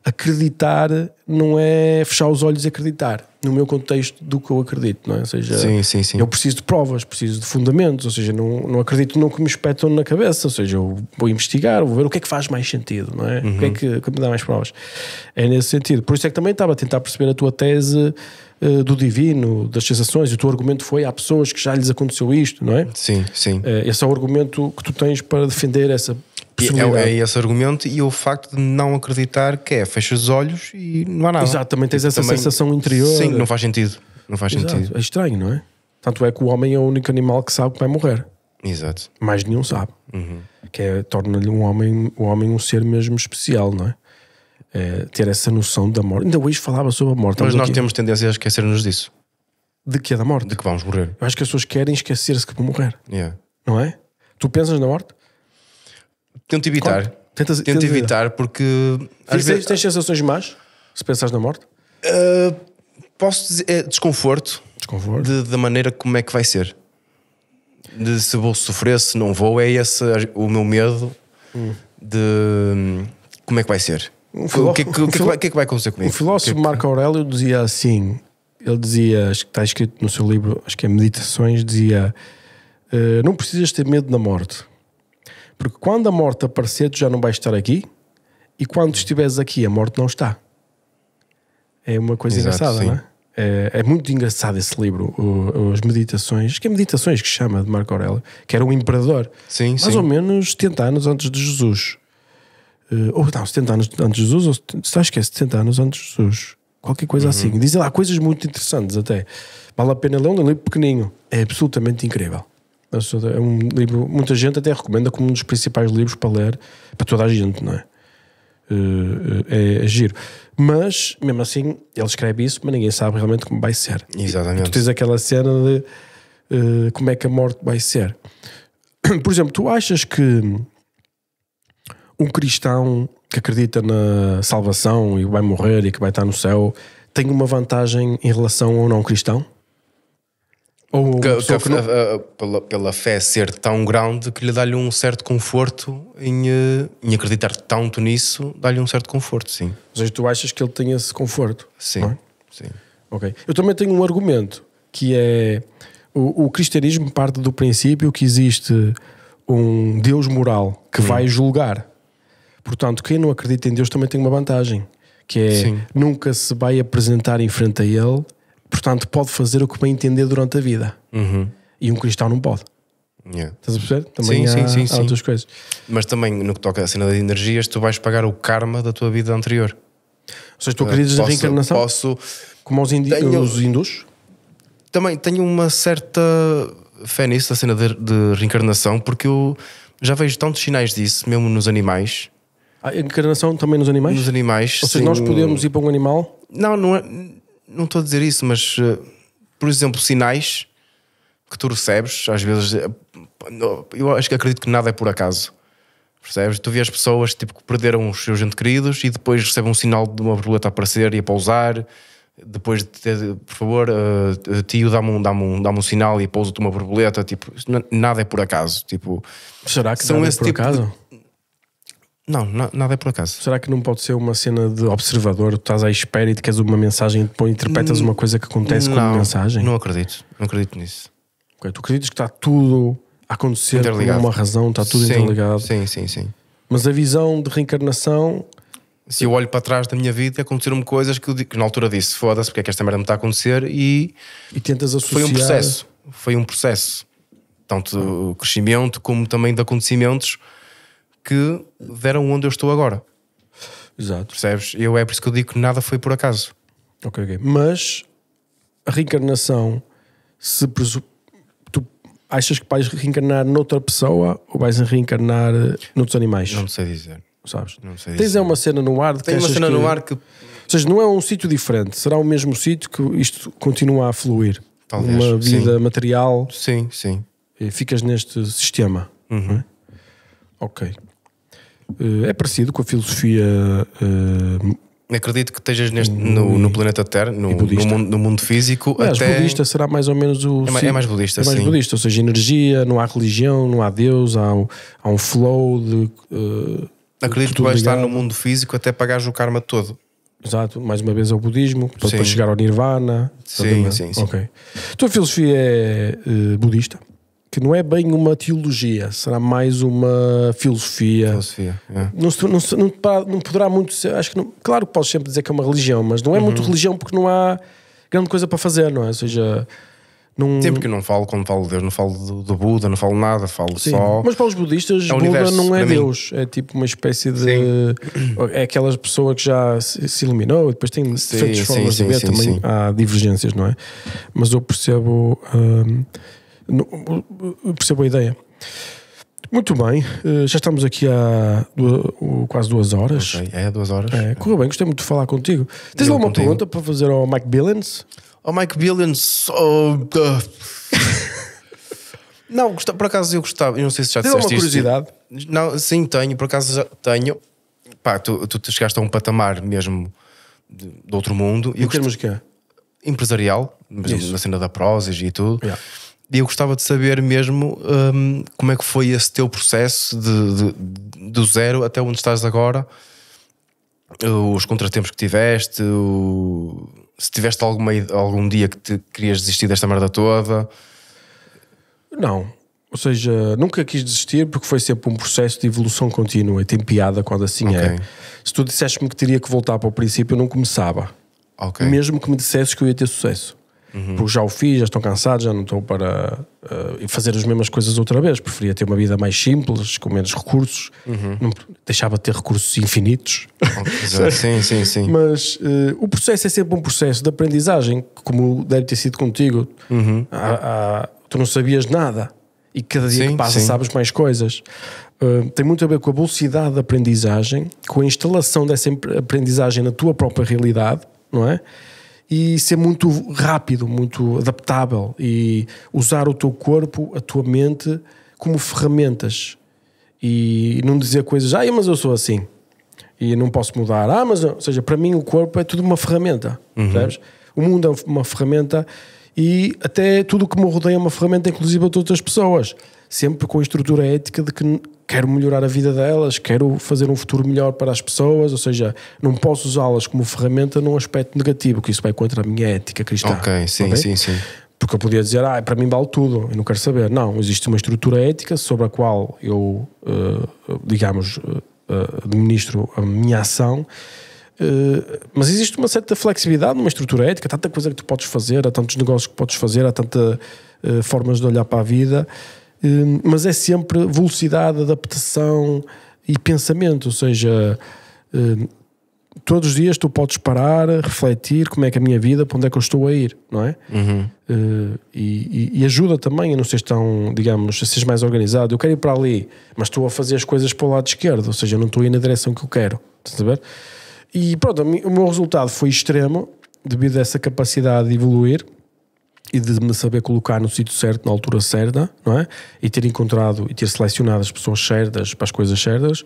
acreditar não é fechar os olhos e acreditar, no meu contexto do que eu acredito, não é? Ou seja, sim, sim, sim. eu preciso de provas, preciso de fundamentos, ou seja, não, não acredito no que me espetam na cabeça, ou seja, eu vou investigar, vou ver o que é que faz mais sentido, não é? Uhum. O que é uhum. que, que, me dá mais provas. É nesse sentido. Por isso é que também estava a tentar perceber a tua tese uh, do divino, das sensações, e o teu argumento foi há pessoas que já lhes aconteceu isto, não é? Sim, sim. Uh, esse é o argumento que tu tens para defender essa possibilidade. É, é, esse argumento e o facto de não acreditar que é fechas os olhos e não há nada. Exato, também tens essa também, sensação interior. Sim, não faz sentido. Não faz Exato. sentido. É estranho, não é? Tanto é que o homem é o único animal que sabe que vai morrer. Exato. Mais nenhum sabe. Uhum. Que é, torna-lhe um homem, o homem um ser mesmo especial, não é? é? Ter essa noção da morte. Ainda hoje falava sobre a morte. Mas nós aqui. temos tendência a esquecer-nos disso. De que é da morte? De que vamos morrer. Eu acho que as pessoas querem esquecer-se que vão morrer. Yeah. Não é? Tu pensas na morte? Tento evitar. Tentas, Tento tentas evitar porque. Às vezes... Tens sensações más se pensares na morte? Uh, posso dizer. É, desconforto. Desconforto. De, da maneira como é que vai ser. De se vou sofrer, se não vou. É esse o meu medo hum. de como é que vai ser. Um filó... o, que, é que, é um filó... que, é que vai acontecer comigo? O filósofo é que... Marco Aurélio dizia assim: ele dizia, acho que está escrito no seu livro, acho que é Meditações, dizia: uh, Não precisas ter medo da morte porque quando a morte aparecer, tu já não vais estar aqui, e quando estiveres aqui, a morte não está. É uma coisa Exato, engraçada, sim. não é? é? é? muito engraçado esse livro, o, as Meditações, que é Meditações que chama de Marco Aurélio, que era um imperador, sim, mais sim. ou menos 70 anos antes de Jesus. Uh, ou não, 70 anos antes de Jesus, ou acho que é 70 anos antes de Jesus, qualquer coisa uhum. assim. Dizem lá coisas muito interessantes até. Vale a pena ler é um livro pequenino, é absolutamente incrível. É um livro, muita gente até recomenda como um dos principais livros para ler para toda a gente, não é? Eh, eh, é, é giro, mas mesmo assim ele escreve isso, mas ninguém sabe realmente como vai ser. Exatamente. E tu tens aquela cena de uh, como é que a morte vai ser. Por exemplo, tu achas que um cristão que acredita na salvação e vai morrer e que vai estar no céu tem uma vantagem em relação ao não cristão? Ou que, que não... a, a, pela, pela fé ser tão grande que lhe dá-lhe um certo conforto em, eh, em acreditar tanto nisso, dá-lhe um certo conforto, sim. Ou seja, tu achas que ele tem esse conforto? Sim, é? sim. Ok. Eu também tenho um argumento que é o, o, cristianismo parte do princípio que existe um Deus moral que hum. vai julgar. Portanto, quem não acredita em Deus também tem uma vantagem, que é sim. nunca se vai apresentar em frente a ele Portanto, pode fazer o que bem entender durante a vida. Uhum. E um cristão não pode. Yeah. Estás a perceber? Também sim, há, sim, sim, há outras coisas. Mas também, no que toca à cena de energias, tu vais pagar o karma da tua vida anterior. Ou seja, tu eh, acreditas uh, posso, reencarnação? Posso. Como os, indi tenho, os hindus? Também tenho uma certa fé nisso, da cena de, de, reencarnação, porque eu já vejo tantos sinais disso, mesmo nos animais. Ah, a encarnação também nos animais? Nos animais. Ou seja, sim. nós podemos ir para um animal? Não, não é não estou a dizer isso, mas eh, por exemplo, sinais que tu recebes, às vezes eh, eu acho que acredito que nada é por acaso. Percebes? Tu vês pessoas tipo, que perderam os seus entes queridos e depois recebem um sinal de uma borboleta aparecer e a pousar. Depois de ter, por favor, uh, tio, dá-me um, dá um, dá um sinal e pousa-te uma borboleta. Tipo, nada é por acaso. Tipo, Será que são é esse é por tipo acaso? De não, nada é por acaso. Será que não pode ser uma cena de observador? Tu estás à espera e te queres uma mensagem e depois interpretas hum, uma coisa que acontece não, como mensagem? Não acredito, não acredito nisso. Okay, tu acreditas que está tudo a acontecer por uma razão, está tudo sim, interligado? Sim, sim, sim. Mas a visão de reencarnação. Se eu olho para trás da minha vida, aconteceram-me coisas que, eu, que, na altura disse: foda-se, porque é que esta merda me está a acontecer e. E tentas associar. Foi um processo. Foi um processo. Tanto crescimento como também de acontecimentos que deram onde eu estou agora. Exato. Percebes? Eu é por isso que eu digo que nada foi por acaso. Ok, ok. Mas a reencarnação, se presu... tu achas que vais reencarnar noutra pessoa ou vais reencarnar eh, noutros animais? Não sei dizer. Sabes? Não sei Tens é uma cena no ar que Tem uma cena que... no ar que. Ou seja, não é um sítio diferente, será o mesmo sítio que isto continua a fluir. Talvez. Uma vida sim. material. Sim, sim. Ficas neste sistema. Uhum. É? Ok. Eh, é parecido com a filosofia. Eh, Acredito que estejas neste, no, no planeta Terra, no, no, mundo, no mundo, físico. Mas até... budista será mais ou menos o. É mais, é mais budista, é mais sim. budista, ou seja, energia, não há religião, não há Deus, há um, há um flow de. Uh, Acredito de que vais ligado. estar no mundo físico até pagares o karma todo. Exato, mais uma vez ao budismo, para sim. depois chegar ao nirvana. Sim, sim, sim. A Tua filosofia é uh, budista? que não é bem uma teologia, será mais uma filosofia. filosofia é. não, não, não, não, poderá muito ser, acho que não, claro que posso sempre dizer que é uma religião, mas não é uhum. muito religião porque não há grande coisa para fazer, não é? Ou seja, num... Sempre que eu não falo, quando falo de Deus, não falo do, do Buda, não falo nada, falo Sim. só. Mas para os budistas, é Buda universo, não é Deus, mim. é tipo uma espécie de. Sim. É aquela pessoa que já se iluminou e depois tem sim, diferentes sim, formas de ver, também há divergências, não é? Mas eu percebo. Hum, Percebo a ideia. Muito bem, eh, já estamos aqui há duas, quase duas horas. Okay, é, duas horas. É, correu bem, gostei muito de falar contigo. Tens alguma contigo. pergunta para fazer ao Mike Billens? Ao Mike Billens. Oh, Não, por acaso eu gostava, eu não sei se já Tem disseste curiosidade? Isto. Não, sim, tenho, por acaso já tenho. Pá, tu, tu chegaste a um patamar mesmo de, de outro mundo. Em termos de quê? Empresarial, Isso. na cena da Prozis e tudo. Yeah. E eu gostava de saber mesmo um, como é que foi esse teu processo de, de, do zero até onde estás agora, os contratempos que tiveste, o, se tiveste alguma, algum dia que te querias desistir desta merda toda. Não, ou seja, nunca quis desistir porque foi sempre um processo de evolução contínua e tem piada quando assim é. okay. é. Se tu disseste-me que teria que voltar para o princípio, eu não começava. Okay. Mesmo que me dissesses que eu ia ter sucesso. Uhum. Porque já o fiz, já estou cansado, já não estou para uh, fazer as mesmas coisas outra vez. Preferia ter uma vida mais simples, com menos recursos. Uhum. Não, deixava de ter recursos infinitos. sim, sim, sim. Mas uh, o processo é sempre um processo de aprendizagem, como deve ter sido contigo. Uhum. Há, há, tu não sabias nada e cada dia sim, que passa sim. sabes mais coisas. Uh, tem muito a ver com a velocidade da aprendizagem, com a instalação dessa aprendizagem na tua própria realidade, não é? e ser muito rápido, muito adaptável e usar o teu corpo, a tua mente como ferramentas e não dizer coisas, ah, mas eu sou assim e não posso mudar, ah, mas ou seja, para mim o corpo é tudo uma ferramenta, uhum. O mundo é uma ferramenta e até tudo que me rodeia é uma ferramenta, inclusive a todas as pessoas, sempre com a estrutura ética de que quero melhorar a vida delas, quero fazer um futuro melhor para as pessoas, ou seja, não posso usá-las como ferramenta num aspecto negativo, que isso vai contra a minha ética cristã. Ok, tá sim, okay? sim, sim. Porque eu podia dizer, ah, é, para mim vale tudo, eu não quero saber. Não, existe uma estrutura ética sobre a qual eu, eh, digamos, eh, eh, administro a minha ação. mas existe uma certa flexibilidade numa estrutura ética, tanta coisa que tu podes fazer, há tantos negócios que podes fazer, há tantas formas de olhar para a vida. Hum, mas é sempre velocidade, adaptação e pensamento, ou seja, hum, todos os dias tu podes parar, refletir como é que é a minha vida, para onde é que eu estou a ir, não é? Uhum. Hum, e, e, ajuda também a não seres tão, digamos, a seres mais organizado. Eu quero ir para ali, mas estou a fazer as coisas para o lado esquerdo, ou seja, eu não estou a ir na direção que eu quero, estás a ver? E pronto, o meu resultado foi extremo devido a essa capacidade de evoluir e de me saber colocar no sítio certo, na altura certa, não é? E ter encontrado e ter selecionado as pessoas certas para as coisas certas.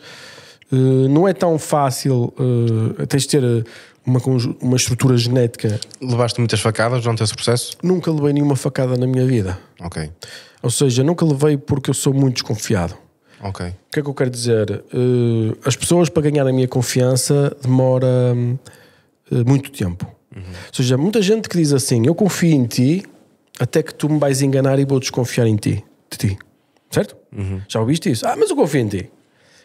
Uh, não é tão fácil, uh, tens de ter eh, uma, uma estrutura genética. Levaste muitas facadas durante esse processo? Nunca levei nenhuma facada na minha vida. Ok. Ou seja, nunca levei porque eu sou muito desconfiado. Ok. O que é que eu quero dizer? Uh, as pessoas para ganhar a minha confiança demora hum, muito tempo. Uhum. Ou seja, muita gente que diz assim: Eu confio em ti, até que tu me vais enganar e vou desconfiar em ti, de ti. Certo? Uhum. Já ouviste isso? Ah, mas eu confio em ti.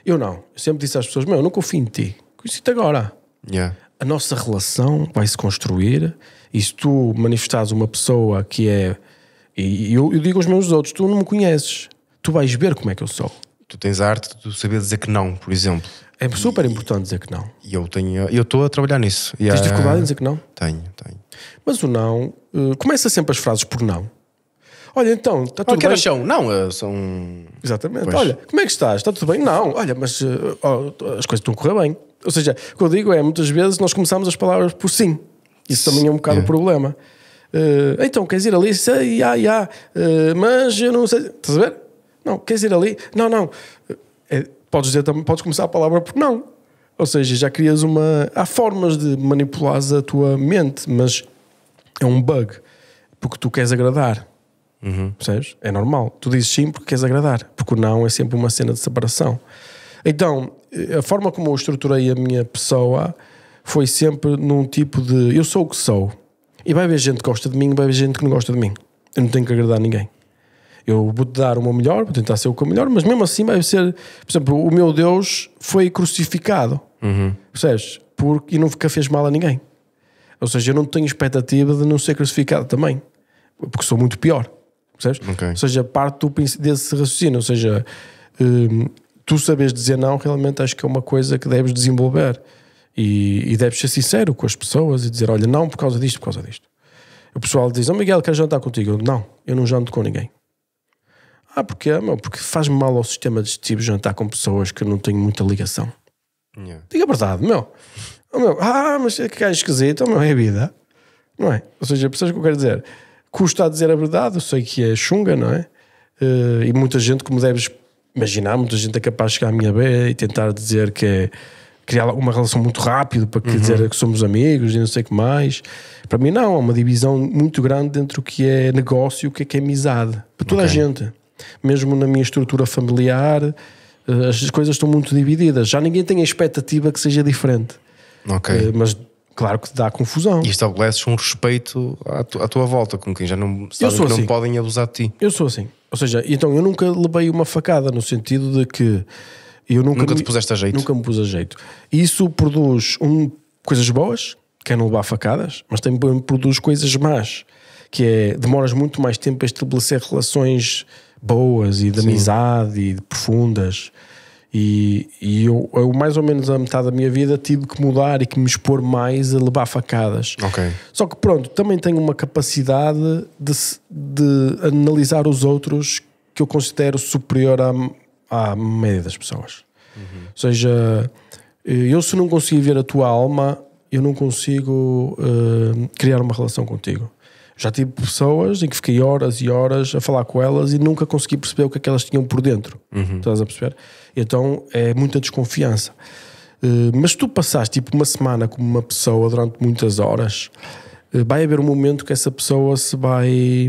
Eu não. Eu sempre disse às pessoas: Meu, eu não confio em ti. Conheci-te agora. Yeah. A nossa relação vai se construir e se tu manifestares uma pessoa que é. E eu, eu digo aos meus outros: Tu não me conheces. Tu vais ver como é que eu sou tu tens a arte de saber dizer que não, por exemplo. É super e, importante dizer que não. E eu tenho, eu estou a trabalhar nisso. E Tens é... dificuldade em dizer que não? Tenho, tenho. Mas o não uh, começa sempre as frases por não. Olha, então, está tudo Olha, ah, bem. Não, eh, são. Exatamente. Pois. Olha, como é que estás? Está tudo bem? Não. Olha, mas uh, oh, as coisas estão a correr bem. Ou seja, o que eu digo é, muitas vezes nós começamos as palavras por sim. Isso também é um bocado o é. problema. Uh, então, queres ir ali? Sei, ah, ah, mas eu não sei. Estás a ver? Não, queres ir ali? Não, não. É, podes, dizer, podes começar a palavra por não. Ou seja, já crias uma. Há formas de manipular a tua mente, mas é um bug. Porque tu queres agradar. Uhum. Percebes? É normal. Tu dizes sim porque queres agradar. Porque o não é sempre uma cena de separação. Então, eh, a forma como eu estruturei a minha pessoa foi sempre num tipo de eu sou o que sou. E vai haver gente que gosta de mim, vai haver gente que não gosta de mim. Eu não tenho que agradar a ninguém. Eu vou te dar o meu melhor, vou tentar ser o que é melhor, mas mesmo assim vai ser. Por exemplo, o meu Deus foi crucificado. Uhum. Percebes? Porque, e nunca fez mal a ninguém. Ou seja, eu não tenho expectativa de não ser crucificado também. Porque sou muito pior. Percebes? Okay. Ou seja, parte desse raciocínio. Ou seja, hum, tu sabes dizer não, realmente acho que é uma coisa que deves desenvolver. E, e, deves ser sincero com as pessoas e dizer: olha, não por causa disto, por causa disto. O pessoal diz: oh, Miguel, quer jantar contigo. Eu, não, eu não janto com ninguém. Ah, porque, ah, meu, porque faz mal ao sistema digestivo jantar com pessoas que não tenho muita ligação. Yeah. Diga a verdade, meu. Oh, meu. Ah, mas é que gajo é esquisito, oh, meu, é a vida. Não é? Ou seja, percebes o que eu quero dizer? Custa a dizer a verdade, eu sei que é chunga, não é? Uh, e muita gente, como deves imaginar, muita gente é capaz de chegar à minha beira e tentar dizer que é criar uma relação muito rápido para uhum. dizer que somos amigos e não sei o que mais. Para mim, não, há uma divisão muito grande entre o que é negócio e o que é, que é amizade. Para toda okay. a gente. Mesmo na minha estrutura familiar, eh, as coisas estão muito divididas. Já ninguém tem a expectativa que seja diferente. Ok. Eh, mas claro que dá confusão. E estabeleces um respeito à, tua volta, com quem já não, sabem que assim. não podem abusar de ti. Eu sou assim. Ou seja, então eu nunca levei uma facada no sentido de que eu nunca, nunca me, te puseste a jeito. Nunca me pus a jeito. Isso produz um, coisas boas, que é não levar facadas, mas também produz coisas más, que é demoras muito mais tempo a estabelecer relações boas e de Sim. amizade e de profundas. E, e eu, eu, mais ou menos a metade da minha vida, tive que mudar e que me expor mais a levar facadas. Okay. Só que, pronto, também tenho uma capacidade de, de analisar os outros que eu considero superior à, à média das pessoas. Uhum. Ou seja, eu se não conseguir ver a tua alma, eu não consigo uh, criar uma relação contigo. Já tive pessoas em que fiquei horas e horas a falar com elas e nunca consegui perceber o que é que elas tinham por dentro. Uhum. Estás a perceber? Então é muita desconfiança. Uh, mas tu passaste tipo uma semana com uma pessoa durante muitas horas, uh, vai haver um momento que essa pessoa se vai.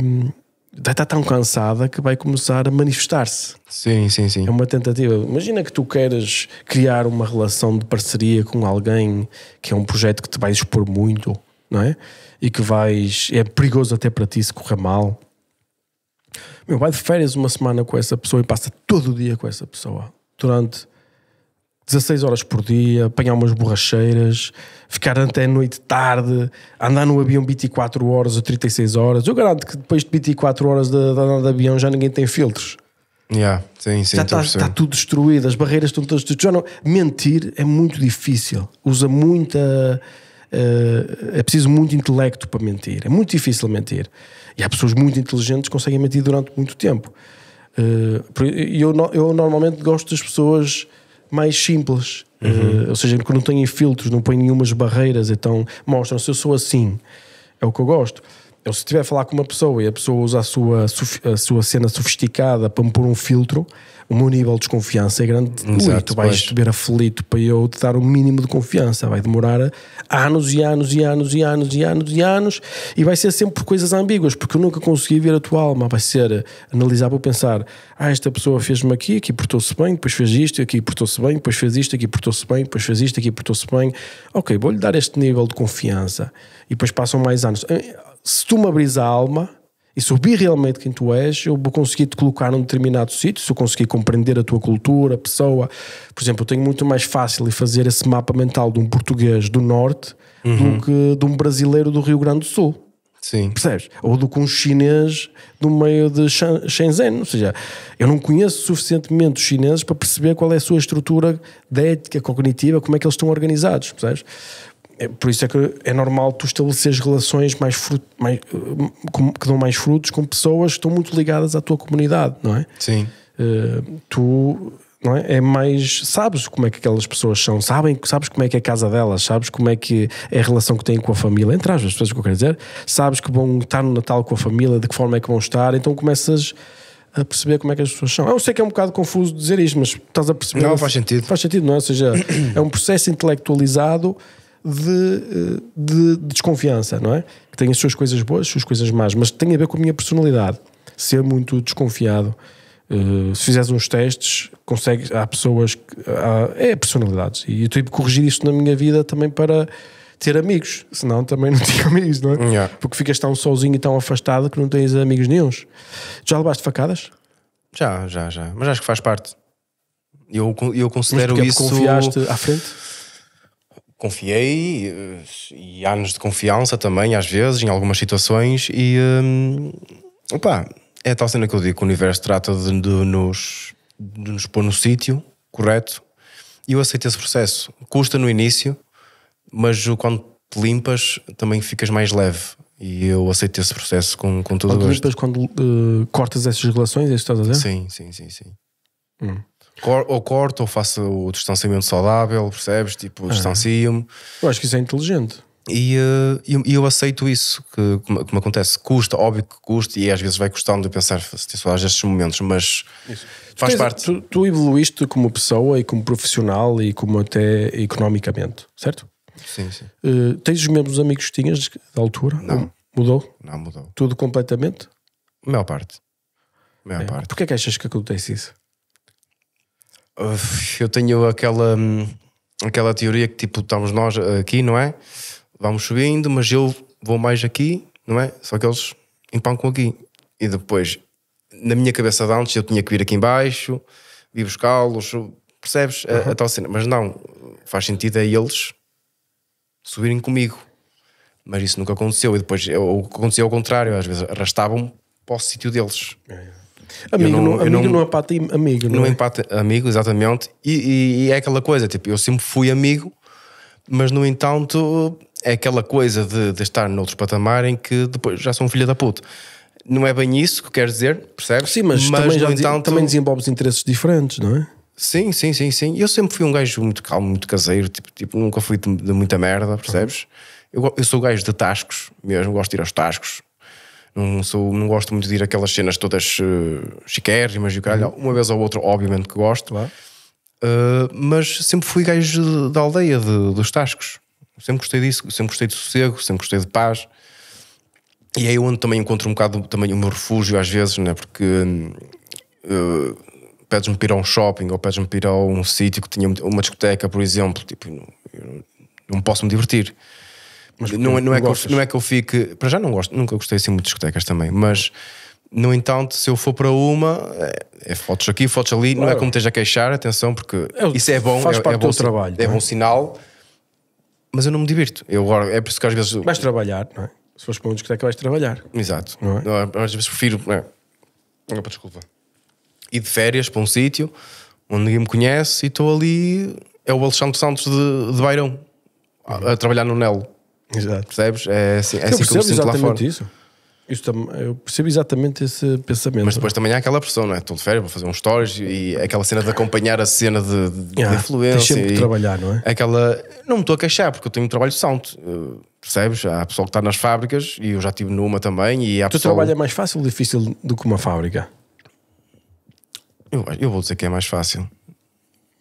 Vai estar tão cansada que vai começar a manifestar-se. Sim, sim, sim. É uma tentativa. Imagina que tu queres criar uma relação de parceria com alguém que é um projeto que te vai expor muito não é? E que vais. É perigoso até para ti se correr mal. Meu, vai de férias uma semana com essa pessoa e passa todo o dia com essa pessoa. Durante 16 horas por dia, apanhar umas borracheiras, ficar até noite tarde, andar no avião 24 horas ou 36 horas. Eu garanto que depois de 24 horas de, andar de avião já ninguém tem filtros. Yeah, sim, sim, já está, está, tá tudo destruído, as barreiras estão todas destruídas. mentir é muito difícil, usa muita Uh, é preciso muito intelecto para mentir, é muito difícil mentir. E há pessoas muito inteligentes que conseguem mentir durante muito tempo. Uh, eu, eu normalmente gosto das pessoas mais simples, eh, uhum. uh, ou seja, que não têm filtros, não põem nenhumas barreiras, então mostram-se eu sou assim, é o que eu gosto. Eu, se estiver a falar com uma pessoa e a pessoa usa a sua, a sua cena sofisticada para me pôr um filtro, o meu nível de desconfiança é grande. Hum, exato, Ui, tu vais te ver aflito para eu te dar o um mínimo de confiança. Vai demorar anos e anos e anos e anos e anos e anos e vai ser sempre por coisas ambíguas, porque eu nunca consegui ver a tua alma. Vai ser analisar para pensar: ah, esta pessoa fez-me aqui, aqui portou-se bem, depois fez isto, aqui portou-se bem, depois fez isto, aqui portou-se bem, depois fez isto, aqui portou-se bem. Ok, vou-lhe dar este nível de confiança. E depois passam mais anos. Eh, se tu me abris a alma e subir realmente quem tu és, eu vou conseguir te colocar num determinado sítio, se eu conseguir compreender a tua cultura, a pessoa. Por exemplo, eu tenho muito mais fácil e fazer esse mapa mental de um português do Norte uhum. do que de um brasileiro do Rio Grande do Sul. Sim. Percebes? Ou do que um chinês do meio de Shenzhen. Ou seja, eu não conheço suficientemente os chineses para perceber qual é a sua estrutura de ética cognitiva, como é que eles estão organizados. Percebes? É, por isso é que é normal tu estabeleceres relações mais, frut, mais eh, com, que dão mais frutos com pessoas que estão muito ligadas à tua comunidade, não é? Sim. Uh, tu não é? é mais sabes como é que aquelas pessoas são, sabem, sabes como é que é a casa delas, sabes como é que é a relação que têm com a família, entre as pessoas que eu quero dizer, sabes que vão estar no Natal com a família, de que forma é que vão estar, então começas a perceber como é que as pessoas são. Eu sei que é um bocado confuso dizer isto, mas estás a perceber. Não, faz sentido. Faz sentido, não é? Ou seja, é um processo intelectualizado de, eh, de, de desconfiança, não é? Que tem as suas coisas boas, as suas coisas más, mas tem a ver com a minha personalidade. Ser muito desconfiado. Uh, se fizeres uns testes, consegues. Há pessoas que. Há, é personalidades. E eu tive que corrigir isso na minha vida também para ter amigos. Senão também não tinha amigos, não é? Yeah. Porque ficas tão sozinho e tão afastado que não tens amigos nenhums. Já levaste facadas? Já, já, já. Mas acho que faz parte. Eu, eu considero Mas isso. confiaste à frente? confiei eh, e, anos de confiança também, às vezes, em algumas situações, e um, opa, é a tal cena que eu digo: o universo trata de, de nos, de nos pôr no sítio correto, e eu aceito esse processo. Custa no início, mas quando te limpas também ficas mais leve. E eu aceito esse processo com, com todo quando o gosto. Limpas, quando uh, cortas essas relações, é isso que estás a dizer? Sim, sim, sim, sim. Hum. Cor, ou corto ou faço o distanciamento saudável, percebes? Tipo, ah. distancio-me. Eu acho que isso é inteligente. E uh, eu, eu, aceito isso que, como me, acontece. Custa, óbvio que custa, e às vezes vai custando de pensar às estes momentos, mas isso. faz tu tens, parte. Tu, tu evoluíste como pessoa e como profissional e como até economicamente, certo? Sim, sim. Uh, tens os mesmos amigos que tinhas da altura? Não. Mudou? Não, mudou. Tudo completamente? A maior parte. A maior é. parte. Porquê é que achas que acontece isso? eu tenho aquela, aquela teoria que tipo, estamos nós aqui, não é? Vamos subindo, mas eu vou mais aqui, não é? Só que eles empancam aqui. E depois, na minha cabeça de antes, eu tinha que vir aqui embaixo, vir buscá-los, percebes? Uhum. A, a uhum. tal cena. Mas não, faz sentido é eles subirem comigo. Mas isso nunca aconteceu. E depois, o que aconteceu ao é contrário, às vezes arrastavam-me para o sítio deles. É. é. Amigo, não, amigo não, não, empata amigo. Não, não é? empata amigo, exatamente. E, e, e, é aquela coisa, tipo, eu sempre fui amigo, mas no entanto é aquela coisa de, de estar noutro patamar em que depois já sou um filho da puta. Não é bem isso que quer dizer, percebes? Sim, mas, mas também, já entanto, também desenvolves interesses diferentes, não é? Sim, sim, sim, sim. Eu sempre fui um gajo muito calmo, muito caseiro, tipo, tipo nunca fui de, de muita merda, percebes? Uhum. Eu, eu sou gajo de tascos mesmo, gosto de ir aos tascos, não, sou, não gosto muito de ir aquelas cenas todas uh, chiquérrimas e o caralho. Uhum. Uma vez ou outra, obviamente que gosto. Claro. Uh, mas sempre fui gajo da aldeia, de, dos tascos. Sempre gostei disso, sempre gostei de sossego, sempre gostei de paz. E é onde também encontro um bocado também o meu refúgio às vezes, né? porque uh, pedes-me para ir a um shopping ou pedes-me para ir a um sítio que tinha uma discoteca, por exemplo, tipo, não posso me divertir. Mas não, não, é, é que eu, não é que eu fique. Para já não gosto, nunca gostei assim muito de discotecas também, mas. No entanto, se eu for para uma, é, é fotos aqui, fotos ali, claro. não é como esteja a queixar, atenção, porque eu, isso é bom, faz é, é parte é bom, do trabalho, é bom sinal, mas eu não me divirto. Eu, é por isso que às vezes. Vais trabalhar, não é? Se fores para um discoteca, vais trabalhar. Exato. Não é? Às vezes prefiro. Não é? Opa, desculpa. Ir de férias para um sítio onde ninguém me conhece e estou ali. É o Alexandre Santos de, de Beirão, a, a trabalhar no Nelo. Exato. Percebes? É assim, é eu assim que eu me sinto lá fora. Isso. eu percebo exatamente esse pensamento. Mas depois também há aquela pressão, não é? Estou de férias, para fazer uns stories e aquela cena de acompanhar a cena de, de, de influência. Tens sempre e trabalhar, não é? Aquela. Não me estou a queixar, porque eu tenho um trabalho de sound. Eh, percebes? Há pessoal que está nas fábricas e eu já estive numa também. E há tu pessoal... trabalho é mais fácil ou difícil do que uma fábrica? Eu, eu vou dizer que é mais fácil.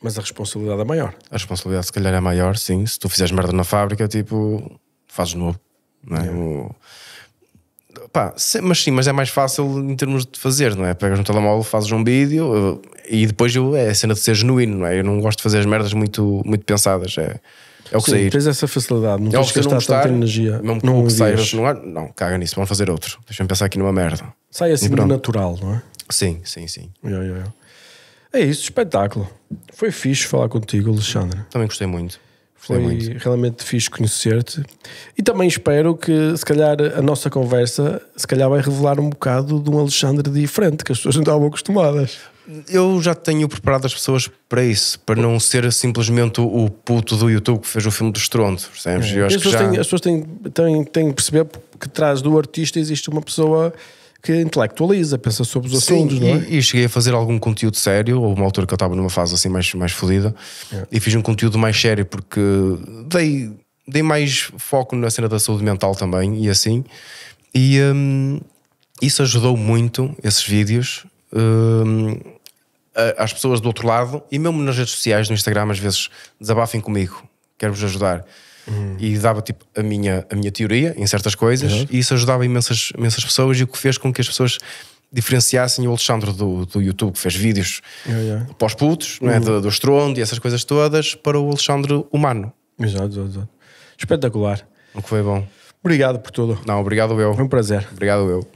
Mas a responsabilidade é maior. A responsabilidade, se calhar, é maior, sim. Se tu fizeres merda na fábrica, tipo fazes novo. Não é? O... Pá, mas sim, mas é mais fácil em termos de fazer, não é? Pegas um telemóvel, fazes um vídeo eh, e depois eu, é a cena de ser genuíno, não é? Eu não gosto de fazer as merdas muito, muito pensadas, é, é o que sei. sair. tens essa facilidade, não é tens que gastar gostar, tanta energia. Não, não, não sair, não, não, caga nisso, vamos fazer outro. Deixa-me pensar aqui numa merda. Sai assim do natural, não é? Sim, sim, sim. É isso, espetáculo. Foi fixe falar contigo, Alexandre. Também gostei muito. Foi muito. realmente fixe conhecer-te e também espero que, se calhar, a nossa conversa se calhar vai revelar um bocado de um Alexandre diferente que as pessoas não estavam acostumadas. Eu já tenho preparado as pessoas para isso, para não ser simplesmente o puto do YouTube que fez o filme do Estrondo, É. as, pessoas já... têm, as pessoas têm, têm, têm que perceber que atrás do artista existe uma pessoa que intelectualiza, pensa sobre os Sim, assuntos, não é? E, e, cheguei a fazer algum conteúdo sério, ou uma altura que eu estava numa fase assim mais, mais fodida, é. e fiz um conteúdo mais sério porque dei, dei mais foco na cena da saúde mental também e assim, e hum, isso ajudou muito, esses vídeos. Hum, às pessoas do outro lado e mesmo nas redes sociais, no Instagram, às vezes desabafem comigo, quero-vos ajudar. Hum. E dava tipo a minha, a minha teoria em certas coisas uhum. e isso ajudava imensas, imensas pessoas e o que fez com que as pessoas diferenciassem o Alexandre do, do YouTube, que fez vídeos yeah, yeah. putos, uhum. não é? Uhum. do, do estrondo e essas coisas todas, para o Alexandre humano. Exato, exato, exato. Espetacular. O que foi bom. Obrigado por tudo. Não, obrigado eu. Foi um prazer. Obrigado eu.